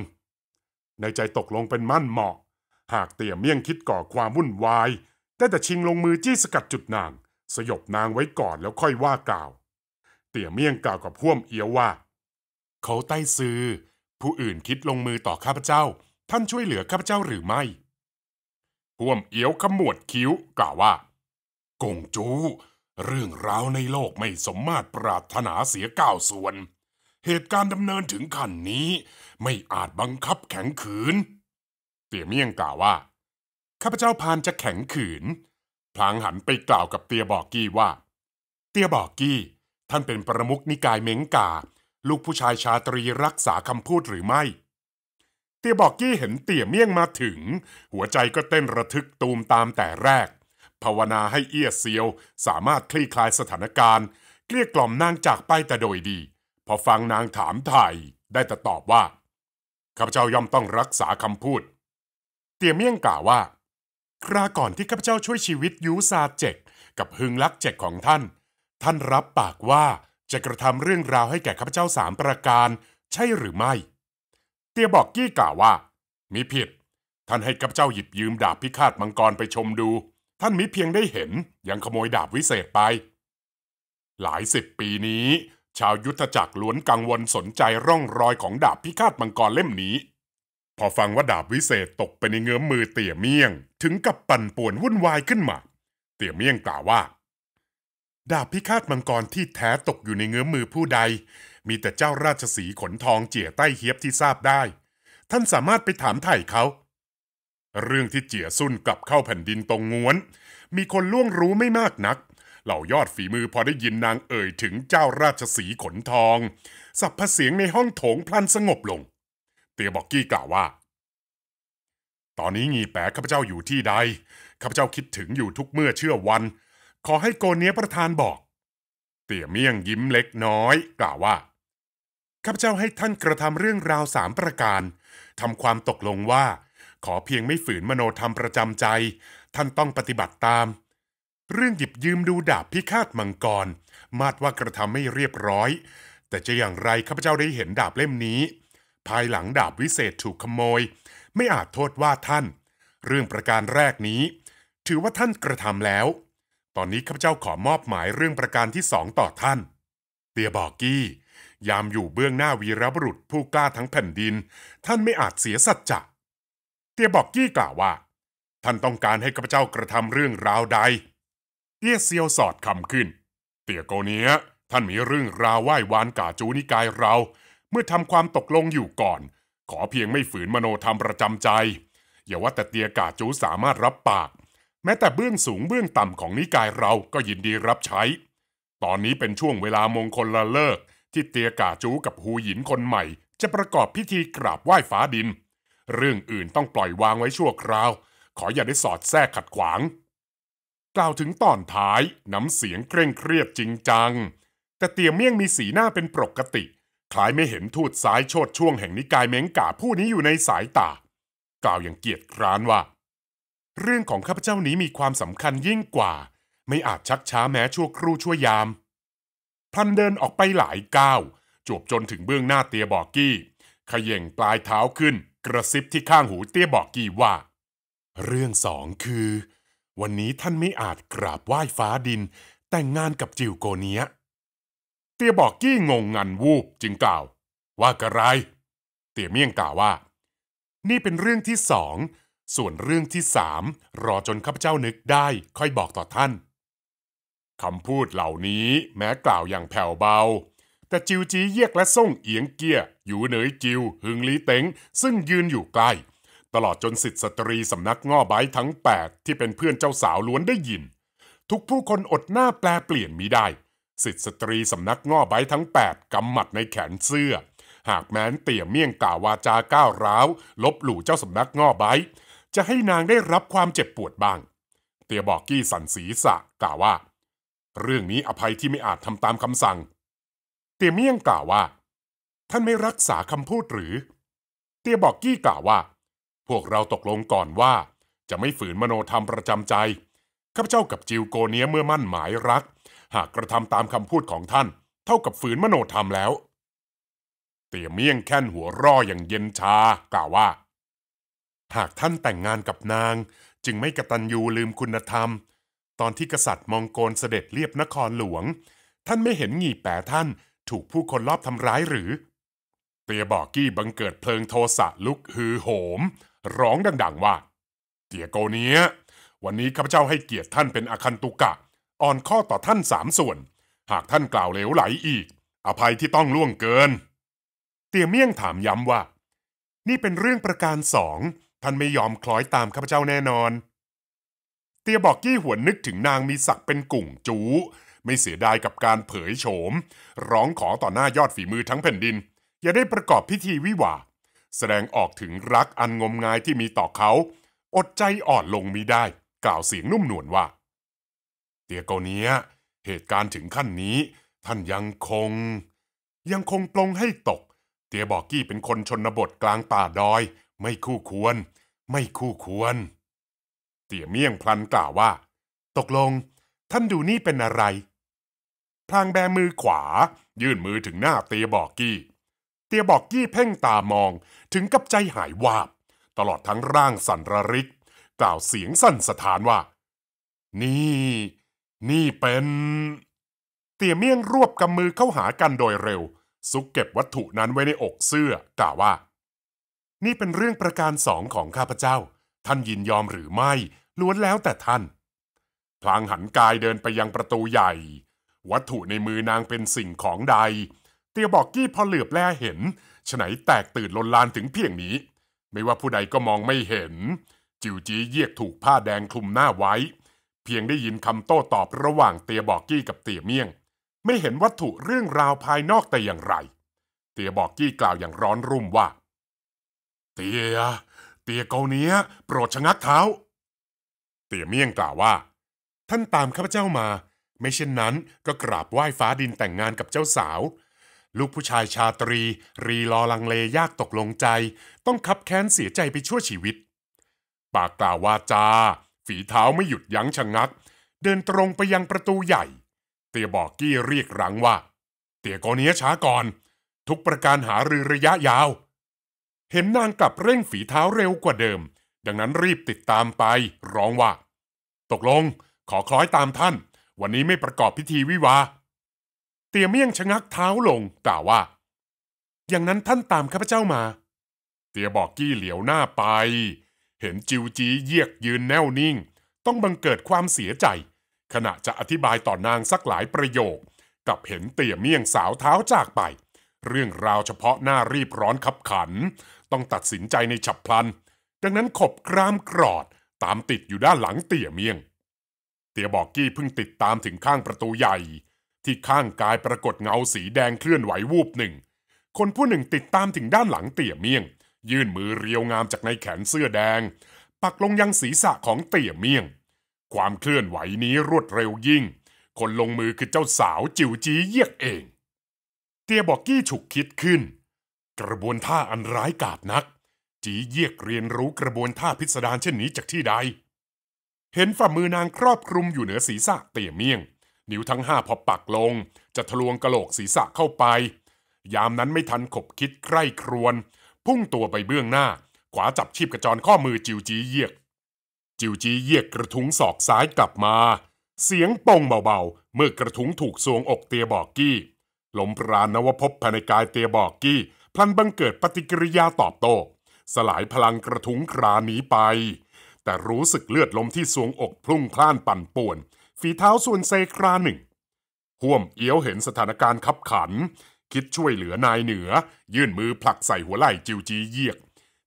ในใจตกลงเป็นมั่นเหมาะ หากเตี่ยเมี่ยงคิดก่อความวุ่นวายได้แต่ชิงลงมือจี้สกัดจุดนาง สยบนางไว้ก่อนแล้วค่อยว่ากล่าว เตี่ยเมี่ยงกล่าวกับพ่วมเอียวว่า เขาใต้ซื้อผู้อื่นคิดลงมือต่อข้าพเจ้าท่านช่วยเหลือข้าพเจ้าหรือไม่พ่วมเอียวขมวดคิ้วกล่าวว่า กงจูเรื่องราวในโลกไม่สมมาตรปรารถนาเสียก้าวส่วนเหตุการณ์ดำเนินถึงขั้นนี้ ไม่อาจบังคับแข็งขืน เตียเมี่ยงกล่าวว่าข้าพเจ้าพานจะแข็งขืน พลางหันไปกล่าวกับเตียบอกกี้ว่า เตียบอกกี้ ท่านเป็นประมุขนิกายเม้งกาลูกผู้ชายชาตรีรักษาคำพูดหรือไม่ เตียบอกกี้เห็นเตี่ยเมี่ยงมาถึง หัวใจก็เต้นระทึกตูมตามแต่แรก ภาวนาให้เอี้ยเซียวสามารถคลี่คลายสถานการณ์ เกลี้ยกล่อมนางจากไปแต่โดยดีพอฟังนางถามไทยได้แต่ตอบว่าข้าพเจ้าย่อมต้องรักษาคำพูด เตียเมี่ยงกล่าวว่าคราก่อนที่ข้าพเจ้าช่วยชีวิตยูซาเจกกับฮึงลักเจกของท่าน ท่านรับปากว่าจะกระทำเรื่องราวให้แก่ข้าพเจ้าสามประการ ใช่หรือไม่ เตียบอกกี้กล่าวว่า มิผิด ท่านให้ข้าพเจ้าหยิบยืมดาบพิฆาตมังกรไปชมดู ท่านมิเพียงได้เห็นยังขโมยดาบวิเศษไป หลายสิบปีนี้ชาวยุทธจักรล้วนกังวลสนใจร่องรอยของดาบพิฆาตมังกรเล่มนี้ พอฟังว่าดาบวิเศษตกไปในเงื้อมมือเตี่ยเมี่ยง ถึงกับปั่นป่วนวุ่นวายขึ้นมา เตี่ยเมี่ยงกล่าวว่า ดาบพิฆาตมังกรที่แท้ตกอยู่ในเงื้อมมือผู้ใด มีแต่เจ้าราชสีขนทองเจี๋ยใต้เฮียบที่ทราบได้ ท่านสามารถไปถามไถ่เขา เรื่องที่เจี๋ยซุ่นกลับเข้าแผ่นดินตรงงวนมีคนล่วงรู้ไม่มากนักเหล่ายอดฝีมือพอได้ยินนางเอ่ยถึงเจ้าราชสีขนทอง สับพเสียงในห้องโถงพลันสงบลง เตียบอกกี้กล่าวว่า ตอนนี้งีแปะข้าพเจ้าอยู่ที่ใดข้าพเจ้าคิดถึงอยู่ทุกเมื่อเชื่อวัน ขอให้โกเนียประธานบอก เตี่ยเมี่ยงยิ้มเล็กน้อย กล่าวว่าข้าพเจ้าให้ท่านกระทำเรื่องราวสามประการทำความตกลงว่า ขอเพียงไม่ฝืนมโนธรรมประจำใจ ท่านต้องปฏิบัติตามเรื่องหยิบยืมดูดาบพิฆาตมังกร มาดว่ากระทำไม่เรียบร้อย แต่จะอย่างไรข้าพเจ้าได้เห็นดาบเล่มนี้ ภายหลังดาบวิเศษถูกขโมย ไม่อาจโทษว่าท่าน เรื่องประการแรกนี้ ถือว่าท่านกระทำแล้ว ตอนนี้ ข้าพเจ้าขอมอบหมายเรื่องประการที่สองต่อท่าน เตียบอกกี้ ยามอยู่เบื้องหน้าวีรบุรุษผู้กล้าทั้งแผ่นดิน ท่านไม่อาจเสียสัจจะ เตียบอกกี้กล่าวว่า ท่านต้องการให้ข้าพเจ้ากระทำเรื่องราวใดเตี้ยเซียวสอดคำขึ้น เตี่ยโกเนี้ยท่านมีเรื่องราวไหว้วานกาจูนิกายเรา เมื่อทำความตกลงอยู่ก่อน ขอเพียงไม่ฝืนมโนธรรมประจำใจอย่าว่าแต่เตียกาจูสามารถรับปาก แม้แต่เบื้องสูงเบื้องต่ำของนิกายเราก็ยินดีรับใช้ ตอนนี้เป็นช่วงเวลามงคลละเลิกที่เตียกาจูกับฮูหยินคนใหม่จะประกอบพิธีกราบไหว้ฟ้าดิน เรื่องอื่นต้องปล่อยวางไว้ชั่วคราว ขออย่าได้สอดแทรกขัดขวางกล่าวถึงตอนท้าย น้ำเสียงเคร่งเครียดจริงจัง แต่เตียเมี่ยงมีสีหน้าเป็นปกติ คล้ายไม่เห็นทูตสายโชดช่วงแห่งนิกายเม้งกาผู้นี้อยู่ในสายตากล่าวอย่างเกียจคร้านว่า เรื่องของข้าพเจ้านี้มีความสำคัญยิ่งกว่า ไม่อาจชักช้าแม้ชั่วครู่ชั่วยามพลันเดินออกไปหลายก้าวจวบจนถึงเบื้องหน้าเตียบอกกี้ขย่งปลายเท้าขึ้น กระซิบที่ข้างหูเตียบอกกีว่า เรื่องสองคือวันนี้ท่านไม่อาจกราบไหว้ฟ้าดินแต่งงานกับจิวโกเนียเตียบอกกี้งงงันวูบจึงกล่าว ว่ากระไร เตียเมี่ยงกล่าวว่า นี่เป็นเรื่องที่สองส่วนเรื่องที่สามรอจนข้าพเจ้านึกได้ค่อยบอกต่อท่านคำพูดเหล่านี้แม้กล่าวอย่างแผ่วเบา แต่จิวจีเยียกและส่งเอียงเกียอยู่เหนือจิวหึงลีเต็ง ซึ่งยืนอยู่ใกล้ตลอดจนสิทธิสตรีสำนักง่อใบทั้ง8ที่เป็นเพื่อนเจ้าสาวล้วนได้ยิน ทุกผู้คนอดหน้าแปลเปลี่ยนมิได้สิทธิสตรีสำนักง่อใบทั้ง8กำหมัดในแขนเสื้อ หากแม้นเตี่ยเมี่ยงกล่าววาจาก้าวร้าวลบหลู่เจ้าสำนักง่อใบจะให้นางได้รับความเจ็บปวดบ้าง เตี่ยบอกกี้สันศีสะกล่าวว่า เรื่องนี้อภัยที่ไม่อาจทำตามคำสั่ง เตี่ยเมี่ยงกล่าวว่า ท่านไม่รักษาคำพูดหรือ เตี่ยบอกกี้กล่าวว่าพวกเราตกลงก่อนว่า จะไม่ฝืนมโนธรรมประจำใจ ข้าพเจ้ากับจิวโกเนียเมื่อมั่นหมายรัก หากกระทำตามคำพูดของท่านเท่ากับฝืนมโนธรรมแล้ว เตี่ยเมี่ยงแค้นหัวร่ออย่างเย็นชา กล่าวว่า หากท่านแต่งงานกับนาง จึงไม่กระตันยูลืมคุณธรรม ตอนที่กษัตริย์มองโกลเสด็จเรียบนครหลวง ท่านไม่เห็นหงี่แปท่าน ถูกผู้คนลอบทำร้ายหรือ เตียบอกกี้บังเกิดเพลิงโทสะลุกฮือโหมร้องดังๆว่า เตียโกเนี้ยวันนี้ข้าพเจ้าให้เกียรติท่านเป็นอคันตุกะอ่อนข้อต่อท่านสามส่วน หากท่านกล่าวเหลวไหลอีก อภัยที่ต้องล่วงเกิน เตียเมี่ยงถามย้ำว่า นี่เป็นเรื่องประการสอง ท่านไม่ยอมคล้อยตามข้าพเจ้าแน่นอน เตียบอกกี้หวนนึกถึงนางมีศักดิ์เป็นกุ่งจูไม่เสียดายกับการเผยโฉม ร้องขอต่อหน้ายอดฝีมือทั้งแผ่นดิน อย่าได้ประกอบพิธีวิวาแสดงออกถึงรักอันงมงายที่มีต่อเขา อดใจอ่อนลงมิได้ กล่าวเสียงนุ่มนวลว่า เตียโกเนียเหตุการณ์ถึงขั้นนี้ ท่านยังคง ยังคงปลงให้ตก เตียบอกกี้เป็นคนชนบทกลางป่าดอย ไม่คู่ควร ไม่คู่ควร เตียเมี่ยงพลันกล่าวว่า ตกลงท่านดูนี่เป็นอะไร พลางแบมือขวา ยื่นมือถึงหน้าเตียบอกกี้เตียบอกกี้เพ่งตามองถึงกับใจหายวาบ ตลอดทั้งร่างสั่นระริกกล่าวเสียงสั่นสะท้านว่า นี่ นี่เป็น เตียเมี่ยงรวบกำมือเข้าหากันโดยเร็วซุกเก็บวัตถุนั้นไว้ในอกเสื้อกล่าวว่า นี่เป็นเรื่องประการสองของข้าพเจ้าท่านยินยอมหรือไม่ล้วนแล้วแต่ท่าน พลางหันกายเดินไปยังประตูใหญ่ วัตถุในมือนางเป็นสิ่งของใดเตียบอกกี้พอเหลือบแลเห็นฉไหนแตกตื่นลนลานถึงเพียงนี้ ไม่ว่าผู้ใดก็มองไม่เห็นจิวจีเยียกถูกผ้าแดงคลุมหน้าไว้ เพียงได้ยินคำโต้ตอบระหว่างเตียบอกกี้กับเตียเมี่ยง ไม่เห็นวัตถุเรื่องราวภายนอกแต่อย่างไรเตียบอกกี้กล่าวอย่างร้อนรุ่มว่า เตีย เตียเกาเนี้ยโปรดชะงักเท้า เตียเมี่ยงกล่าวว่า ท่านตามข้าพเจ้ามา ไม่เช่นนั้นก็กราบไหว้ฟ้าดินแต่งงานกับเจ้าสาวลูกผู้ชายชาตรี รีรอลังเลยากตกลงใจ ต้องคับแค้นเสียใจไปชั่วชีวิต ปากกล่าววาจา ฝีเท้าไม่หยุดยั้งชะงงัก เดินตรงไปยังประตูใหญ่ เตียบอกกี้เรียกรังว่า เตียโกเนียช้าก่อน ทุกประการหารือระยะยาว เห็นนางกลับเร่งฝีเท้าเร็วกว่าเดิม ดังนั้นรีบติดตามไป ร้องว่า ตกลงขอคล้อยตามท่าน วันนี้ไม่ประกอบพิธีวิวาเตียเมี่ยงชะงักเท้าลง กล่าวว่า อย่างนั้นท่านตามข้าพเจ้ามา เตียบอกกี้เหลียวหน้าไป เห็นจิวจีเยียกยืนแน่วนิ่ง ต้องบังเกิดความเสียใจ ขณะจะอธิบายต่อนางสักหลายประโยค กับเห็นเตี่ยเมี่ยงสาวเท้าจากไป เรื่องราวเฉพาะหน้ารีบร้อนขับขัน ต้องตัดสินใจในฉับพลันดังนั้นขบกรามกรอด ตามติดอยู่ด้านหลังเตี่ยเมี่ยง เตี่ยบอกกี้เพิ่งติดตามถึงข้างประตูใหญ่ที่ข้างกายปรากฏเงาสีแดงเคลื่อนไหววูบหนึ่ง คนผู้หนึ่งติดตามถึงด้านหลังเตี่ยเมี่ยง ยื่นมือเรียวงามจากในแขนเสื้อแดง ปักลงยังศีรษะของเตี่ยเมี่ยง ความเคลื่อนไหวนี้รวดเร็วยิ่ง คนลงมือคือเจ้าสาวจิ๋วจีเยียกเอง เตี่ยบอกกี้ฉุกคิดขึ้น กระบวนท่าอันร้ายกาจนัก จีเยียกเรียนรู้กระบวนท่าพิสดารเช่นนี้จากที่ใดเห็นฝ่ามือนางครอบคลุมอยู่เหนือศีรษะเตี่ยเมี่ยงนิ้วทั้งห้าพอปักลงจะทะลวงกระโหลกศีรษะเข้าไป ยามนั้นไม่ทันขบคิดใคร่ครวน พุ่งตัวไปเบื้องหน้า ขวาจับชีพกระจรข้อมือจิวจีเยียก จิวจีเยียกกระทุงศอกซ้ายกลับมา เสียงปงเบาๆ เมื่อกระทุงถูกสวงอกเตียบอกกี้ลมปราณนวพภายในกายเตียบอกกี้พลันบังเกิดปฏิกิริยาตอบโต้สลายพลังกระทุงครานี้ไป แต่รู้สึกเลือดลมที่สวงอกพลุ่งพล่านปั่นป่วนฝีเท้าส่วนเซคราหนึ่งห่วมเอี้ยวเห็นสถานการณ์ขับขัน คิดช่วยเหลือนายเหนือ ยื่นมือผลักใส่หัวไหล่จิวจีเยียก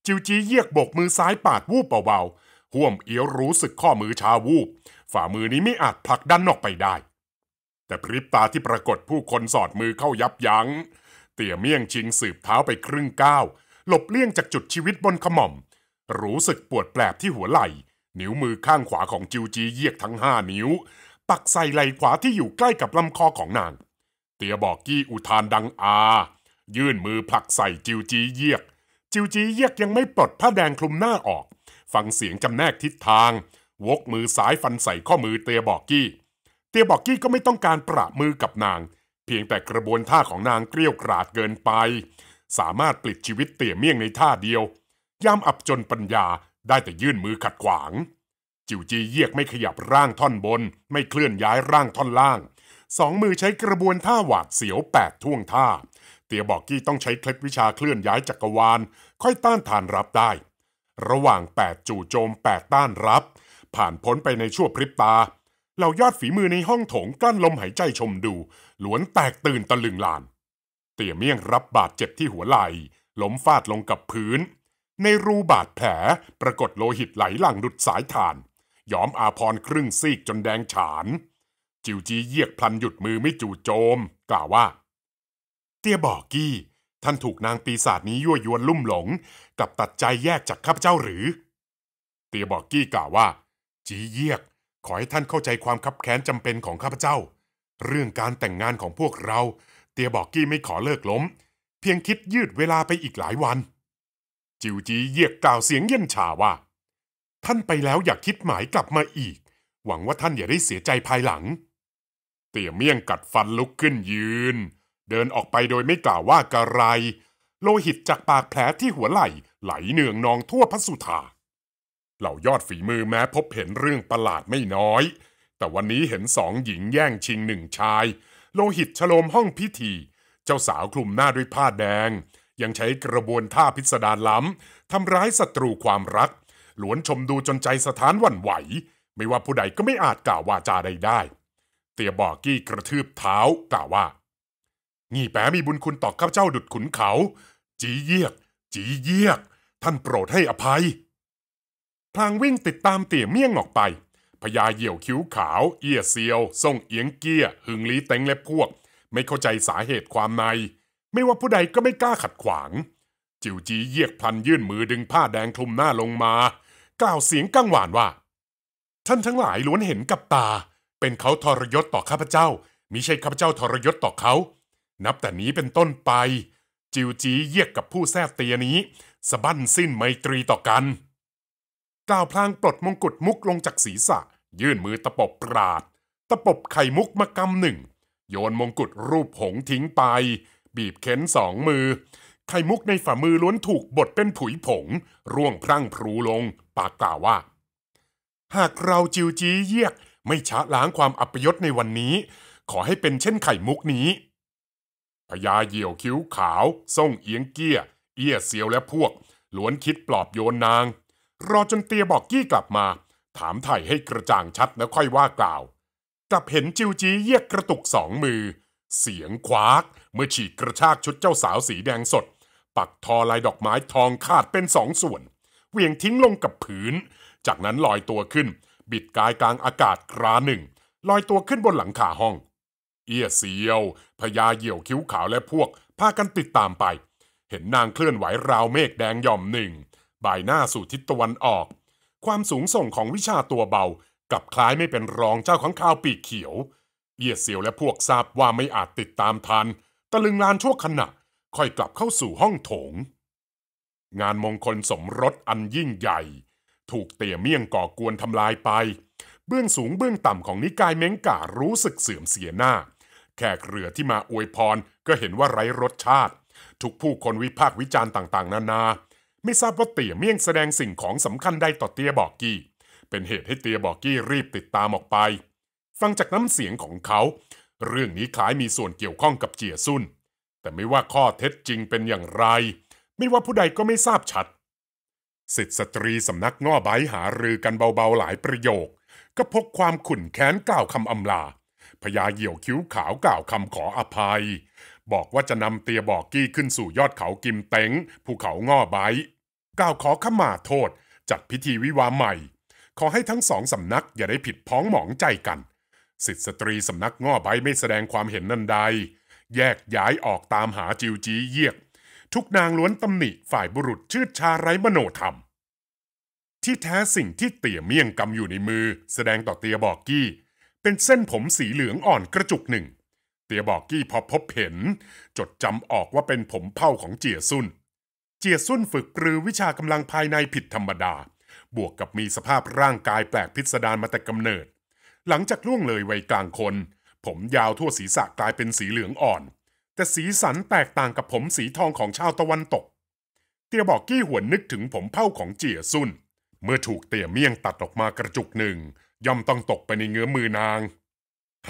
จิวจีเยียกบกมือซ้ายปาดวูบเบาๆห่วมเอี้ยวรู้สึกข้อมือชาวูบฝ่ามือนี้ไม่อาจผลักดันออกไปได้ แต่พริบตาที่ปรากฏผู้คนสอดมือเข้ายับยัง้งเตี่ยเมี่ยงชิงสืบเท้าไปครึ่งก้าวหลบเลี่ยงจากจุดชีวิตบนขม่อม รู้สึกปวดแปลบที่หัวไหล่ นิ้วมือข้างขวาของจิวจีเยียกทั้งห้านิ้วักใส่ไหล่ขวาที่อยู่ใกล้กับลำคอของนางเตียบอกกี้อุทานดังอายื่นมือผลักใส่จิวจีเยียก จิวจีเยียกยังไม่ปลดผ้าแดงคลุมหน้าออก ฟังเสียงจำแนกทิศทาง วกมือซ้ายฟันใส่ข้อมือเตียบอกกี้ เตียบอกกี้ก็ไม่ต้องการประมือกับนาง เพียงแต่กระบวนท่าของนางเกลี้ยกราดเกินไป สามารถปลิดชีวิตเตี่ยเมี่ยงในท่าเดียวยามอับจนปัญญาได้แต่ยื่นมือขัดขวางจิวจีเยียกไม่ขยับร่างท่อนบน ไม่เคลื่อนย้ายร่างท่อนล่าง สองมือใช้กระบวนท่าหวาดเสียวแปดท่วงท่า เตียบอกกี้ต้องใช้เคล็ดวิชาเคลื่อนย้ายจักรวาล ค่อยต้านทานรับได้ ระหว่างแปดจู่โจมแปดต้านรับ ผ่านพ้นไปในชั่วพริบตาเหล่ายอดฝีมือในห้องโถงกลั้นลมหายใจชมดูล้วนแตกตื่นตะลึงลาน เตี่ยเมี่ยงรับบาดเจ็บที่หัวไหล่ล้มฟาดลงกับพื้น ในรูบาดแผลปรากฏโลหิตไหลหลั่งดุดสาย่านหยอมอาพรครึ่งซีกจนแดงฉาน จิวจีเยียกพลันหยุดมือไม่จู่โจม กล่าวว่า เตี้ยบอกกี้ ท่านถูกนางปีศาจนี้ยั่วยวนลุ่มหลงกับตัดใจแยกจากข้าพเจ้าหรือ เตี้ยบอกกี้กล่าวว่า จีเยียก ขอให้ท่านเข้าใจความคับแค้นจำเป็นของข้าพเจ้า เรื่องการแต่งงานของพวกเรา เตียบอกกี้ไม่ขอเลิกล้ม เพียงคิดยืดเวลาไปอีกหลายวัน จิวจีเยียกกล่าวเสียงเย็นชาว่าท่านไปแล้วอยากคิดหมายกลับมาอีก หวังว่าท่านอย่าได้เสียใจภายหลัง เตี่ยเมี่ยงกัดฟันลุกขึ้นยืน เดินออกไปโดยไม่กล่าวว่ากระไร โลหิตจากปากแผลที่หัวไหล่ไหลเนืองนองทั่วพระสุธา เหล่ายอดฝีมือแม้พบเห็นเรื่องประหลาดไม่น้อย แต่วันนี้เห็นสองหญิงแย่งชิงหนึ่งชาย โลหิตฉลมห้องพิธี เจ้าสาวคลุมหน้าด้วยผ้าแดง ยังใช้กระบวนท่าพิสดารล้ำทำร้ายศัตรูความรักล้วนชมดูจนใจสถานวันไหว ไม่ว่าผู้ใดก็ไม่อาจกล่าววาจาใดได้ เตียบอกกี้กระทืบเท้ากล่าวว่างี่แปมีบุญคุณต่อข้าเจ้าดุดขุนเขา จีเยียก จีเยียก ท่านโปรดให้อภัย พลางวิ่งติดตามเตี่ยเมี่ยงออกไปพญาเหี่ยวคิ้วขาวเอียเซียว ส่งเอียงเกี้ย หึงลีเต็งและพวก ไม่เข้าใจสาเหตุความใน ไม่ว่าผู้ใดก็ไม่กล้าขัดขวาง จิวจีเยียกพลันยื่นมือดึงผ้าแดงคลุมหน้าลงมากล่าวเสียงกังวานว่าท่านทั้งหลายล้วนเห็นกับตา เป็นเขาทรยศต่อข้าพเจ้ามิใช่ข้าพเจ้าทรยศต่อเขา นับแต่นี้เป็นต้นไป จิวจีเยียกกับผู้แทบเตียนี้สะบั้นสิ้นไมตรีต่อกันกล่าวพลางปลดมงกุฎมุกลงจากศีรษะ ยื่นมือตะปบปราดตะปบไข่มุกมากำหนึ่ง โยนมงกุฎรูปผงทิ้งไป บีบเข็นสองมือ ไข่มุกในฝ่ามือล้วนถูกบดเป็นผุยผงร่วงพรั่งพรูลงากกล่าวว่า หากเราจิวจี้เยียกไม่ชะล้างความอัปยศในวันนี้ ขอให้เป็นเช่นไข่มุกนี้พญาเหี่ยวคิ้วขาวส่งเอียงเกี้ย เอี้ยเซียวและพวก ล้วนคิดปลอบโยนนาง รอจนเตียบอกกี้กลับมา ถามไถ่ให้กระจ่างชัดแล้วค่อยว่ากล่าวกลับเห็นจิวจี้เยียกกระตุกสองมือ เสียงควักเมื่อฉีกกระชากชุดเจ้าสาวสีแดงสด ปักทอลายดอกไม้ทองขาดเป็นสองส่วนเวี่ยงทิ้งลงกับผืนจากนั้นลอยตัวขึ้น บิดกายกลางอากาศคราหนึ่ง ลอยตัวขึ้นบนหลังคาห้อง เอียเซียวพญาเหี่ยวคิ้วขาวและพวก พากันติดตามไป เห็นนางเคลื่อนไหวราวเมฆแดงย่อมหนึ่งบ่ายหน้าสู่ทิศตะวันออก ความสูงส่งของวิชาตัวเบากับคล้ายไม่เป็นรองเจ้าของข้าวปีกเขียว เอียเซียวและพวกทราบว่าไม่อาจติดตามทัน ตะลึงลานชั่วขณะ ค่อยกลับเข้าสู่ห้องโถงงานมงคลสมรสอันยิ่งใหญ่ ถูกเตี่ยเมี่ยงก่อกวนทำลายไปเบื้องสูงเบื้องต่ำของนิกายเม้งการู้สึกเสื่อมเสียหน้า แขกเรือที่มาอวยพรก็เห็นว่าไร้รสชาติทุกผู้คนวิพากษ์วิจารณ์ต่างๆนานาไม่ทราบว่าเตี่ยเมี่ยงแสดงสิ่งของสำคัญใดต่อเตียบอกกี้ เป็นเหตุให้เตียบอกกี้รีบติดตามออกไป ฟังจากน้ำเสียงของเขา เรื่องนี้คล้ายมีส่วนเกี่ยวข้องกับเจียซุนแต่ไม่ว่าข้อเท็จจริงเป็นอย่างไรไม่ว่าผู้ใดก็ไม่ทราบชัด สิทธิสตรีสำนักง่อใบหารือกันเบาๆหลายประโยค ก็พกความขุ่นแค้นกล่าวคำอำลา พญาเหี่ยวคิ้วขาวกล่าวคำขออภัย บอกว่าจะนำเตียบอกกี้ขึ้นสู่ยอดเขากิมเต็งภูเขาง่อใบกล่าวขอขมาโทษ จัดพิธีวิวาใหม่ ขอให้ทั้งสองสำนักอย่าได้ผิดพ้องหมองใจกันสิทธิสตรีสำนักง่อใบไม่แสดงความเห็นนั่นใด แยกย้ายออกตามหาจิวจีเยียกทุกนางล้วนตำหนิฝ่ายบุรุษชื่อชาไร้มโนธรรม ที่แท้สิ่งที่เตี่ยเมี่ยงกำอยู่ในมือ แสดงต่อเตียบอกกี้ เป็นเส้นผมสีเหลืองอ่อนกระจุกหนึ่ง เตียบอกกี้พอพบเห็น จดจำออกว่าเป็นผมเผ่าของเจียซุนเจียซุนฝึกปรือวิชากำลังภายในผิดธรรมดา บวกกับมีสภาพร่างกายแปลกพิสดารมาแต่กำเนิด หลังจากล่วงเลยวัยกลางคน ผมยาวทั่วศีรษะกลายเป็นสีเหลืองอ่อนแต่สีสันแตกต่างกับผมสีทองของชาวตะวันตก เตียบอกกี้หวนนึกถึงผมเผ่าของเจียซุนเมื่อถูกเตี่ยเมี่ยงตัดออกมากระจุกหนึ่ง ย่อมต้องตกไปในเงื้อมือนาง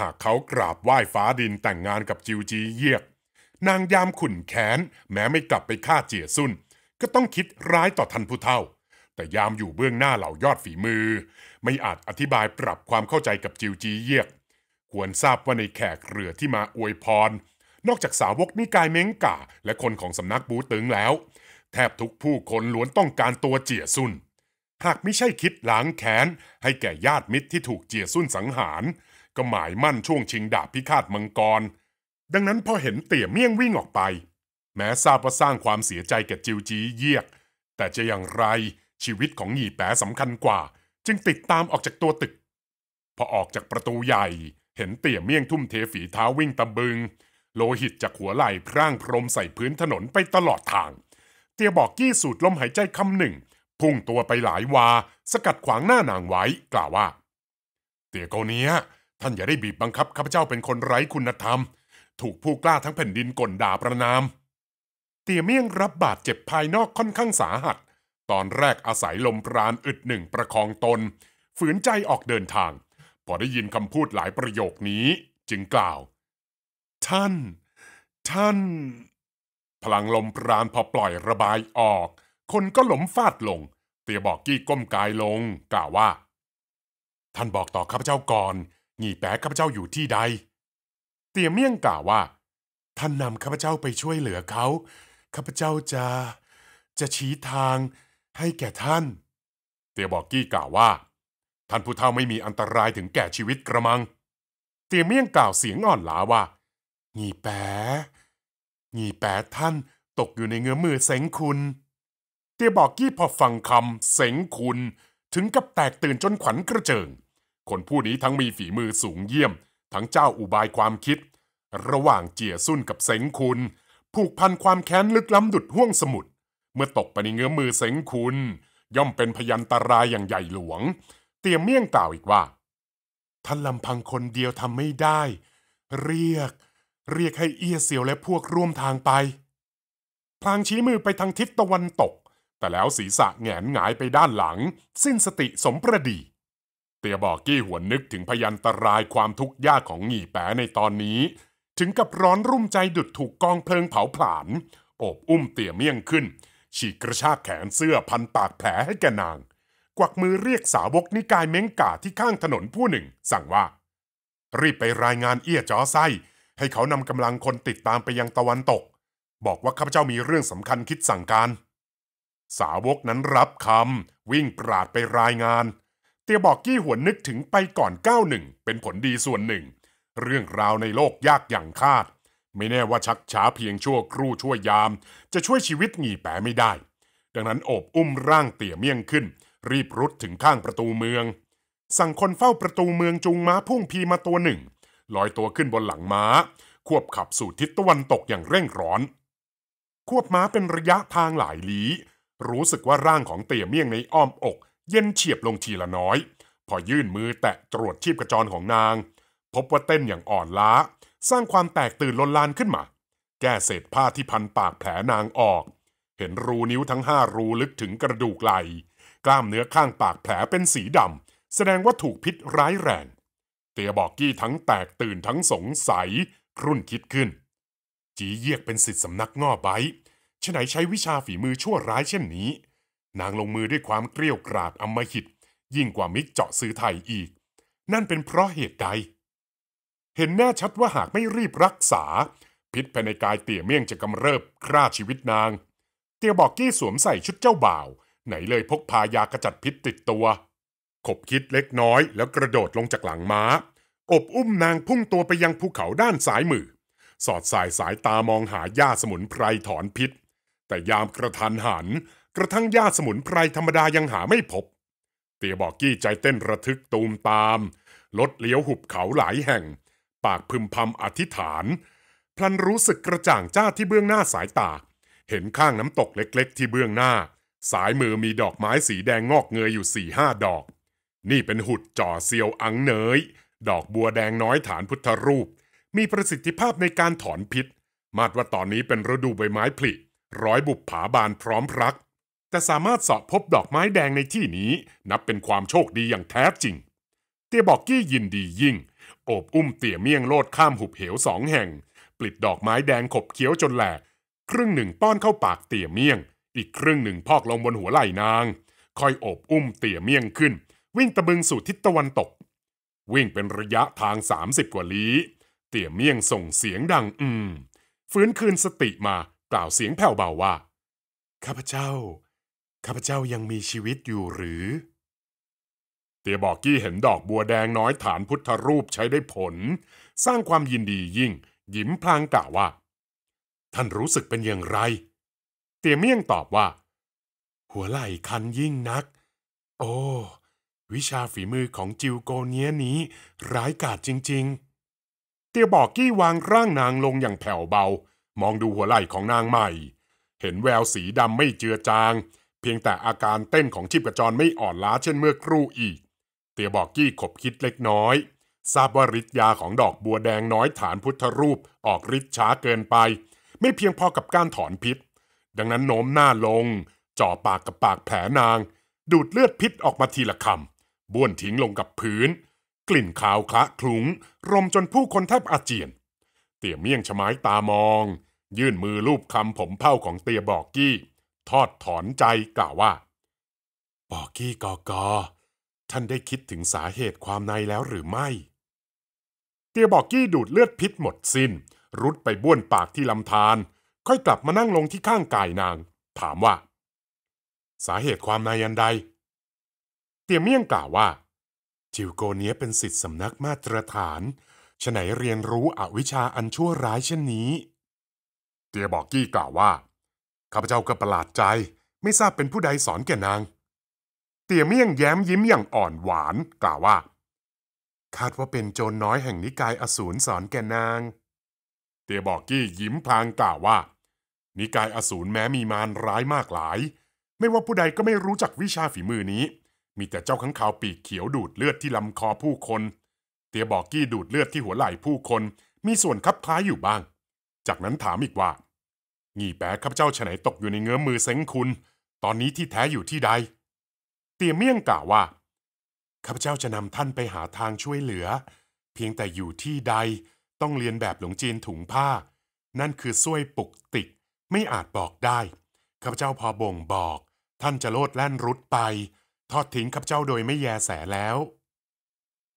หากเขากราบไหว้ฟ้าดินแต่งงานกับจิวจีเยียก นางยามขุนแค้นแม้ไม่กลับไปฆ่าเจียซุนก็ต้องคิดร้ายต่อทันผู้เท่า แต่ยามอยู่เบื้องหน้าเหล่ายอดฝีมือไม่อาจอธิบายปรับความเข้าใจกับจิวจีเยียกควรทราบว่าในแขกเรือที่มาอวยพรนอกจากสาวกนิกายเม้งกาและคนของสำนักบูตึงแล้ว แทบทุกผู้คนล้วนต้องการตัวเจียซุนหากไม่ใช่คิดล้างแค้นให้แก่ญาติมิตรที่ถูกเจียซุนสังหาร ก็หมายมั่นช่วงชิงดาบพิฆาตมังกร ดังนั้นพอเห็นเตี่ยเมี่ยงวิ่งออกไป แม้ทราบว่าสร้างความเสียใจแก่จิวจีเยียก แต่จะอย่างไรชีวิตของหยี่แปะสำคัญกว่า จึงติดตามออกจากตัวตึกพอออกจากประตูใหญ่ เห็นเตี่ยเมี่ยงทุ่มเทฝีเท้าวิ่งตะบึงโลหิตจากหัวไหล่พร่างพรมใส่พื้นถนนไปตลอดทาง เตียบอกกี้สูดลมหายใจคำหนึ่ง พุ่งตัวไปหลายวา สกัดขวางหน้านางไว้ กล่าวว่า เตียโกเนี้ยท่านอย่าได้บีบบังคับข้าพเจ้าเป็นคนไร้คุณธรรม ถูกผู้กล้าทั้งแผ่นดินก่นด่าประนาม เตียเมี่ยงรับบาดเจ็บภายนอกค่อนข้างสาหัส ตอนแรกอาศัยลมปราณอึดหนึ่งประคองตน ฝืนใจออกเดินทาง พอได้ยินคำพูดหลายประโยคนี้จึงกล่าวท่าน ท่าน พลังลมปราณพอปล่อยระบายออก คนก็หลมฟาดลง เตียบอกกี้ก้มกายลง กล่าวว่า ท่านบอกต่อข้าพเจ้าก่อนหงี่แปะข้าพเจ้าอยู่ที่ใด เตียเมี่ยงกล่าวว่า ท่านนำข้าพเจ้าไปช่วยเหลือเขาข้าพเจ้าจะ จะชี้ทาง ให้แก่ท่าน เตียบอกกี้กล่าวว่า ท่านผู้เฒ่าไม่มีอันตรายถึงแก่ชีวิตกระมัง เตียเมี่ยงกล่าวเสียงอ่อนลลาว่าหงีแปหงีแปท่านตกอยู่ในเงื้อมือเสงคุณ เตียบอกกี้พอฟังคำเสงคุณ ถึงกับแตกตื่นจนขวัญกระเจิง คนผู้นี้ทั้งมีฝีมือสูงเยี่ยม ทั้งเจ้าอุบายความคิด ระหว่างเจียซุ่นกับเสงคุณ ผูกพันความแค้นลึกล้ำดุดห้วงสมุทรเมื่อตกไปในเงื้อมือเสงคุณ ย่อมเป็นพยันตรายอย่างใหญ่หลวง เตียมเมี่ยงกล่าวอีกว่า ท่านลำพังคนเดียวทำไม่ได้ เรียกเรียกให้เอี้ยเสียวและพวกร่วมทางไป พลางชี้มือไปทางทิศตะวันตก แต่แล้วศีรษะแงนหงายไปด้านหลัง สิ้นสติสมประดี เตียบอกกี้หวนนึกถึงพยันตรายความทุกข์ยากของหงี่แปในตอนนี้ ถึงกับร้อนรุ่มใจดุดถูกกองเพลิงเผาผลาญ โอบอุ้มเตี่ยเมี่ยงขึ้น ฉีกกระชากแขนเสื้อพันปากแผลให้แกนาง กวักมือเรียกสาวกนิกายเม้งกาที่ข้างถนนผู้หนึ่ง สั่งว่า รีบไปรายงานเอี้ยจอไส้ให้เขานำกำลังคนติดตามไปยังตะวันตก บอกว่าข้าพเจ้ามีเรื่องสำคัญคิดสั่งการ สาวกนั้นรับคำวิ่งปราดไปรายงาน เตียบอกกี้หัวนึกถึงไปก่อนก้าหนึ่งเป็นผลดีส่วนหนึ่ง เรื่องราวในโลกยากอย่างคาด ไม่แน่ว่าชักช้าเพียงชั่วครู่ชั่วยาม จะช่วยชีวิตหงีแปะไม่ได้ ดังนั้นโอบอุ้มร่างเตี่ยเมี่ยงขึ้น รีบรุดถึงข้างประตูเมือง สั่งคนเฝ้าประตูเมืองจุงม้าพุ่งพีมาตัวหนึ่งลอยตัวขึ้นบนหลังม้า ควบขับสู่ทิศตะวันตกอย่างเร่งร้อน ควบม้าเป็นระยะทางหลายลี้ รู้สึกว่าร่างของเตี่ยเมี่ยงในอ้อมอก เย็นเฉียบลงทีละน้อย พอยื่นมือแตะตรวจชีพกระจรของนาง พบว่าเต้นอย่างอ่อนล้า สร้างความแตกตื่นลนลานขึ้นมา แก้เศษผ้าที่พันปากแผลนางออก เห็นรูนิ้วทั้งห้ารูลึกถึงกระดูกไหลกล้ามเนื้อข้างปากแผลเป็นสีดำแสดงว่าถูกพิษร้ายแรงเตียบอกกี้ทั้งแตกตื่นทั้งสงสัย ครุ่นคิดขึ้น จีเยียกเป็นสิทธิสำนักง่อไบฉไหนใช้วิชาฝีมือชั่วร้ายเช่นนี้ นางลงมือด้วยความเกลี้ยวกราดอำมหิต ยิ่งกว่ามิกเจาะซื้อไทยอีก นั่นเป็นเพราะเหตุใด เห็นแน่ชัดว่าหากไม่รีบรักษา พิษภายในกายเตี่ยเมี่ยงจะกำเริบฆ่าชีวิตนาง เตียบอกกี้สวมใส่ชุดเจ้าบ่าว ไหนเลยพกพายากระจัดพิษติดตัวขบคิดเล็กน้อยแล้วกระโดดลงจากหลังม้า อบอุ้มนางพุ่งตัวไปยังภูเขาด้านซ้ายมือ สอดสายสายตามองหาหญ้าสมุนไพรถอนพิษ แต่ยามกระทันหัน กระทั่งหญ้าสมุนไพรธรรมดายังหาไม่พบ เตียบอกกี้ใจเต้นระทึกตูมตาม ลดเลี้ยวหุบเขาหลายแห่ง ปากพึมพำอธิษฐานพลันรู้สึกกระจ่างจ้าที่เบื้องหน้าสายตา เห็นข้างน้ำตกเล็กๆ ที่เบื้องหน้า สายมือมีดอกไม้สีแดงงอกเงยอยู่สี่ห้าดอกนี่เป็นหุดจ่อเซียวอังเนย ดอกบัวแดงน้อยฐานพุทธรูป มีประสิทธิภาพในการถอนพิษมาดว่าตอนนี้เป็นฤดูใบไม้ผลิ ร้อยบุบผาบานพร้อมพรัก แต่สามารถสอบพบดอกไม้แดงในที่นี้ นับเป็นความโชคดีอย่างแท้จริง เตียบอกกี้ยินดียิ่งโอบอุ้มเตี่ยเมี่ยงโลดข้ามหุบเหวสองแห่ง ปลิดดอกไม้แดงขบเคี้ยวจนแหลก ครึ่งหนึ่งป้อนเข้าปากเตี่ยเมี่ยง อีกครึ่งหนึ่งพอกลงบนหัวไหล่นาง คอยโอบอุ้มเตี่ยเมี่ยงขึ้นวิ่งตะบึงสู่ทิศตะวันตก วิ่งเป็นระยะทาง 30 กว่าลี้ เตี่ยเมี่ยงส่งเสียงดังอืม ฟื้นคืนสติมากล่าวเสียงแผ่วเบาว่า ข้าพเจ้า ข้าพเจ้ายังมีชีวิตอยู่หรือ เตียบอกกี้เห็นดอกบัวแดงน้อยฐานพุทธรูปใช้ได้ผล สร้างความยินดียิ่งยิ้มพลางกล่าวว่าท่านรู้สึกเป็นอย่างไร เตียเมี่ยงตอบว่า หัวไหล่คันยิ่งนัก โอ้วิชาฝีมือของจิวโกเนียนี้ร้ายกาจจริงๆ เตียบอกกี้วางร่างนางลงอย่างแผ่วเบา มองดูหัวไหล่ของนางใหม่ เห็นแววสีดำไม่เจือจาง เพียงแต่อาการเต้นของชีพจร ไม่อ่อนล้าเช่นเมื่อครู่อีก เตียบอกกี้ขบคิดเล็กน้อย ทราบว่าฤทธิ์ยาของดอกบัวแดงน้อยฐานพุทธรูปออกฤทธิ์ช้าเกินไป ไม่เพียงพอกับการถอนพิษ ดังนั้นโน้มหน้าลงจ่อปากกับปากแผลนาง ดูดเลือดพิษออกมาทีละคำบ้วนทิ้งลงกับพื้น กลิ่นขาวคละคลุ้งรมจนผู้คนแทบอาเจียน เตี่ยเมี่ยงชะไม้ตามอง ยื่นมือลูบคำผมเผ่าของเตี่ยบอกกี้ ทอดถอนใจกล่าวว่า บอกกี้กอกอท่านได้คิดถึงสาเหตุความในแล้วหรือไม่ เตี่ยบอกกี้ดูดเลือดพิษหมดสิน้น รุดไปบ้วนปากที่ลำธารค่อยกลับมานั่งลงที่ข้างกายนาง ถามว่า สาเหตุความในอันใดตียเมี่ยงกล่าวว่า จิวโกเนียเป็นสิทธิสำนักมาตรฐานฉไหนเรียนรู้อวิชชาอันชั่วร้ายเช่นนี้ เตียบอกกี้กล่าวว่าข้าพเจ้าก็ประหลาดใจไม่ทราบเป็นผู้ใดสอนแก่นาง เตียเมี่ยงแย้มยิ้มอย่างอ่อนหวาน กล่าวว่า คาดว่าเป็นโจรน้อยแห่งนิกายอสูรสอนแก่นาง เตียบอกกี้ยิ้มพลางกล่าวว่า นิกายอสูรแม้มีมารร้ายมากหลาย ไม่ว่าผู้ใดก็ไม่รู้จักวิชาฝีมือนี้มีแต่เจ้าขังข่าวปีกเขียวดูดเลือดที่ลำคอผู้คน เตียบอกกี้ดูดเลือดที่หัวไหล่ผู้คนมีส่วนคับคล้ายอยู่บ้าง จากนั้นถามอีกว่างี่แปะข้าพเจ้าฉไหนตกอยู่ในเงื้อมือเซ้งคุณ ตอนนี้ที่แท้อยู่ที่ใด เตียเมี่ยงกล่าวว่าข้าพเจ้าจะนำท่านไปหาทางช่วยเหลือ เพียงแต่อยู่ที่ใด ต้องเรียนแบบหลวงจีนถุงผ้า นั่นคือซ้วยปุกติก ไม่อาจบอกได้ข้าพเจ้าพอบ่งบอก ท่านจะโลดแล่นรุดไปทอดทิ้งข้าพเจ้าโดยไม่แยแสแล้ว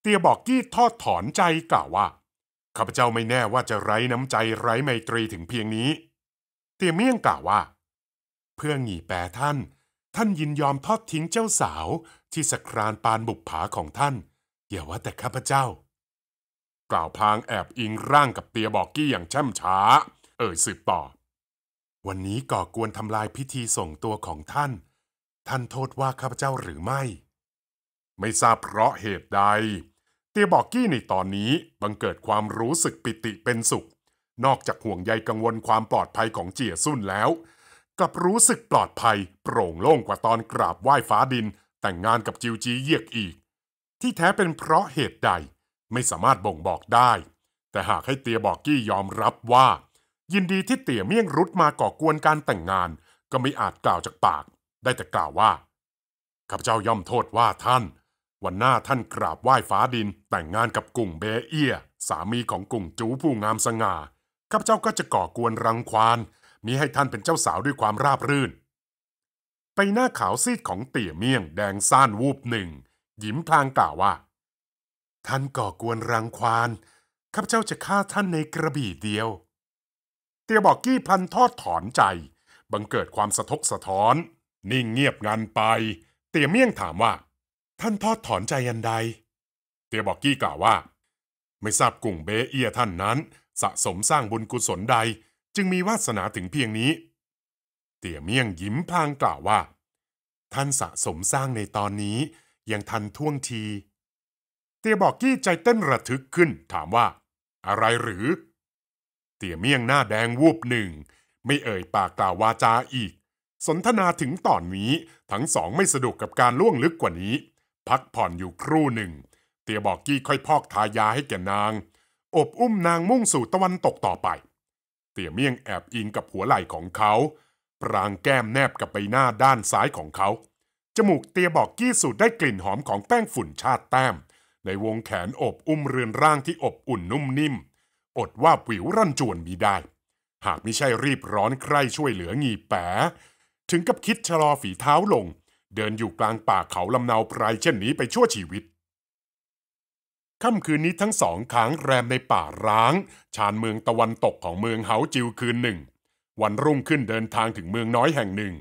เตียบอกกี้ทอดถอนใจกล่าวว่าข้าพเจ้าไม่แน่ว่าจะไร้น้ำใจไร้ไมตรีถึงเพียงนี้ เตียเมี่ยงกล่าวว่า เพื่อหงีแปรท่าน ท่านยินยอมทอดทิ้งเจ้าสาวที่สครานปานบุกผาของท่านอย่าว่าแต่ข้าพเจ้า กล่าวพางแอบอิงร่างกับเตียบอกกี้อย่างช่ำช้า เอ่ยสืบต่อ วันนี้ก่อกวนทำลายพิธีส่งตัวของท่านท่านโทษว่าข้าพเจ้าหรือไม่ ไม่ทราบเพราะเหตุใด เตียบอกกี้ในตอนนี้บังเกิดความรู้สึกปิติเป็นสุข นอกจากห่วงใยกังวลความปลอดภัยของเจียซุ่นแล้วกลับรู้สึกปลอดภัย โปร่งโล่งกว่าตอนกราบไหว้ฟ้าดิน แต่งงานกับจิวจีเยียกอีก ที่แท้เป็นเพราะเหตุใด ไม่สามารถบ่งบอกได้ แต่หากให้เตียบอกกี้ยอมรับว่า ยินดีที่เตี่ยเมี่ยงรุดมาก่อกวนการแต่งงาน ก็ไม่อาจกล่าวจากปากได้แต่กล่าวว่าข้าพเจ้าย่อมโทษว่าท่าน วันหน้าท่านกราบไหว้ฟ้าดิน แต่งงานกับกุ่งเบเอียสามีของกุ่งจูผู้งามสง่าข้าพเจ้าก็จะก่อกวนรังควานมิให้ท่านเป็นเจ้าสาวด้วยความราบรื่น ไปหน้าขาวซีดของเตี่ยเมี่ยง แดงซ่านวูบหนึ่งยิ้มพลางกล่าวว่า ท่านก่อกวนรังควานข้าพเจ้าจะฆ่าท่านในกระบี่เดียว เตี่ยบอกกี้พันทอดถอนใจ บังเกิดความสะทกสะท้อนนิ่งเงียบงันไป เตียเมี่ยงถามว่า ท่านทอดถอนใจยันใด เตียบอกกี้กล่าวว่า ไม่ทราบกุ่งเบเอียท่านนั้น สะสมสร้างบุญกุศลใดจึงมีวาสนาถึงเพียงนี้ เตียเมี่ยงยิ้มพลางกล่าวว่า ท่านสะสมสร้างในตอนนี้ยังทันท่วงที เตียบอกกี้ใจเต้นระทึกขึ้นถามว่า อะไรหรือ เตียเมี่ยงหน้าแดงวูบหนึ่ง ไม่เอ่ยปากกล่าววาจาอีกสนทนาถึงตอนนี้ทั้งสองไม่สะดวกกับการล่วงลึกกว่านี้ พักผ่อนอยู่ครู่หนึ่ง เตียบอกกี้ค่อยพอกทายาให้แก่นาง อบอุ้มนางมุ่งสู่ตะวันตกต่อไป เตียเมี่ยงแอบอิงกับหัวไหล่ของเขาปรางแก้มแนบกับใบหน้าด้านซ้ายของเขาจมูกเตียบอกกี้สูดได้กลิ่นหอมของแป้งฝุ่นชาติแต้ม ในวงแขนอบอุ้มเรือนร่างที่อบอุ่นนุ่มนิ่ม อดว่าผิวรั่นจวนมีได้ หากไม่ใช่รีบร้อนใครช่วยเหลืองีแปะถึงกับคิดชะลอฝีเท้าลง เดินอยู่กลางป่าเขาลำเนาไพรเช่นนี้ไปชั่วชีวิตค่ำคืนนี้ทั้งสอง ค้างแรมในป่าร้าง ชานเมืองตะวันตกของเมืองเฮาจิวคืนหนึ่ง วันรุ่งขึ้นเดินทางถึงเมืองน้อยแห่งหนึ่ง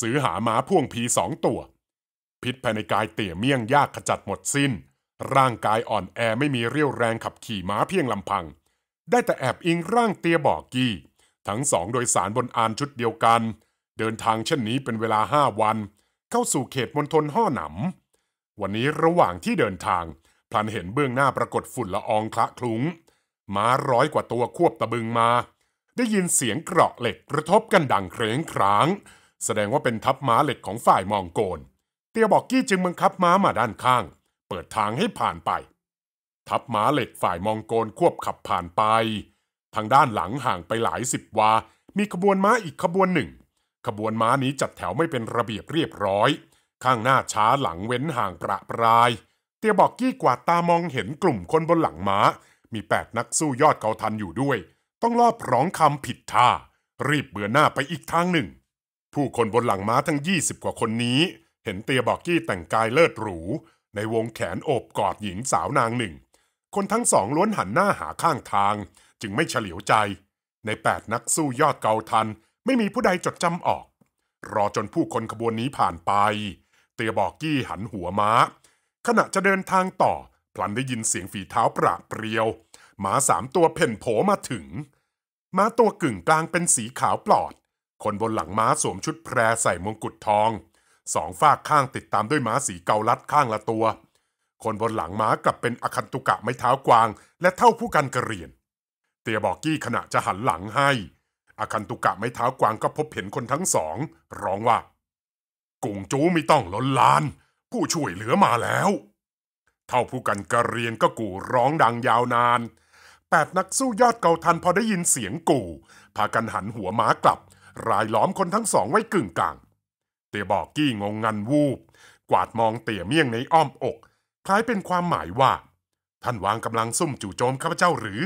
ซื้อหาม้าพ่วงพีสองตัว พิษภายในกายเตี่ยเมี่ยงยากขจัดหมดสิน้น ร่างกายอ่อนแอไม่มีเรี่ยวแรงขับขี่ม้าเพียงลำพัง ได้แต่แอบอิงร่างเตียบอกกี้ทั้งสองโดยสารบนอานชุดเดียวกันเดินทางเช่นนี้เป็นเวลาห้าวัน เข้าสู่เขตมณฑลห่อหนำวันนี้ระหว่างที่เดินทางพลันเห็นเบื้องหน้าปรากฏฝุ่นละอองคละคลุ้ง ม้าร้อยกว่าตัวควบตะบึงมา ได้ยินเสียงเกราะเหล็กกระทบกันดังเครงคราง แสดงว่าเป็นทัพม้าเหล็กของฝ่ายมองโกน เตียบอกกี้จึงบังคับม้ามาด้านข้าง เปิดทางให้ผ่านไป ทัพม้าเหล็กฝ่ายมองโกนควบขับผ่านไป ทางด้านหลังห่างไปหลายสิบวามีขบวนม้าอีกขบวนหนึ่งขบวนม้านี้จัดแถวไม่เป็นระเบียบเรียบร้อย ข้างหน้าช้าหลังเว้นห่างประปรายเตียบอกกี้กวาดตามองเห็นกลุ่มคนบนหลังม้า มีแปดนักสู้ยอดเกาทันอยู่ด้วย ต้องรอบร้องคำผิดท่า รีบเบือหน้าไปอีกทางหนึ่ง ผู้คนบนหลังม้าทั้งยี่สิบกว่าคนนี้ เห็นเตียบอกกี้แต่งกายเลิศหรูในวงแขนโอบกอดหญิงสาวนางหนึ่ง คนทั้งสอง ล้วนหันหน้าหาข้างทาง จึงไม่เฉลียวใจในแปดนักสู้ยอดเกาทันไม่มีผู้ใดจดจำออก รอจนผู้คนขบวนนี้ผ่านไป เตียบอกกี้หันหัวม้า ขณะจะเดินทางต่อ พลันได้ยินเสียงฝีเท้าประเปรียวหมาสามตัวเพ่นโผมาถึง ม้าตัวกึ่งกลางเป็นสีขาวปลอด คนบนหลังม้าสวมชุดแพรใส่มงกุฎทอง สองฝากข้างติดตามด้วยม้าสีเกาลัดข้างละตัว คนบนหลังม้ากลับเป็นอคันตุกะไม้เท้ากวาง และเท่าผู้กันกระเรียน เตียบอกกี้ขณะจะหันหลังให้อาคันตุกะไม้เท้ากวางก็พบเห็นคนทั้งสองร้องว่ากุงจูไม่ต้องล้นลานผู้ช่วยเหลือมาแล้ว เท่าผู้กันกระเรียนก็กู่ร้องดังยาวนาน แปดนักสู้ยอดเก่าทันพอได้ยินเสียงกู่พากันหันหัวม้ากลับรายล้อมคนทั้งสองไว้กึ่งกลางเตียบอกกี้งงงันวูบกวาดมองเตี่ยเมี่ยงในอ้อมอกคล้ายเป็นความหมายว่า ท่านวางกำลังซุ่มจู่โจมข้าพเจ้าหรือ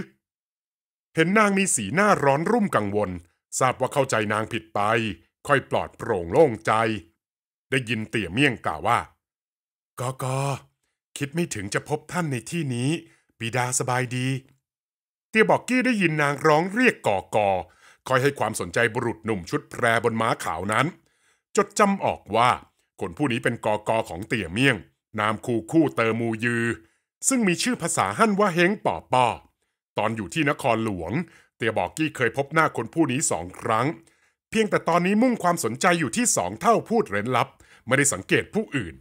เห็นนางมีสีหน้าร้อนรุ่มกังวล ทราบว่าเข้าใจนางผิดไป ค่อยปลอดโปร่งโล่งใจ ได้ยินเตี่ยเมี่ยงกล่าวว่ากอก็คิดไม่ถึงจะพบท่านในที่นี้ปิดาสบายดีเตี่ยบอกกี้ได้ยินนางร้องเรียกกอกอคอยให้ความสนใจบุรุษหนุ่มชุดแพรบนม้าขาวนั้น จดจำออกว่าคนผู้นี้เป็นกอกอของเตี่ยเมี่ยง นามคูคู่เตอมูยือซึ่งมีชื่อภาษาฮั่นว่าเฮงป่อป่อตอนอยู่ที่นครหลวง เตียบอกกี้เคยพบหน้าคนผู้นี้สองครั้ง เพียงแต่ตอนนี้มุ่งความสนใจอยู่ที่สองเท่าพูดเร้นลับ ไม่ได้สังเกตผู้อื่น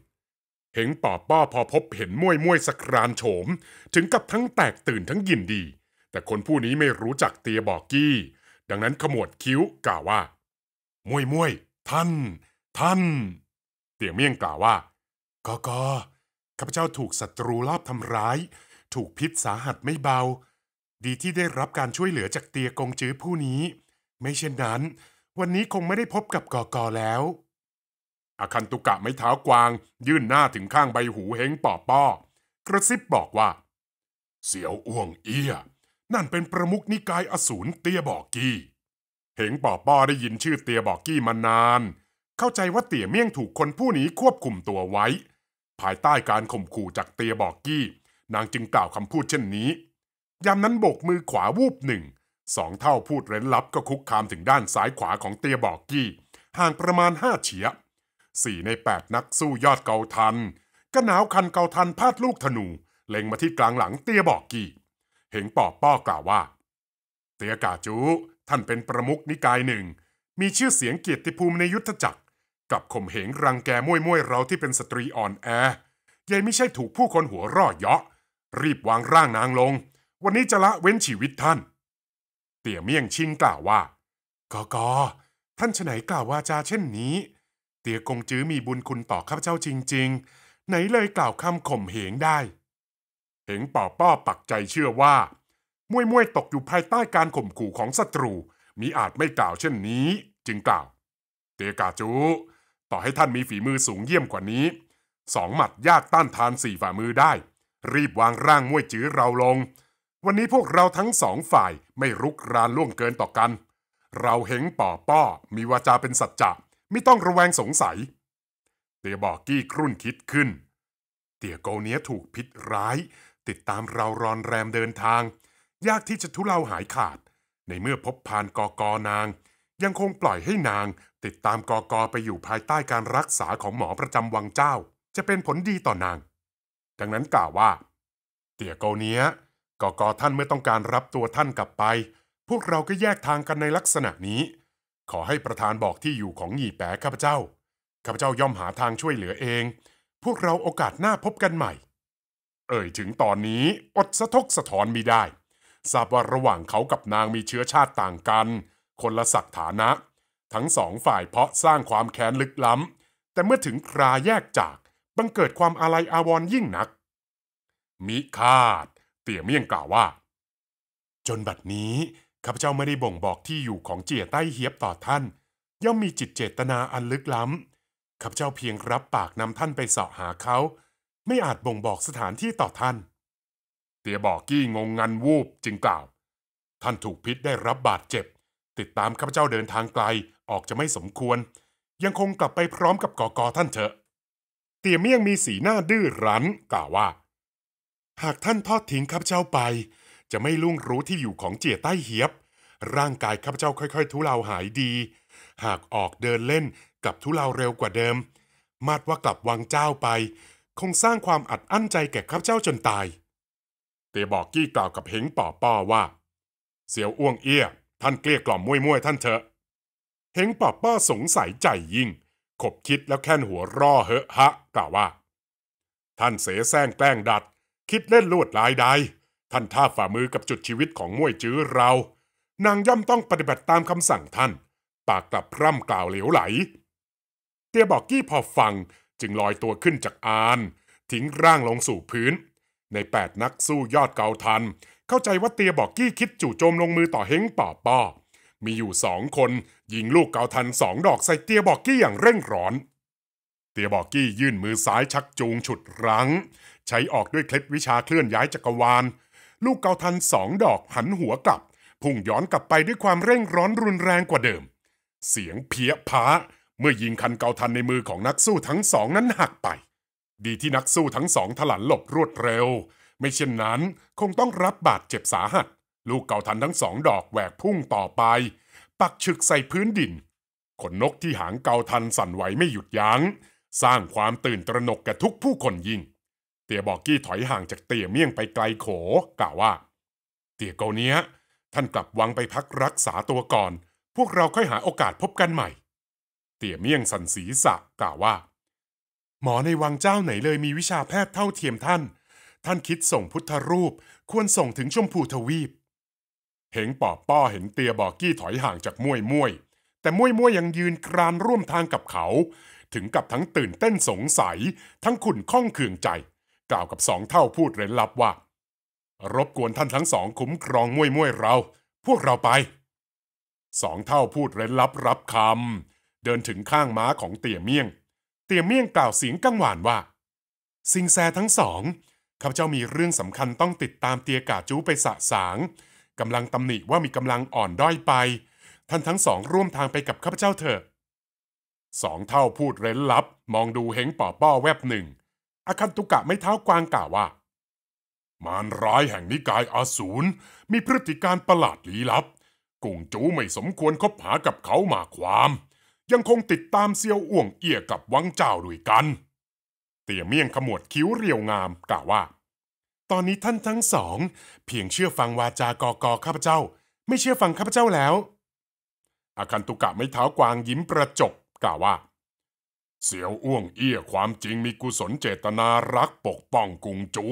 เหงป่อป้อพอพบเห็นมวยมวยสครานโฉม ถึงกับทั้งแตกตื่นทั้งยินดี แต่คนผู้นี้ไม่รู้จักเตียบอกกี้ ดังนั้นขมวดคิ้วกล่าวว่ามวยมวยท่าน ท่าน เตียงเมี่ยงกล่าวว่ากอกอข้าพเจ้าถูกศัตรูลอบทำร้าย ถูกพิษสาหัสไม่เบาดีที่ได้รับการช่วยเหลือจากเตียกงจื้อผู้นี้ ไม่เช่นนั้น วันนี้คงไม่ได้พบกับกอกอแล้ว อาคันตุกะไม้เท้ากวาง ยื่นหน้าถึงข้างใบหูเฮงป่อป้อกระซิบบอกว่า เสียวอ้วงเอี้ยนั่นเป็นประมุขนิกายอสูรเตียบอกกี้เฮงป่อป้อได้ยินชื่อเตียบอกกี้มานาน เข้าใจว่าเตี่ยเมี่ยงถูกคนผู้นี้ควบคุมตัวไว้ ภายใต้การข่มขู่จากเตียบอกกี้ นางจึงกล่าวคำพูดเช่นนี้ยามนั้นโบกมือขวาวูบหนึ่ง สองเท่าพูดเร้นลับก็คุกคามถึงด้านซ้ายขวาของเตียบอกกี้ ห่างประมาณห้าเฉียสี่ในแปดนักสู้ยอดเกาทันก็หนาวคันเกาทันพาดลูกธนูเล็งมาที่กลางหลังเตียบอกกี้ เหงปอบป้อกล่าวว่า เตียกาจูท่านเป็นประมุขนิกายหนึ่ง มีชื่อเสียงเกียรติภูมิในยุทธจักร กับข่มเหงรังแกม้วยม้วยเราที่เป็นสตรีอ่อนแอยัยไม่ใช่ถูกผู้คนหัวร่อเยาะรีบวางร่างนางลงวันนี้จะละเว้นชีวิตท่าน เตี่ยเมี่ยงชิงกล่าวว่ากอกอท่านฉไหนกล่าววาจาเช่นนี้ เตี่ยกงจื้อมีบุญคุณต่อข้าพเจ้าจริง ๆ ไหนเลยกล่าวคำข่มเหงได้ เหงป่อป้อปักใจเชื่อว่ามวยมวยตกอยู่ภายใต้การข่มขู่ของศัตรูมีอาจไม่กล่าวเช่นนี้ จึงกล่าว เตียกาจูต่อให้ท่านมีฝีมือสูงเยี่ยมกว่านี้ สองหมัดยากต้านทานสี่ฝ่ามือได้ รีบวางร่างมวยจื้อเราลงวันนี้พวกเราทั้งสองฝ่ายไม่รุกรานล่วงเกินต่อกัน เราเหงป่อป้อมีวาจาเป็นสัจจะ ไม่ต้องระแวงสงสัย เตียบอกกี้ครุ่นคิดขึ้น เตียโกเนี้ยถูกพิษร้าย ติดตามเรารอนแรมเดินทาง ยากที่จะทุเลาหายขาด ในเมื่อพบพานกอกอนาง ยังคงปล่อยให้นาง ติดตามกอกอไปอยู่ภายใต้การรักษาของหมอประจำวังเจ้า จะเป็นผลดีต่อนาง ดังนั้นกล่าวว่า เตียโกเนี้ยกกท่านเมื่อต้องการรับตัวท่านกลับไป พวกเราก็แยกทางกันในลักษณะนี้ ขอให้ประธานบอกที่อยู่ของหยี่แปะข้าพเจ้า ข้าพเจ้าย่อมหาทางช่วยเหลือเอง พวกเราโอกาสหน้าพบกันใหม่ เอ่ยถึงตอนนี้อดสะทกสะถอนมีได้ทราบว่าระหว่างเขากับนางมีเชื้อชาติต่างกัน คนละศักฐานะ ทั้งสองฝ่ายเพาะสร้างความแค้นลึกล้ำแต่เมื่อถึงคราแยกจาก บังเกิดความอาลัยอาวรณ์ยิ่งนัก มิคาดเตี่ยเมี่ยงกล่าวว่า จนบัดนี้ข้าพเจ้าไม่ได้บ่งบอกที่อยู่ของเจียใต้เฮียบต่อท่านย่อมมีจิตเจตนาอันลึกล้ำข้าพเจ้าเพียงรับปากนำท่านไปเสาะหาเขา ไม่อาจบ่งบอกสถานที่ต่อท่าน เตี่ยบอกกี้งงงันวูบจึงกล่าว ท่านถูกพิษได้รับบาดเจ็บ ติดตามข้าพเจ้าเดินทางไกลออกจะไม่สมควร ยังคงกลับไปพร้อมกับกอกอท่านเถอะ เตี่ยเมี่ยงมีสีหน้าดื้อรั้นกล่าวว่าหากท่านทอดทิ้งข้าพเจ้าไป จะไม่ลุ่งรู้ที่อยู่ของเจี๋ยใต้เหียบ ร่างกายข้าพเจ้าค่อย ๆ ทุเลาหายดี หากออกเดินเล่นกับทุเลาเร็วกว่าเดิม มาดว่ากลับวังเจ้าไป คงสร้างความอัดอั้นใจแก่ข้าพเจ้าจนตาย เตบอกกี้กล่าวกับเหงป่อป้อว่า เสียวอ้วงเอี้ยท่านเกลี้ยกล่อมมุยมุยท่านเถอะเฮงป่อป้อสงสัยใจยิ่ง ขบคิดแล้วแค่นหัวร่อเหอะฮะ กล่าวว่า ท่านเสแสร้งแกล้งดัดคิดเล่นลวดลายใดท่านท่าฝ่ามือกับจุดชีวิตของมวยจื้อเรา นางย่อมต้องปฏิบัติตามคำสั่งท่าน ปากกลับพร่ำกล่าวเหลวไหล เตียบอกกี้พอฟังจึงลอยตัวขึ้นจากอานทิ้งร่างลงสู่พื้น ในแปดนักสู้ยอดเกาทัน เข้าใจว่าเตียบอกกี้คิดจู่โจมลงมือต่อเฮงป่อป้อมีอยู่สองคน ยิงลูกเกาทันสองดอกใส่เตียบอกกี้อย่างเร่งร้อน เตียบอกกี้ยื่นมือซ้ายชักจูงฉุดรั้งใช้ออกด้วยเคล็ดวิชาเคลื่อนย้ายจักรวาล ลูกเกาทันสองดอกหันหัวกลับ พุ่งย้อนกลับไปด้วยความเร่งร้อนรุนแรงกว่าเดิม เสียงเพี้ยพ้าเมื่อยิงคันเกาทันในมือของนักสู้ทั้งสองนั้นหักไป ดีที่นักสู้ทั้งสองถลันหลบรวดเร็ว ไม่เช่นนั้นคงต้องรับบาดเจ็บสาหัส ลูกเกาทันทั้งสองดอกแหวกพุ่งต่อไป ปักฉึกใส่พื้นดิน ขนนกที่หางเกาทันสั่นไหวไม่หยุดยัง้งสร้างความตื่นตระหนกแก่ทุกผู้คนยิงเตียบอกกี้ถอยห่างจากเตียเมี่ยงไปไกลโข กล่าวว่า เตียโกเนี้ย ท่านกลับวังไปพักรักษาตัวก่อนพวกเราค่อยหาโอกาสพบกันใหม่ เตียเมี่ยงสันศีสะกล่าวว่า หมอในวังเจ้าไหนเลยมีวิชาแพทย์เท่าเทียมท่าน ท่านคิดส่งพุทธรูปควรส่งถึงชมพูทวีป เหงปอบป้อเห็นเตียบอกกี้ถอยห่างจากมวยมวย แต่มวยมวยยังยืนกรานร่วมทางกับเขา ถึงกับทั้งตื่นเต้นสงสัยทั้งขุ่นข้องเคืองใจกล่าวกับสองเท่าพูดเร้นลับว่า รบกวนท่านทั้งสองคุ้มครองมุ้ยมุ้ยเรา พวกเราไป สองเท่าพูดเร้นลับรับคำเดินถึงข้างม้าของเตี่ยเมี่ยง เตี่ยเมี่ยงกล่าวเสียงกังวานว่า สิงแซทั้งสอง ข้าพเจ้ามีเรื่องสำคัญต้องติดตามเตียกาจูไปสะสางกำลังตำหนิว่ามีกำลังอ่อนด้อยไป ท่านทั้งสอง ร่วมทางไปกับข้าพเจ้าเถอะสองเท่าพูดเร้นลับ มองดูเหงป่อป้อแวบหนึ่งอาคันตุกะไม่เท้ากวางกล่าวว่ามารร้ายแห่งนิกายอาสูรมีพฤติการประหลาดลี้ลับกุ่งจูไม่สมควรคบหากับเขามาความ ยังคงติดตามเซียวอ่วงเอี่ยกับวังเจ้าด้วยกัน เตี่ยเมี่ยงขมวดคิ้วเรียวงามกล่าวว่า ตอนนี้ท่านทั้งสอง เพียงเชื่อฟังวาจากอกอข้าพเจ้า ไม่เชื่อฟังข้าพเจ้าแล้วอาคันตุกะไม่เท้ากวางยิ้มประจบกล่าวว่าเสียวอ้วงเอี้ยความจริงมีกุศลเจตนารักปกป้องกุงจู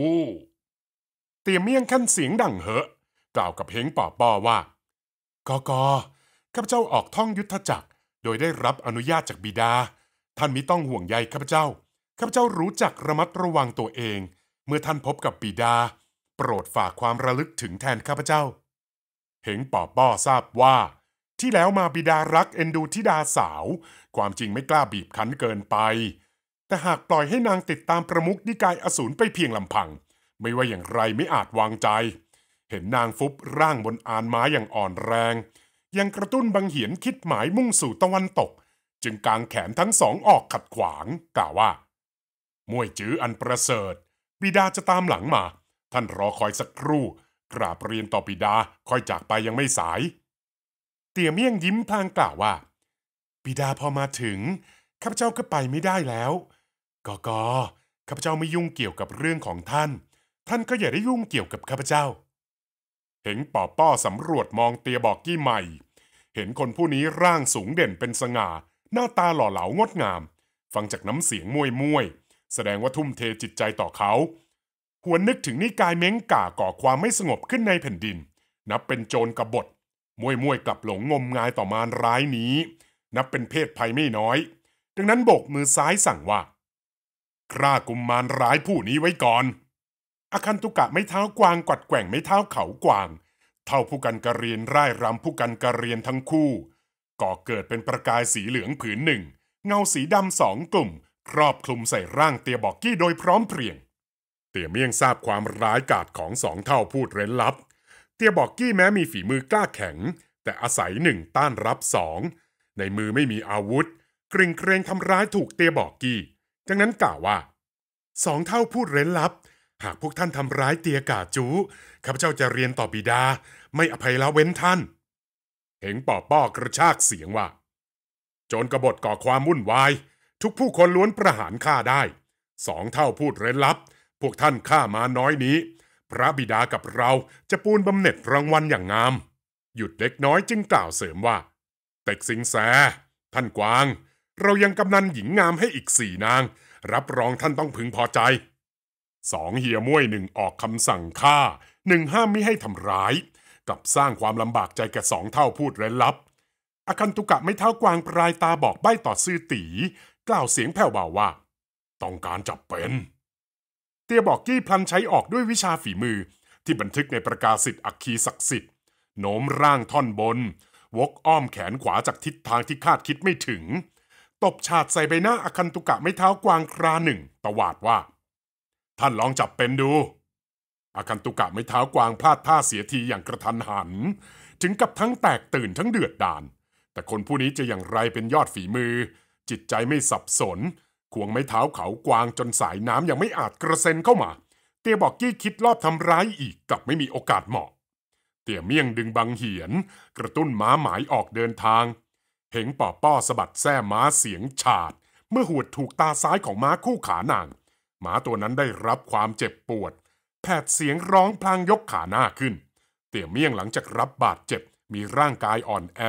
เตียมเมี่ยงขั้นเสียงดังเหอะกล่าวกับเฮงป่อป้อว่ากอกอข้าพเจ้าออกท่องยุทธจักรโดยได้รับอนุญาตจากบิดา ท่านมิต้องห่วงใยข้าพเจ้า ข้าพเจ้ารู้จักระมัดระวังตัวเอง เมื่อท่านพบกับบิดา โปรดฝากความระลึกถึงแทนข้าพเจ้าเฮงป่อป้อทราบว่าที่แล้วมาบิดารักเอ็นดูทิดาสาว ความจริงไม่กล้าบีบคั้นเกินไป แต่หากปล่อยให้นางติดตาม ประมุกนิกายอสูรไปเพียงลำพัง ไม่ว่าอย่างไรไม่อาจวางใจ เห็นนางฟุบร่างบนอานไม้อย่างอ่อนแรง ยังกระตุ้นบังเหียน คิดหมายมุ่งสู่ตะวันตก จึงกางแขนทั้งสองออกขัดขวาง กล่าวว่ามวยจื้ออันประเสริฐ บิดาจะตามหลังมา ท่านรอคอยสักครู่ กราบเรียนต่อบิดาคอยจากไปยังไม่สายเตี่ยเมี่ยงยิ้มพลางกล่าวว่าบิดาพอมาถึง ข้าพเจ้าก็ไปไม่ได้แล้วกอกอข้าพเจ้าไม่ยุ่งเกี่ยวกับเรื่องของท่าน ท่านก็อย่าได้ยุ่งเกี่ยวกับข้าพเจ้า เห็นป่อป้อสำรวจมองเตียบอกกี้ใหม่ เห็นคนผู้นี้ร่างสูงเด่นเป็นสง่า หน้าตาหล่อเหลางดงาม ฟังจากน้ำเสียงมวยมวยแสดงว่าทุ่มเทจิตใจต่อเขาหวนนึกถึงนิกายเม้งก่าก่อความไม่สงบขึ้นในแผ่นดิน นับเป็นโจรกบฏมวยมวยกลับหลงงมงายต่อมารร้ายนี้ นับเป็นเพศภัยไม่น้อยดังนั้นโบกมือซ้ายสั่งว่า คร่ากุมมารร้ายผู้นี้ไว้ก่อนอาคันตุกะไม่เท้ากวางกัดแกว่งไม่เท้าเขากวาง เท่าผู้กันกระเรียนร่ายรำผู้กันกระเรียนทั้งคู่ก่อเกิดเป็นประกายสีเหลืองผืนหนึ่ง เงาสีดำสองกลุ่ม ครอบคลุมใส่ร่างเตียบอกกี้โดยพร้อมเพรียง เตียเมี่ยงทราบความร้ายกาจของสองเท่าพูดเร้นลับเตียบอกกี้แม้มีฝีมือกล้าแข็ง แต่อาศัยหนึ่งต้านรับสองในมือไม่มีอาวุธกริ่งเกรงทำร้ายถูกเตียบอกกี้ดังนั้นกล่าวว่าสองเท่าพูดเร้นลับหากพวกท่านทำร้ายเตียกาจูข้าพเจ้าจะเรียนต่อบิดาไม่อภัยละเว้นท่าน เหงป่อป้อกระชากเสียงว่า โจรกบฏก่อความวุ่นวายทุกผู้คนล้วนประหารฆ่าได้สองเท่าพูดเร้นลับ พวกท่านฆ่ามาน้อยนี้พระบิดากับเราจะปูนบำเหน็จรางวัลอย่างงาม หยุดเล็กน้อยจึงกล่าวเสริมว่าเต็กสิงแส ท่านกวาง เรายังกำนันหญิงงามให้อีกสี่นาง รับรองท่านต้องพึงพอใจสองเฮียม้วยหนึ่งออกคำสั่งฆ่าหนึ่งห้ามไม่ให้ทำร้าย กับสร้างความลำบากใจแก่สองเท่าพูดเร้นลับอาคันตุกะไม่เท่ากวางปลายตาบอกใบ้ต่อซื่อตีกล่าวเสียงแผ่วเบาว่า ต้องการจับเป็นเตียบอกกี้พลันใช้ออกด้วยวิชาฝีมือ ที่บันทึกในประกาศสิทธิ์อักคีศักดิ์สิทธิ์โน้มร่างท่อนบน วกอ้อมแขนขวาจากทิศทางที่คาดคิดไม่ถึงตบฉาดใส่ใบหน้าอคันตุกะไม่เท้ากวางคราหนึ่งตวาดว่า ท่านลองจับเป็นดูอคันตุกะไม่เท้ากวางพลาดท่าเสียทีอย่างกระทันหัน ถึงกับทั้งแตกตื่นทั้งเดือดดานแต่คนผู้นี้จะอย่างไรเป็นยอดฝีมือ จิตใจไม่สับสนขวงไม้เท้าเขากวาง จนสายน้ำยังไม่อาจกระเซ็นเข้ามา เตียบอกกี้ คิดรอบทำร้ายอีกกลับไม่มีโอกาสเหมาะ เตียเมี่ยงดึงบังเหียนกระตุ้นม้าหมายออกเดินทาง เหงป่อป้อสะบัดแส้ม้าเสียงฉาด เมื่อหวดถูกตาซ้ายของม้าคู่ขานางม้าตัวนั้นได้รับความเจ็บปวดแผดเสียงร้องพลางยกขาหน้าขึ้น เตี่ยเมี่ยงหลังจากรับบาดเจ็บมีร่างกายอ่อนแอ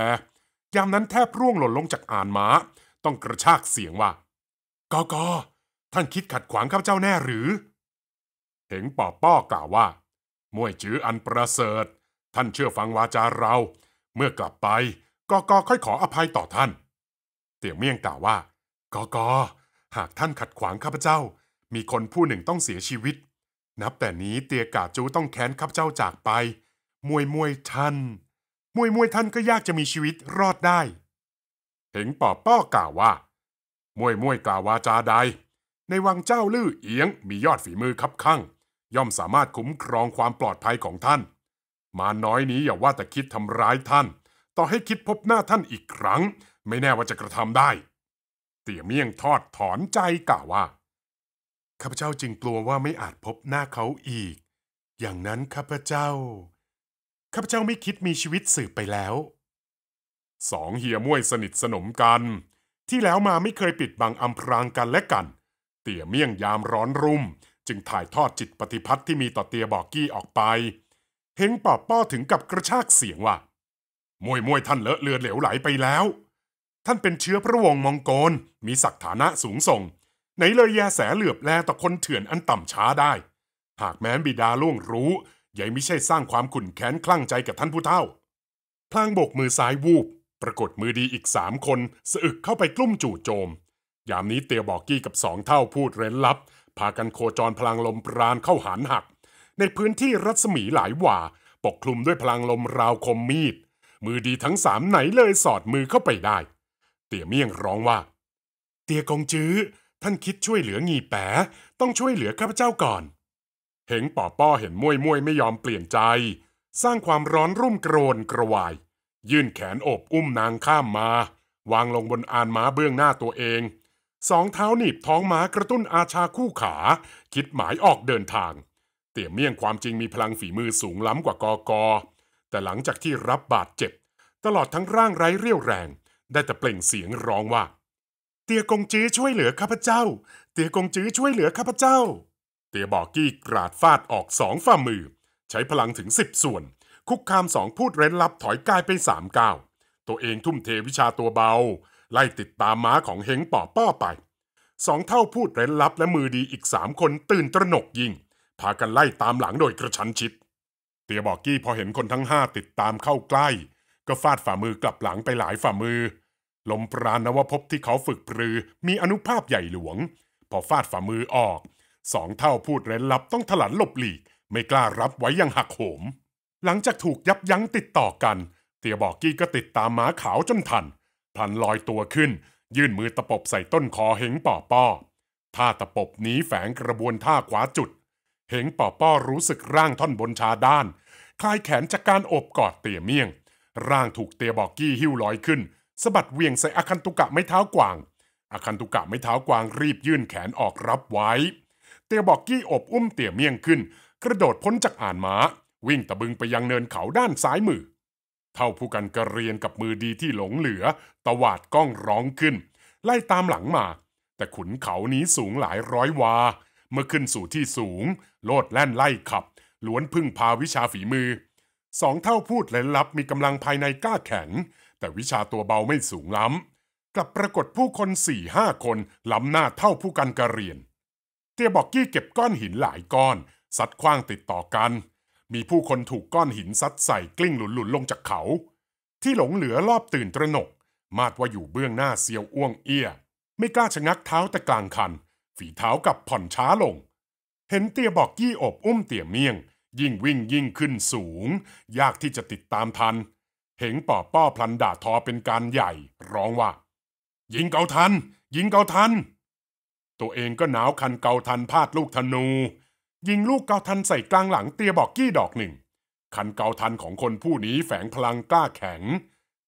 ยามนั้นแทบร่วงหล่นลงจากอานม้า ต้องกระชากเสียงว่ากอ กอ ท่านคิดขัดขวางข้าพเจ้าแน่หรือ เหงป่อป้อกล่าวว่า มวยจื้ออันประเสริฐ ท่านเชื่อฟังวาจาเรา เมื่อกลับไป กอ กอค่อยขออภัยต่อท่าน เตียงเมี่ยงกล่าวว่า กอ กอ หากท่านขัดขวางข้าพเจ้า มีคนผู้หนึ่งต้องเสียชีวิต นับแต่นี้เตียกาจูต้องแค้นข้าพเจ้าจากไป มวยมวยท่าน มวยมวยท่านก็ยากจะมีชีวิตรอดได้ เหงป่อป้อกล่าวว่ามวยมวยกล่าววาจาใด ในวังเจ้าลื่อเอียงมียอดฝีมือคับข้างย่อมสามารถคุ้มครองความปลอดภัยของท่าน มาน้อยนี้อย่าว่าแต่คิดทำร้ายท่าน ต่อให้คิดพบหน้าท่านอีกครั้ง ไม่แน่ว่าจะกระทำได้ เตี่ยเมี่ยงทอดถอนใจกล่าวว่าข้าพเจ้าจึงกลัวว่าไม่อาจพบหน้าเขาอีก อย่างนั้นข้าพเจ้าข้าพเจ้าไม่คิดมีชีวิตสืบไปแล้วสองเฮียม่วยสนิทสนมกันที่แล้วมาไม่เคยปิดบังอำพรางกันและกัน เตี่ยเมี่ยงยามร้อนรุ่มจึงถ่ายทอดจิตปฏิพัทธ์ที่มีต่อเตียบอกกี้ออกไปเฮงปอบป้อถึงกับกระชากเสียงว่ามวยมวยท่านเลอะเลือนเหลวไหลไปแล้ว ท่านเป็นเชื้อพระวงศ์มองโกลมีศักฐานะสูงส่งไหนเลยแยแสเหลือบแลต่อคนเถื่อนอันต่ำช้าได้ หากแม้นบิดาล่วงรู้ยัยไม่ใช่สร้างความขุ่นแค้นคลั่งใจกับท่านผู้เฒ่าพลางโบกมือซ้ายวูบปรากฏมือดีอีกสามคนสะอึกเข้าไปกลุ่มจู่โจม ยามนี้เตียวบอกกี้กับสองเท่าพูดเร้นลับ พากันโคจรพลังลมปราณเข้าหานหัก ในพื้นที่รัศมีหลายว่า ปกคลุมด้วยพลังลมราวคมมีด มือดีทั้งสามไหนเลยสอดมือเข้าไปได้ เตียเมี่ยงร้องว่า เตียกงจื้อ ท่านคิดช่วยเหลืองีแปะต้องช่วยเหลือข้าพเจ้าก่อน เหงป่อป้อเห็นมวยมวยไม่ยอมเปลี่ยนใจ สร้างความร้อนรุ่มโกรนกระวายยื่นแขนอบอุ้มนางข้ามมา วางลงบนอานม้าเบื้องหน้าตัวเอง สองเท้าหนีบท้องม้ากระตุ้นอาชาคู่ขา คิดหมายออกเดินทาง เตี่ยเมี่ยงความจริงมีพลังฝีมือสูงล้ำกว่ากอกอแต่หลังจากที่รับบาดเจ็บ ตลอดทั้งร่างไร้เรี่ยวแรง ได้แต่เปล่งเสียงร้องว่า เตียกงจื้อช่วยเหลือข้าพเจ้า เตียกงจื้อช่วยเหลือข้าพเจ้า เตียบอกกี้กราดฟาดออกสองฝ่ามือ ใช้พลังถึงสิบส่วนคุกคามสองพูดเร้นลับถอยกายไปสามก้าวตัวเองทุ่มเทวิชาตัวเบา ไล่ติดตามม้าของเฮงป่อป้อไปสองเท่าพูดเร้นลับและมือดีอีกสามคนตื่นตระหนกยิ่งพากันไล่ตามหลังโดยกระชั้นชิด เตียบอกกี้พอเห็นคนทั้งห้าติดตามเข้าใกล้ ก็ฟาดฝ่ามือกลับหลังไปหลายฝ่ามือ ลมปราณนวพบที่เขาฝึกปรือมีอนุภาพใหญ่หลวง พอฟาดฝ่ามือออกสองเท่าพูดเร้นลับต้องถลันหลบหลีกไม่กล้ารับไว้ยังหักโหมหลังจากถูกยับยั้งติดต่อกัน เตียบอกกี้ก็ติดตามม้าขาวจนทันพลันลอยตัวขึ้น ยื่นมือตะปบใส่ต้นคอเหงป่อป้อท่าตะปบนี้แฝงกระบวนท่าขวาจุด เหงป่อป้อรู้สึกร่างท่อนบนชาด้าน คลายแขนจากการโอบกอดเตียเมี่ยง ร่างถูกเตียบอกกี้หิ้วลอยขึ้นสะบัดเวียงใส่อคันตุกะไม้เท้ากวางอาคันตุกะไม้เท้ากวางรีบยื่นแขนออกรับไว้ เตียบอกกี้อบอุ้มเตียเมี่ยงขึ้น กระโดดพ้นจากอ่านม้าวิ่งตะบึงไปยังเนินเขาด้านซ้ายมือ เท่าผู้กันกระเรียนกับมือดีที่หลงเหลือตวาดก้องร้องขึ้น ไล่ตามหลังมา แต่ขุนเขานี้สูงหลายร้อยวา เมื่อขึ้นสู่ที่สูง โลดแล่นไล่ขับ ล้วนพึ่งพาวิชาฝีมือ สองเท่าพูดและลับมีกำลังภายในกล้าแข็ง แต่วิชาตัวเบาไม่สูงล้ำกลับปรากฏผู้คนสี่ห้าคนล้ำหน้าเท่าผู้กันกระเรียนเตียบอกกี้เก็บก้อนหินหลายก้อน สัดคว้างติดต่อกันมีผู้คนถูกก้อนหินซัดใส่กลิ้งหลุนหลุนลงจากเขาที่หลงเหลือรอบตื่นตระหนกมาดว่าอยู่เบื้องหน้าเซียวอ้วงเอีย้ยไม่กล้าชะงักเท้าแต่กลางคันฝีเท้ากับผ่อนช้าลงเห็นเตียบอกยี่อบอุ้มเตี่ยเมี่ยงยิ่งวิ่งยิ่งขึ้นสูงยากที่จะติดตามทันเหงป่อป้อพลันด่าทอเป็นการใหญ่ร้องว่ายิงเกาทันยิงเกาทันตัวเองก็หนาวคันเกาทันพาดลูกธนูยิงลูกเกาทันใส่กลางหลังเตียบอกกี้ดอกหนึ่ง คันเกาทันของคนผู้นี้แฝงพลังกล้าแข็ง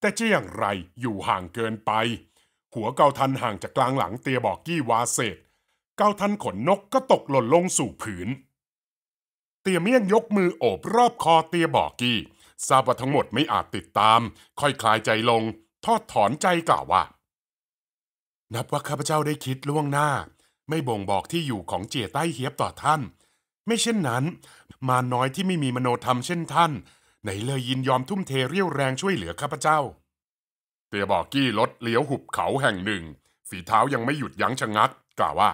แต่จะอย่างไรอยู่ห่างเกินไป หัวเกาทันห่างจากกลางหลังเตียบอกกี้วาเศษ เกาทันขนนกก็ตกหล่นลงสู่ผืน เตียเมี่ยงยกมือโอบรอบคอเตียบอกกี้ทราบว่าทั้งหมดไม่อาจติดตาม ค่อยคลายใจลง ทอดถอนใจกล่าวว่า นับว่าข้าพเจ้าได้คิดล่วงหน้า ไม่บ่งบอกที่อยู่ของเจียใต้เฮียบต่อท่านไม่เช่นนั้น มาน้อยที่ไม่มีมโนธรรมเช่นท่านไหนเลยยินยอมทุ่มเทเรี่ยวแรงช่วยเหลือข้าพเจ้า เตียบอกกี้ลดเลี้ยวหุบเขาแห่งหนึ่ง ฝีเท้ายังไม่หยุดยั้งชะงักกล่าวว่า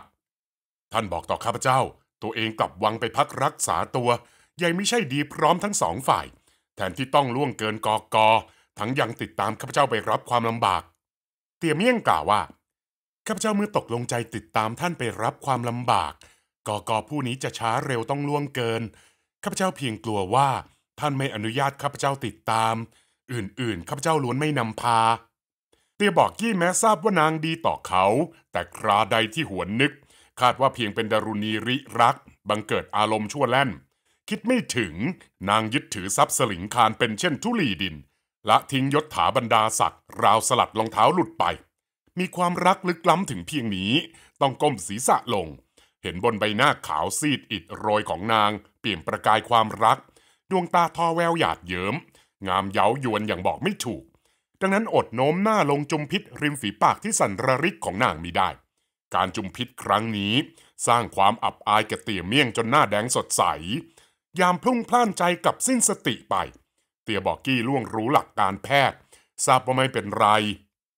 ท่านบอกต่อข้าพเจ้า ตัวเองกลับวังไปพักรักษาตัวยังไม่ใช่ดีพร้อมทั้งสองฝ่าย แทนที่ต้องล่วงเกินกอกอทั้งยังติดตามข้าพเจ้าไปรับความลำบาก เตียเมี่ยงกล่าวว่า ข้าพเจ้าเมื่อตกลงใจติดตามท่านไปรับความลำบากกอกอผู้นี้จะช้าเร็วต้องล่วงเกิน ข้าพเจ้าเพียงกลัวว่าท่านไม่อนุญาตข้าพเจ้าติดตาม อื่นๆข้าพเจ้าล้วนไม่นำพา เตียบอกยี่แม้ทราบว่านางดีต่อเขา แต่คราใดที่หวนนึก คาดว่าเพียงเป็นดารุณีริรัก บังเกิดอารมณ์ชั่วแล่น คิดไม่ถึงนางยึดถือทรัพย์สลิงคารเป็นเช่นทุลีดิน ละทิ้งยศถาบรรดาศักดิ์ราวสลัดรองเท้าหลุดไป มีความรักลึกล้ำถึงเพียงนี้ ต้องก้มศีรษะลงเห็นบนใบหน้าขาวซีดอิดโรยของนาง เปลี่ยนประกายความรัก ดวงตาทอแววหยาดเยิม้ม งามเย้ายวนอย่างบอกไม่ถูกดังนั้นอดโน้มหน้าลงจุมพิษริมฝีปากที่สั่นระริกของนางมีได้ การจุมพิษครั้งนี้ สร้างความอับอายแก่เตี่ยเมี่ยงจนหน้าแดงสดใส ยามพลุ่งพล่านใจกับสิ้นสติไป เตี่ยบอกกี้ล่วงรู้หลักการแพทย์ทราบว่าไม่เป็นไร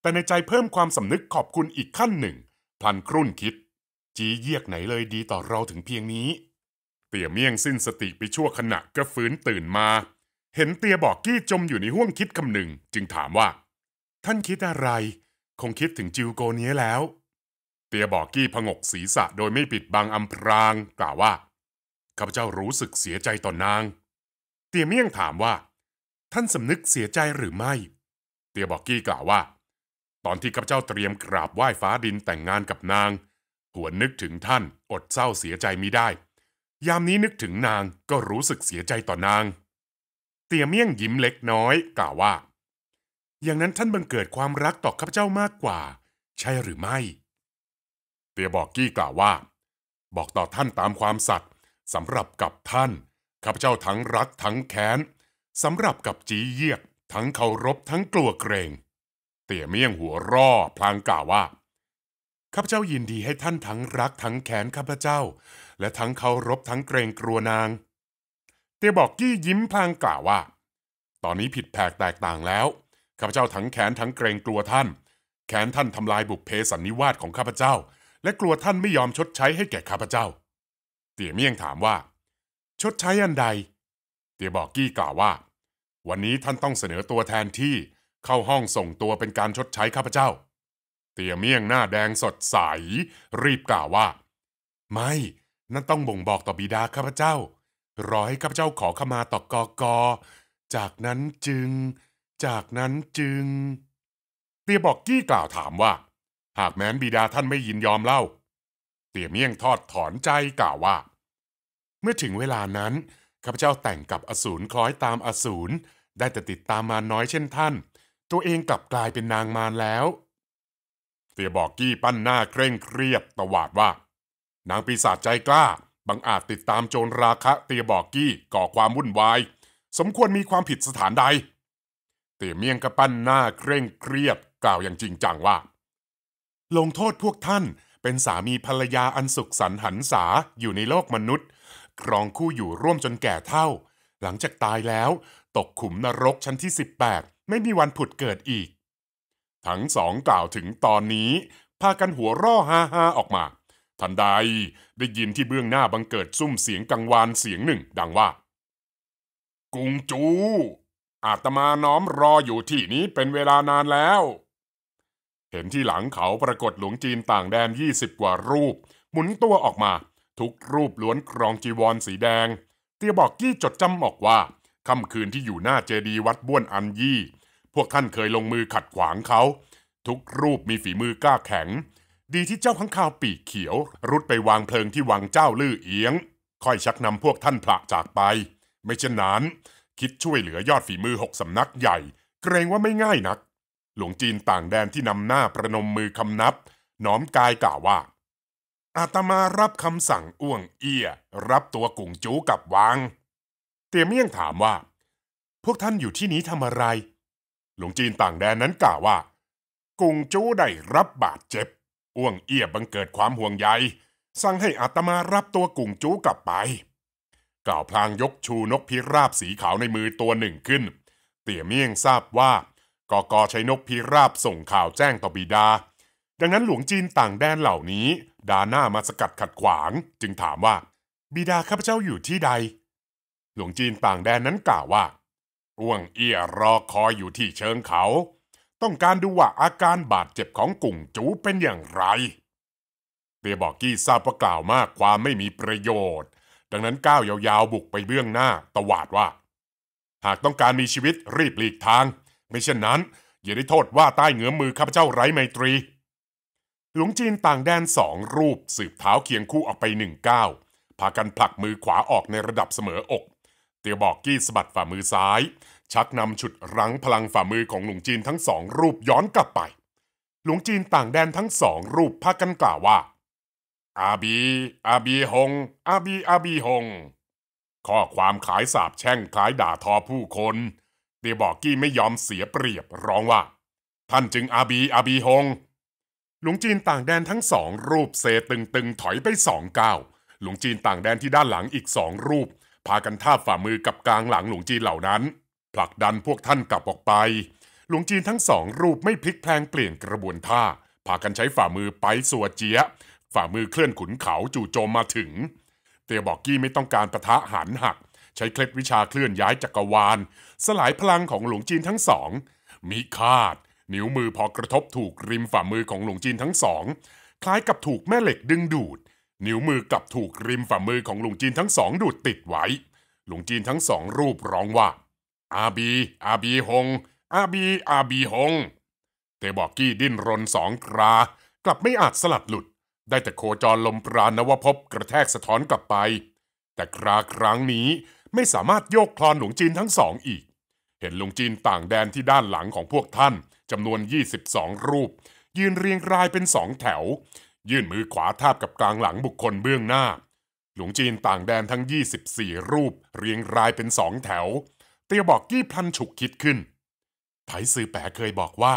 แต่ในใจเพิ่มความสำนึกขอบคุณอีกขั้นหนึ่งพลันครุ่นคิดจีเยียกไหนเลยดีต่อเราถึงเพียงนี้ เตี่ยเมี่ยงสิ้นสติไปชั่วขณะก็ฟื้นตื่นมา เห็นเตี่ยบอกกี้จมอยู่ในห้วงคิดคำหนึ่ง จึงถามว่า ท่านคิดอะไร คงคิดถึงจิวโกเนี้ยแล้ว เตี่ยบอกกี้ผงกศีรษะโดยไม่ปิดบังอำพราง กล่าวว่าข้าพเจ้ารู้สึกเสียใจต่อนาง เตี่ยเมี่ยงถามว่า ท่านสำนึกเสียใจหรือไม่ เตี่ยบอกกี้กล่าวว่า ตอนที่ข้าพเจ้าเตรียมกราบไหว้ฟ้าดินแต่งงานกับนางหวนนึกถึงท่านอดเศร้าเสียใจมิได้ ยามนี้นึกถึงนางก็รู้สึกเสียใจต่อนาง เตี่ยเมี่ยงยิ้มเล็กน้อยกล่าวว่า อย่างนั้นท่านบังเกิดความรักต่อข้าพเจ้ามากกว่า ใช่หรือไม่ เตี่ยบอกกี้กล่าวว่า บอกต่อท่านตามความสัตย์สำหรับกับท่านข้าพเจ้าทั้งรักทั้งแค้นสำหรับกับจีเยียกทั้งเคารพทั้งกลัวเกรง เตี่ยเมี่ยงหัวร่อพลางกล่าวว่าข้าพเจ้ายินดีให้ท่านทั้งรักทั้งแขนข้าพเจ้า และทั้งเคารพทั้งเกรงกลัวนาง เตียบอกกี้ยิ้มพลางกล่าวว่า ตอนนี้ผิดแผกแตกต่างแล้วข้าพเจ้าทั้งแขนทั้งเกรงกลัวท่าน แขนท่านทำลายบุพเพสันนิวาสของข้าพเจ้า และกลัวท่านไม่ยอมชดใช้ให้แก่ข้าพเจ้า เตี่ยเมี่ยงถามว่า ชดใช้อันใด เตียบอกกี้กล่าวว่า วันนี้ท่านต้องเสนอตัวแทนที่เข้าห้องส่งตัวเป็นการชดใช้ข้าพเจ้าเตี่ยเมี่ยงหน้าแดงสดใสรีบกล่าวว่า ไม่ นั่นต้องบ่งบอกต่อบิดาข้าพเจ้ารอให้ข้าพเจ้าขอขมาต่อกอกอจากนั้นจึง จากนั้นจึง เตี่ยบอกกี้กล่าวถามว่า หากแม้นบิดาท่านไม่ยินยอมเล่า เตี่ยเมี่ยงทอดถอนใจกล่าวว่า เมื่อถึงเวลานั้นข้าพเจ้าแต่งกับอสูรคล้อยตามอสูรได้แต่ติดตามมาน้อยเช่นท่าน ตัวเองกลับกลายเป็นนางมารแล้วเตียบอกกี้ปั้นหน้าเคร่งเครียดตวาดว่านางปีศาจใจกล้าบังอาจติดตามโจรราคะเตียบอกกี้ก่อความวุ่นวายสมควรมีความผิดสถานใดเตียเมียงก็ปั้นหน้าเคร่งเครียดกล่าวอย่างจริงจังว่า ลงโทษพวกท่านเป็นสามีภรรยาอันสุขสันหันษาอยู่ในโลกมนุษย์ ครองคู่อยู่ร่วมจนแก่เท่าหลังจากตายแล้วตกขุมนรกชั้นที่ 18 ไม่มีวันผุดเกิดอีกทั้งสองกล่าวถึงตอนนี้ พากันหัวร่อฮาฮาออกมา ทันใดได้ยินที่เบื้องหน้าบังเกิด ซุ่มเสียงกังวานเสียงหนึ่งดังว่า กุงจู อาตมาน้อมรออยู่ที่นี้เป็นเวลานานแล้ว เห็นที่หลังเขาปรากฏหลวงจีนต่างแดนยี่สิบกว่ารูป หมุนตัวออกมา ทุกรูปล้วนครองจีวรสีแดง เตียบอกกี้จดจำออกว่าค่ำคืนที่อยู่หน้าเจดีย์วัดบ้วนอันยี่พวกท่านเคยลงมือขัดขวางเขา ทุกรูปมีฝีมือกล้าแข็ง ดีที่เจ้าขังข่าวปีกเขียว รุดไปวางเพลิงที่วังเจ้าลื่อเอียง ค่อยชักนำพวกท่านพละจากไป ไม่เช่นนั้นคิดช่วยเหลือยอดฝีมือหกสำนักใหญ่ เกรงว่าไม่ง่ายนัก หลวงจีนต่างแดนที่นำหน้าประนมมือคำนับ น้อมกายกล่าวว่า อาตมารับคำสั่งอ้วงเอี้ยรับตัวกุ่งจูกับวางเตียเมี่ยงถามว่า พวกท่านอยู่ที่นี้ทำอะไรหลวงจีน ต่างแดนนั้นกล่าวว่ากุงจู้ได้รับบาดเจ็บอ้วงเอียบังเกิดความห่วงใยสั่งให้อัตมารับตัวกุงจู้กลับไปกล่าวพลางยกชูนกพิราบสีขาวในมือตัวหนึ่งขึ้น เตี่ยเมี่ยงทราบว่ากอกใช้นกพิราบส่งข่าวแจ้งต่อบิดา ดังนั้นหลวงจีนต่างแดนเหล่านี้ดาหน้ามาสกัดขัดขวาง จึงถามว่าบิดาข้าพเจ้าอยู่ที่ใด หลวงจีนต่างแดนนั้นกล่าวว่าอ้วงเอี้ยรอคอยอยู่ที่เชิงเขา ต้องการดูว่าอาการบาดเจ็บของกุ่งจูเป็นอย่างไร เตียบอกกี้ทราบประกล่าวมากความไม่มีประโยชน์ ดังนั้นก้าวยาวๆบุกไปเบื้องหน้า ตวาดว่า หากต้องการมีชีวิตรีบหลีกทางไม่เช่นนั้นอย่าได้โทษว่าใต้เหงือมือข้าพเจ้าไร้ไมตรีหลวงจีนต่างแดนสองรูปสืบเท้าเคียงคู่ออกไปหนึ่งก้าวพากันผลักมือขวาออกในระดับเสมออกเตียบอกกี้สะบัดฝ่ามือซ้าย ชักนำฉุดรั้งพลังฝ่ามือของหลวงจีนทั้งสองรูปย้อนกลับไป หลวงจีนต่างแดนทั้งสองรูปพากันกล่าวว่า อาบีอาบีหงอาบีอาบีหงข้อความขายสาบแช่งขายด่าทอผู้คนเตียบอกกี้ไม่ยอมเสียเปรียบร้องว่า ท่านจึงอาบีอาบีหงหลวงจีนต่างแดนทั้งสองรูปเซตึงตึงถอยไปสองก้าว หลวงจีนต่างแดนที่ด้านหลังอีกสองรูปพากันท่าฝ่ามือกับกลางหลังหลวงจีนเหล่านั้นผลักดันพวกท่านกลับออกไป หลวงจีนทั้งสองรูปไม่พลิกแพลงเปลี่ยนกระบวนท่าพากันใช้ฝ่ามือไปสัวเจียฝ่ามือเคลื่อนขุนเขาจู่โจมมาถึง เตียบอกกี้ไม่ต้องการประทะหันหัก ใช้เคล็ดวิชาเคลื่อนย้ายจักรวาลสลายพลังของหลวงจีนทั้งสองมีคาด นิ้วมือพอกระทบถูกริมฝ่ามือของหลวงจีนทั้งสอง คล้ายกับถูกแม่เหล็กดึงดูดนิ้วมือกลับถูกริมฝ่ามือของลุงจีนทั้งสองดูดติดไว้ลุงจีนทั้งสองรูปร้องว่าอาบี อาบีฮงอาบีอาบีฮงเตบอกกี้ดิ้นรนสองครากลับไม่อาจสลัดหลุด ได้แต่โคจรลมปราณนวพบกระแทกสะท้อนกลับไป แต่คราครั้งนี้ไม่สามารถโยกคลอนหลวงจีนทั้งสองอีก เห็นหลวงจีนต่างแดนที่ด้านหลังของพวกท่านจำนวน 22 รูป ยืนเรียงรายเป็นสองแถวยื่นมือขวาทาบกับกลางหลังบุคคลเบื้องหน้า หลวงจีนต่างแดนทั้ง 24 รูปเรียงรายเป็นสองแถว เตียบอกกี้พลันฉุกคิดขึ้นไถซือแปะเคยบอกว่า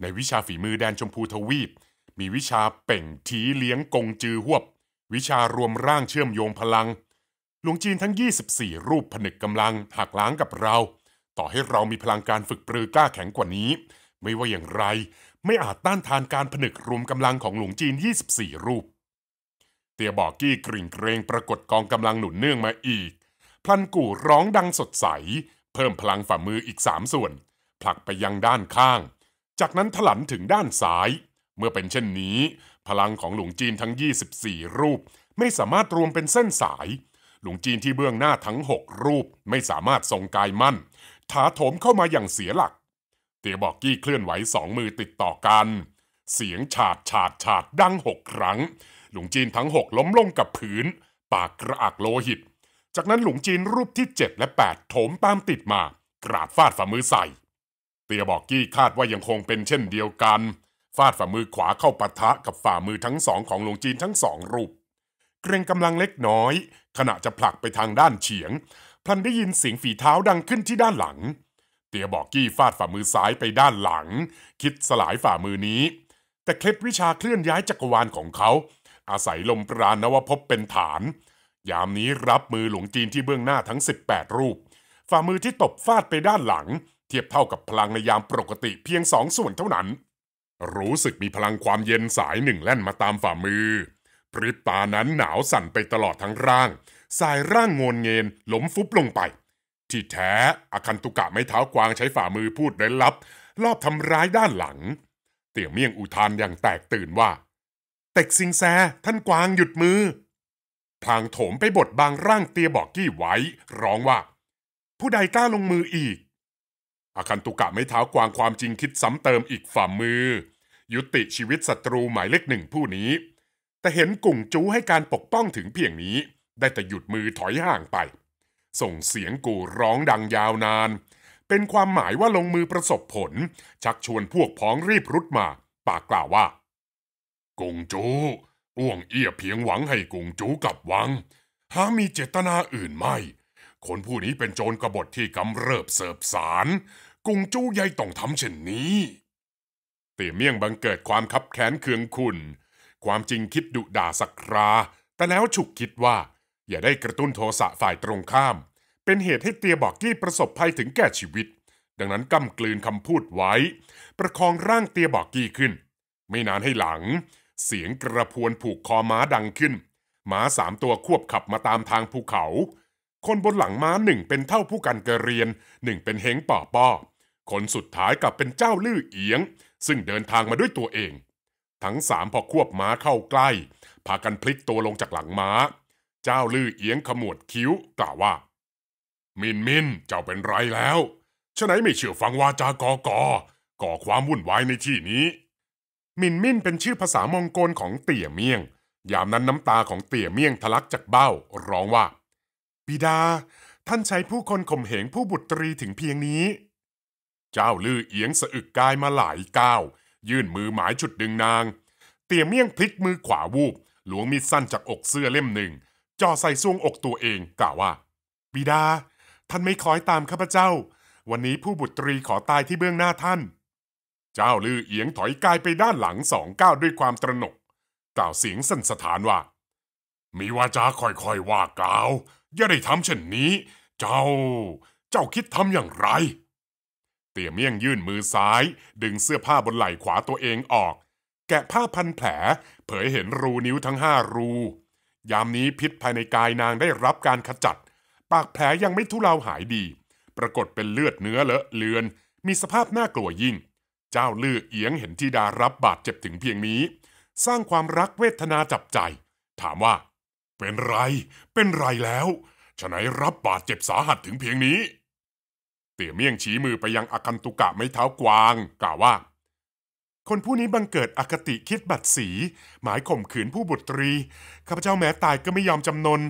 ในวิชาฝีมือแดนชมพูทวีป มีวิชาเป่งทีเลี้ยงกงจือหวบ วิชารวมร่างเชื่อมโยงพลัง หลวงจีนทั้ง 24 รูปผนึกกำลังหักล้างกับเรา ต่อให้เรามีพลังการฝึกปรือกล้าแข็งกว่านี้ ไม่ว่าอย่างไรไม่อาจต้านทานการผนึกรวมกำลังของหลวงจีน 24 รูป เตียบอกกี้กริ่งเกรงปรากฏกองกำลังหนุนเนื่องมาอีกพลันกู่ร้องดังสดใส เพิ่มพลังฝ่ามืออีกสามส่วน ผลักไปยังด้านข้าง จากนั้นถลันถึงด้านซ้าย เมื่อเป็นเช่นนี้ พลังของหลวงจีนทั้ง 24 รูป ไม่สามารถรวมเป็นเส้นสาย หลวงจีนที่เบื้องหน้าทั้ง 6 รูปไม่สามารถทรงกายมั่นถาโถมเข้ามาอย่างเสียหลักเตียบอกกี้เคลื่อนไหวสองมือติดต่อกัน เสียงฉาดฉาดฉาดดังหกครั้ง หลวงจีนทั้งหกล้มลงกับผืนปากกระอักโลหิต จากนั้นหลวงจีนรูปที่เจ็ดและแปดโถมตามติดมา กราดฟาดฝ่ามือใส่ เตียบอกกี้คาดว่ายังคงเป็นเช่นเดียวกัน ฟาดฝ่ามือขวาเข้าปะทะกับฝ่ามือทั้งสองของหลวงจีนทั้งสองรูป เกรงกำลังเล็กน้อย ขณะจะผลักไปทางด้านเฉียงพลันได้ยินเสียงฝีเท้าดังขึ้นที่ด้านหลังเตียบอกกี้ฟาดฝ่ามือซ้ายไปด้านหลัง คิดสลายฝ่ามือนี้ แต่เคล็ดวิชาเคลื่อนย้ายจักรวาลของเขา อาศัยลมปราณนวพเป็นฐาน ยามนี้รับมือหลวงจีนที่เบื้องหน้าทั้ง 18 รูป ฝ่ามือที่ตบฟาดไปด้านหลัง เทียบเท่ากับพลังในยามปกติเพียงสองส่วนเท่านั้น รู้สึกมีพลังความเย็นสายหนึ่งแล่นมาตามฝ่ามือพริบตานั้นหนาวสั่นไปตลอดทั้งร่าง สายร่างงนเงินล้มฟุบลงไปที่แท้อาคันตุกะไม้เท้ากวางใช้ฝ่ามือพูดเร้นลับ รอบทำร้ายด้านหลัง เตี่ยเมี่ยงอุทานอย่างแตกตื่นว่า เต็กซิงแซ ท่านกวางหยุดมือพางโถมไปบทบางร่างเตียบอกกี้ไว้ ร้องว่า ผู้ใดกล้าลงมืออีก อาคันตุกะไม้เท้ากวาง ความจริงคิดซ้ำเติมอีกฝ่ามือ ยุติชีวิตศัตรูหมายเลขหนึ่งผู้นี้ แต่เห็นกุ่งจูให้การปกป้องถึงเพียงนี้ ได้แต่หยุดมือถอยห่างไปส่งเสียงกู่ร้องดังยาวนาน เป็นความหมายว่าลงมือประสบผล ชักชวนพวกพ้องรีบรุดมาปากกล่าวว่ากงจูอ้วงเอี้ยเพียงหวังให้กงจูกลับวังหามีเจตนาอื่นไม่คนผู้นี้เป็นโจรกบฏที่กำเริบเสิบสารกงจูใยัยต้องทำเช่นนี้ เตี่ยเมี่ยงบังเกิดความคับแค้นเคืองคุณ ความจริงคิดดุด่าสักครา แต่แล้วฉุกคิดว่าอย่าได้กระตุ้นโทสะฝ่ายตรงข้าม เป็นเหตุให้เตียบอกกี้ประสบภัยถึงแก่ชีวิต ดังนั้นกำกลืนคำพูดไว้ ประคองร่างเตียบอกกี้ขึ้น ไม่นานให้หลัง เสียงกระพวนผูกคอม้าดังขึ้น ม้าสามตัวควบขับมาตามทางภูเขา คนบนหลังม้าหนึ่งเป็นเท่าผู้กันกระเรียน หนึ่งเป็นเฮงป่อป้อ คนสุดท้ายกลับเป็นเจ้าลื่อเอียง ซึ่งเดินทางมาด้วยตัวเอง ทั้งสามพอควบม้าเข้าใกล้ พากันพลิกตัวลงจากหลังม้าเจ้าลือเอียงขมวดคิ้วกล่าวว่า มินมินเจ้าเป็นไรแล้วฉะไหนไม่เชื่อฟังวาจากอกอก่อความวุ่นวายในที่นี้ มินมินเป็นชื่อภาษามองโกลของเตี่ยเมี่ยง ยามนั้นน้ำตาของเตี่ยเมี่ยงทะลักจากเบ้า ร้องว่า บิดา ท่านใช้ผู้คนข่มเหงผู้บุตรีถึงเพียงนี้ เจ้าลือเอียงสะอึกกายมาหลายก้าว ยื่นมือหมายฉุดดึงนาง เตี่ยเมี่ยงพลิกมือขวาวูบหลวงมีดสั้นจากอกเสื้อเล่มหนึ่งจ่อใส่ซวงอกตัวเองกล่าวว่า บิดา ท่านไม่คอยตามข้าพเจ้า วันนี้ผู้บุตรีขอตายที่เบื้องหน้าท่าน เจ้าลือเอียงถอยกายไปด้านหลังสองก้าวด้วยความตระหนกกล่าวเสียงสั่นสะท้านว่ามีวาจาค่อยๆ ว่ากล่าว อย่าได้ทำเช่นนี้ เจ้า เจ้าคิดทำอย่างไร เตี่ยเมี่ยงยื่นมือซ้าย ดึงเสื้อผ้าบนไหล่ขวาตัวเองออก แกะผ้าพันแผล เผยเห็นรูนิ้วทั้งห้ารูยามนี้พิษภายในกายนางได้รับการขจัด ปากแผลยังไม่ทุเลาหายดี ปรากฏเป็นเลือดเนื้อเลอะเลือน มีสภาพน่ากลัวยิ่ง เจ้าลือเอียงเห็นทิดารับบาดเจ็บถึงเพียงนี้ สร้างความรักเวทนาจับใจ ถามว่า เป็นไร เป็นไรแล้ว ฉะไหนรับบาดเจ็บสาหัสถึงเพียงนี้ เตี่ยเมี่ยงชี้มือไปยังอคันตุกะไม้เท้ากวาง กล่าวว่าคนผู้นี้บังเกิดอคติคิดบัตรสี หมายข่มขืนผู้บุตรีข้าพเจ้าแม้ตายก็ไม่ยอมจำนน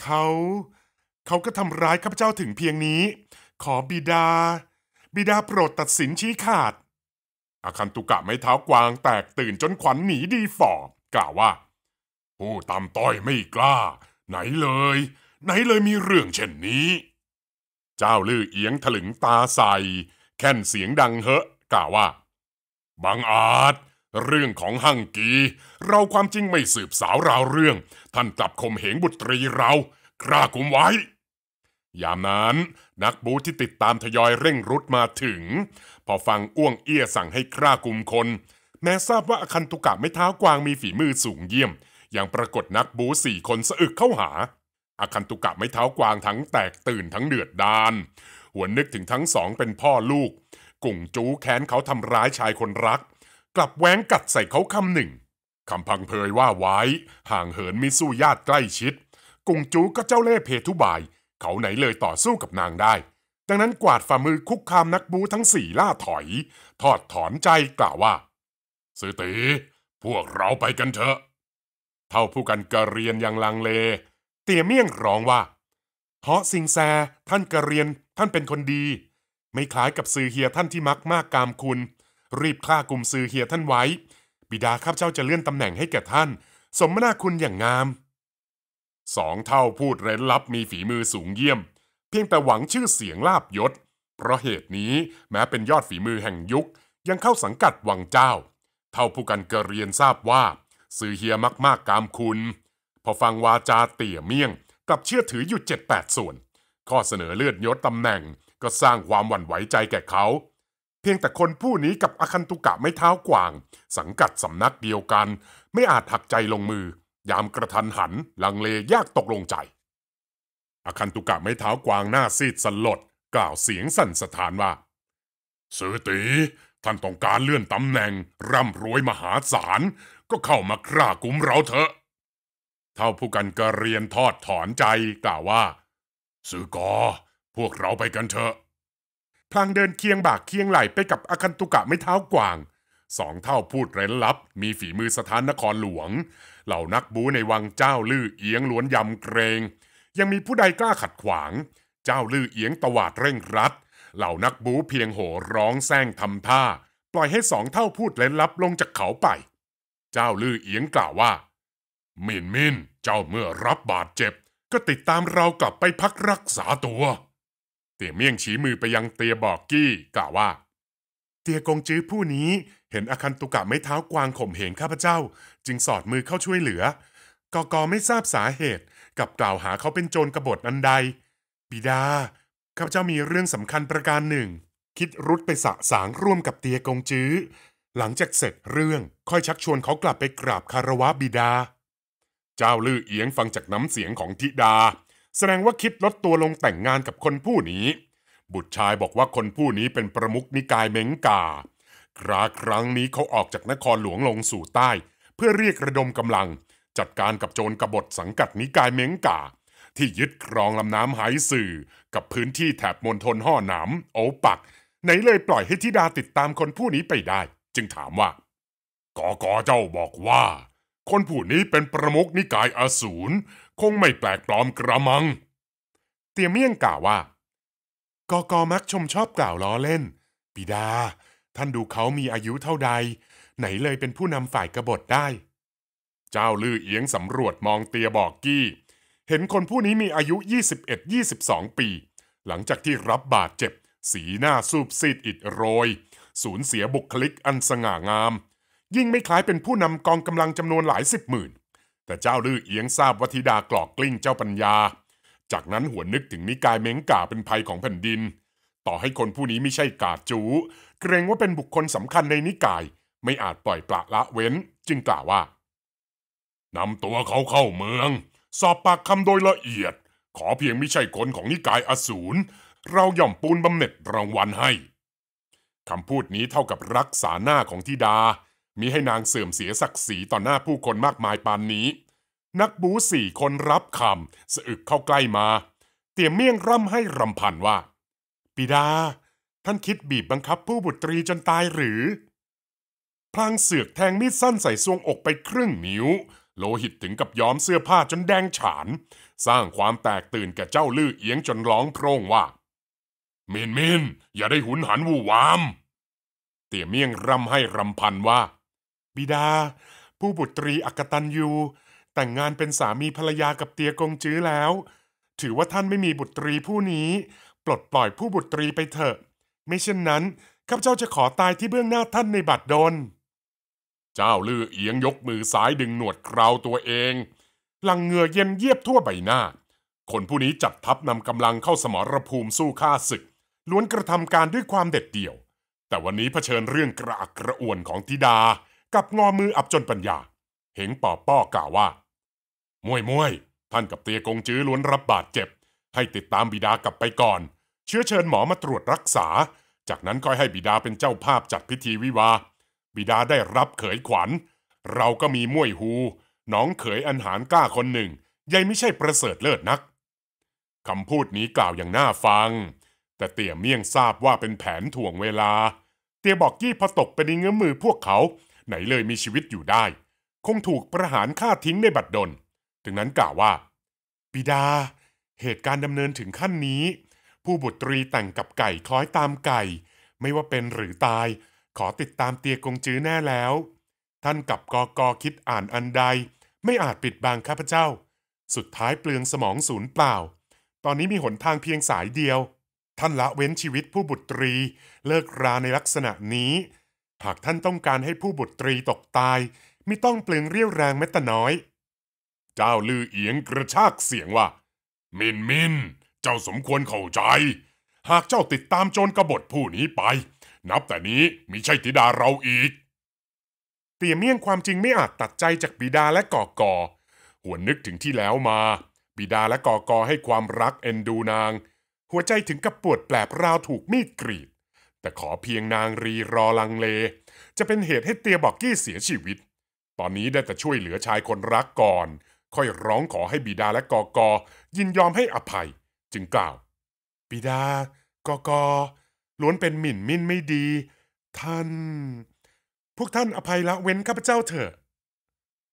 เขา เขาก็ทำร้ายข้าพเจ้าถึงเพียงนี้ ขอบิดา บิดาโปรดตัดสินชี้ขาดอาคันตุกะไม่เท้ากวางแตกตื่นจนขวัญหนีดีฝ่อกล่าวว่าผู้ตามต้อยไม่กล้า ไหนเลย ไหนเลยมีเรื่องเช่นนี้ เจ้าลือเอียงถลึงตาใสแค่นเสียงดังเฮะกล่าวว่าบางอาจ เรื่องของฮั่งกี เราความจริงไม่สืบสาวราวเรื่อง ท่านจับคมเหงบุตรีเรากล้ากุมไว้ยามนั้นนักบูที่ติดตามทยอยเร่งรุดมาถึง พอฟังอ้วงเอี้ยสั่งให้กล้ากุมคน แม้ทราบว่าอคันตุกะไม่เท้ากวางมีฝีมือสูงเยี่ยมยังปรากฏนักบูสี่คนสะอึกเข้าหาอาคันตุกะไม่เท้ากวางทั้งแตกตื่นทั้งเดือดดานหวนนึกถึงทั้งสองเป็นพ่อลูกกุ่งจูแขนเขาทำร้ายชายคนรัก กลับแหวงกัดใส่เขาคำหนึ่งคำพังเพยว่าไว้ ห่างเหินมิสู้ญาติใกล้ชิด กุ่งจูก็เจ้าเล่เพทุบาย เขาไหนเลยต่อสู้กับนางได้ ดังนั้นกวาดฝ่ามือคุกคามนักบูทั้งสี่ล่าถอย ทอดถอนใจกล่าวว่า สือตีพวกเราไปกันเถอะเท่าผู้กันกระเรียนอย่างลังเล เตียเมี่ยงร้องว่าเพราะสิงแซท่านกระเรียนท่านเป็นคนดีไม่คล้ายกับซือเฮียท่านที่มักมาก กามคุณ รีบฆ่ากลุ่มซือเฮียท่านไว้บิดาข้าเจ้าจะเลื่อนตำแหน่งให้แก่ท่าน สมนาคุณอย่างงามสองเท่าพูดเร้นลับมีฝีมือสูงเยี่ยม เพียงแต่หวังชื่อเสียงลาบยศ เพราะเหตุนี้แม้เป็นยอดฝีมือแห่งยุค ยังเข้าสังกัดวังเจ้า เท่าผู้กันเกเรียนทราบว่าซือเฮียมักมากกามคุณพอฟังวาจาเตี่ยเมี่ยง กับเชื่อถืออยู่เจ็ดแปดส่วน ข้อเสนอเลื่อนยศตำแหน่งก็สร้างความหวั่นไหวใจแก่เขา เพียงแต่คนผู้นี้กับอคันตุกะไม่เท้ากว่าง สังกัดสำนักเดียวกัน ไม่อาจหักใจลงมือ ยามกระทันหันลังเลยากตกลงใจ อคันตุกะไม่เท้ากว่างหน้าซีดสลดกล่าวเสียงสั่นสะท้านว่า สือตีท่านต้องการเลื่อนตำแหน่ง ร่ำรวยมหาศาล ก็เข้ามาคร่ากุ้มเราเถอะ เท่าผู้กันกระเรียนทอดถอนใจกล่าวว่าสือกอพวกเราไปกันเถอะพลางเดินเคียงบากเคียงไหลไปกับอคันตุกะไม่เท้ากว่าง สองเท่าพูดเร้นลับ มีฝีมือสถานนครหลวง เหล่านักบูในวังเจ้าลื่อเอียงล้วนยำ เกรง ยังมีผู้ใดกล้าขัดขวาง เจ้าลื่อเอียงตวาดเร่งรัด เหล่านักบูเพียงโห่ร้องแซงทำท่า ปล่อยให้สองเท่าพูดเร้นลับลงจากเขาไป เจ้าลื่อเอียงกล่าวว่า มินมินเจ้าเมื่อรับบาดเจ็บ ก็ติดตามเรากลับไปพักรักษาตัวเตี่ยเมี่ยงชี้มือไปยังเตียบอกกี้กล่าวว่า เตียกงจื้อผู้นี้เห็นอคันตุกะไม่เท้ากวางข่มเหงข้าพเจ้า จึงสอดมือเข้าช่วยเหลือกอกไม่ทราบสาเหตุกับกล่าวหาเขาเป็นโจรกบฏอันใด บิดาข้าพเจ้ามีเรื่องสำคัญประการหนึ่ง คิดรุดไปสะสางร่วมกับเตียกงจื้อหลังจากเสร็จเรื่องค่อยชักชวนเขากลับไปกราบคารวะบิดา เจ้าลือเอียงฟังจากน้ำเสียงของธิดาแสดงว่าคิดลดตัวลงแต่งงานกับคนผู้นี้ บุตรชายบอกว่าคนผู้นี้เป็นประมุขนิกายเมงกา คราครั้งนี้เขาออกจากนครหลวงลงสู่ใต้ เพื่อเรียกระดมกำลัง จัดการกับโจรกบฏสังกัดนิกายเมงกาที่ยึดครองลำน้ำาหสื่อกับพื้นที่แถบมณฑลห่อหนำโอปัก ไหนเลยปล่อยให้ธิดาติดตามคนผู้นี้ไปได้ จึงถามว่ากอกอเจ้าบอกว่า คนผู้นี้เป็นประมุขนิกายอสูรคงไม่แปลกปลอมกระมัง เตียเมี่ยงกล่าวว่ากอกอมักชมชอบกล่าวล้อเล่น ปิดา ท่านดูเขามีอายุเท่าใด ไหนเลยเป็นผู้นำฝ่ายกบฏได้ เจ้าลือเอียงสำรวจมองเตียบอกกี้ เห็นคนผู้นี้มีอายุ 21-22 ปี หลังจากที่รับบาดเจ็บ สีหน้าซูบซีดอิดโรย สูญเสียบุคลิกอันสง่างาม ยิ่งไม่คล้ายเป็นผู้นำกองกำลังจำนวนหลายสิบหมื่นแต่เจ้าลือเอียงทราบวัธิดากรอกกลิ้งเจ้าปัญญา จากนั้นหัวนึกถึงนิกายเม้งก่าเป็นภัยของแผ่นดิน ต่อให้คนผู้นี้ไม่ใช่กาจูเกรงว่าเป็นบุคคลสำคัญในนิกาย ไม่อาจปล่อยปละละเว้น จึงกล่าวว่า นำตัวเขาเข้าเมือง สอบปากคำโดยละเอียด ขอเพียงไม่ใช่คนของนิกายอสูร เราย่อมปูนบำเหน็จรางวัลให้คำพูดนี้เท่ากับรักษาหน้าของธิดามิให้นางเสื่อมเสียศักดิ์ศรีต่อหน้าผู้คนมากมายปานนี้ นักบูสี่คนรับคำสะอึกเข้าใกล้มา เตี่ยเมี่ยงร่ำให้รำพันว่า ปิดา ท่านคิดบีบบังคับผู้บุตรีจนตายหรือ พลางเสือกแทงมีดสั้นใส่ทรวงอกไปครึ่งนิ้ว โลหิตถึงกับย้อมเสื้อผ้าจนแดงฉาน สร้างความแตกตื่นแก่เจ้าลือเอียงจนร้องโพร่งว่ามินมินอย่าได้หุนหันวู่วาม เตี่ยเมี่ยงร่ำให้รำพันว่าบิดาผู้บุตรีอักตันยูแต่งงานเป็นสามีภรรยากับเตียกงจื้อแล้ว ถือว่าท่านไม่มีบุตรีผู้นี้ ปลดปล่อยผู้บุตรีไปเถอะไม่เช่นนั้นข้าพเจ้าจะขอตายที่เบื้องหน้าท่านในบัดดลเจ้าลือเอียงยกมือซ้ายดึงหนวดเคราตัวเองลังเงือเย็นเยียบทั่วใบหน้า คนผู้นี้จัดทัพนำกำลังเข้าสมรภูมิสู้ฆ่าศึก ล้วนกระทำการด้วยความเด็ดเดี่ยว แต่วันนี้เผชิญเรื่องกระอักกระอ่วนของธิดากับงอ มืออับจนปัญญา เห็งป่อป้อกล่าวว่ามวยมวย ท่านกับเตียกงจื้อล้วนรับบาดเจ็บ ให้ติดตามบิดากลับไปก่อน เชื้อเชิญหมอมาตรวจรักษา จากนั้นก็ให้บิดาเป็นเจ้าภาพจัดพิธีวิวา บิดาได้รับเขยขวัญ เราก็มีม่วยฮู น้องเขยอันหารกล้าคนหนึ่ง ยัยไม่ใช่ประเสริฐเลิศนักคำพูดนี้กล่าวอย่างน่าฟัง แต่เตี่ยเมี่ยงทราบว่าเป็นแผนถ่วงเวลา เตี่ยบอกยี่พอตกเป็นเงื้อมือพวกเขาไหนเลยมีชีวิตอยู่ได้ คงถูกประหารฆ่าทิ้งในบัดดลดังนั้นกล่าวว่าปิดา เหตุการณ์ดำเนินถึงขั้นนี้ ผู้บุตรีแต่งกับไก่คล้อยตามไก่ ไม่ว่าเป็นหรือตาย ขอติดตามเตียกงจื้อแน่แล้ว ท่านกับกอกอคิดอ่านอันใด ไม่อาจปิดบังข้าพเจ้า สุดท้ายเปลืองสมองศูนย์เปล่า ตอนนี้มีหนทางเพียงสายเดียว ท่านละเว้นชีวิตผู้บุตรีเลิกราในลักษณะนี้หากท่านต้องการให้ผู้บุตรีตกตาย ไม่ต้องเปลืองเรี่ยวแรงแม้แต่น้อย เจ้าลือเอียงกระชากเสียงว่ามินมินเจ้าสมควรเข้าใจ หากเจ้าติดตามโจรกบฏผู้นี้ไป นับแต่นี้มิใช่ธิดาเราอีก เตี่ยเมี่ยงความจริงไม่อาจตัดใจจากบิดาและก่อก่อหวนนึกถึงที่แล้วมา บิดาและก่อก่อให้ความรักเอ็นดูนาง หัวใจถึงกับปวดแปลบราวถูกมีดกรีดแต่ขอเพียงนางรีรอลังเล จะเป็นเหตุให้เตียบอกกี้เสียชีวิต ตอนนี้ได้แต่ช่วยเหลือชายคนรักก่อน ค่อยร้องขอให้บิดาและกอกอยินยอมให้อภัยจึงกล่าว บิดากอกอล้วนเป็นหมิ่นมิ่นไม่ดี ท่าน พวกท่านอภัยละเว้นข้าพเจ้าเถอะ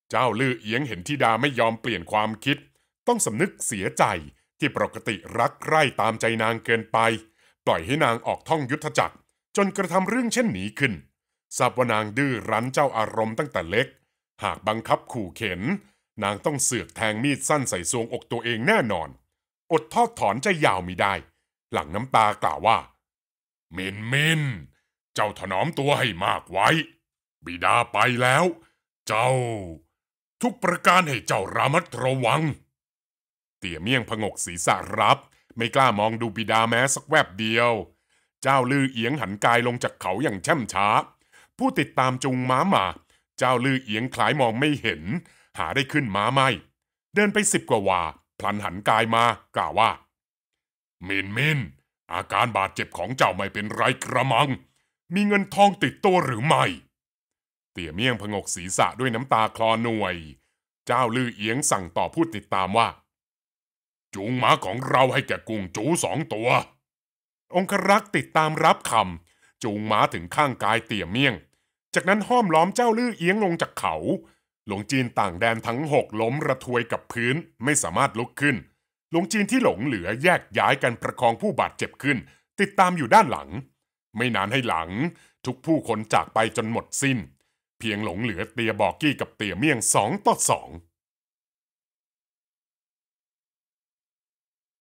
เจ้าลือเอียงเห็นทิดาไม่ยอมเปลี่ยนความคิด ต้องสำนึกเสียใจ ที่ปกติรักใคร่ตามใจนางเกินไปปล่อยให้นางออกท่องยุทธจักร จนกระทาเรื่องเช่นนี้ขึ้นทราบว่านางดื้อรั้นเจ้าอารมณ์ตั้งแต่เล็ก หากบังคับขู่เข็น นางต้องเสือกแทงมีดสั้นใส่ซวงอกตัวเองแน่นอน อดทอดถอนใจยาวมิได้ หลังน้ำตากล่าวว่าเมินมินเจ้าถนอมตัวให้มากไว้ บิดาไปแล้ว เจ้า ทุกประการให้เจ้าระมัดระวัง เตี่ยเมี่ยงผงกศีรษะรับไม่กล้ามองดูบิดาแม้สักแวบเดียว เจ้าลือเอียงหันกายลงจากเขาอย่างแช่มช้า ผู้ติดตามจุงม้ามา เจ้าลือเอียงคล้ายมองไม่เห็น หาได้ขึ้นม้าไม่ เดินไปสิบกว่าวาพลันหันกายมา กล่าวว่ามินมินอาการบาดเจ็บของเจ้าไม่เป็นไรกระมัง มีเงินทองติดตัวหรือไม่เตี่ยเมี่ยงพงกศีรษะด้วยน้ำตาคลอหน่วย เจ้าลือเอียงสั่งต่อผู้ติดตามว่าจูงม้าของเราให้แก่กุ้งจูสองตัว องครักษ์ติดตามรับคำจูงม้าถึงข้างกายเตี่ยเมี่ยง จากนั้นห้อมล้อมเจ้าลื่อเอียงลงจากเขา หลวงจีนต่างแดนทั้งหกล้มระทวยกับพื้นไม่สามารถลุกขึ้นหลวงจีนที่หลงเหลือแยกย้ายกันประคองผู้บาดเจ็บขึ้น ติดตามอยู่ด้านหลัง ไม่นานให้หลัง ทุกผู้คนจากไปจนหมดสิน้น เพียงหลงเหลือเตียบอกกี้กับเตียเมี่ยงสองต่อสอง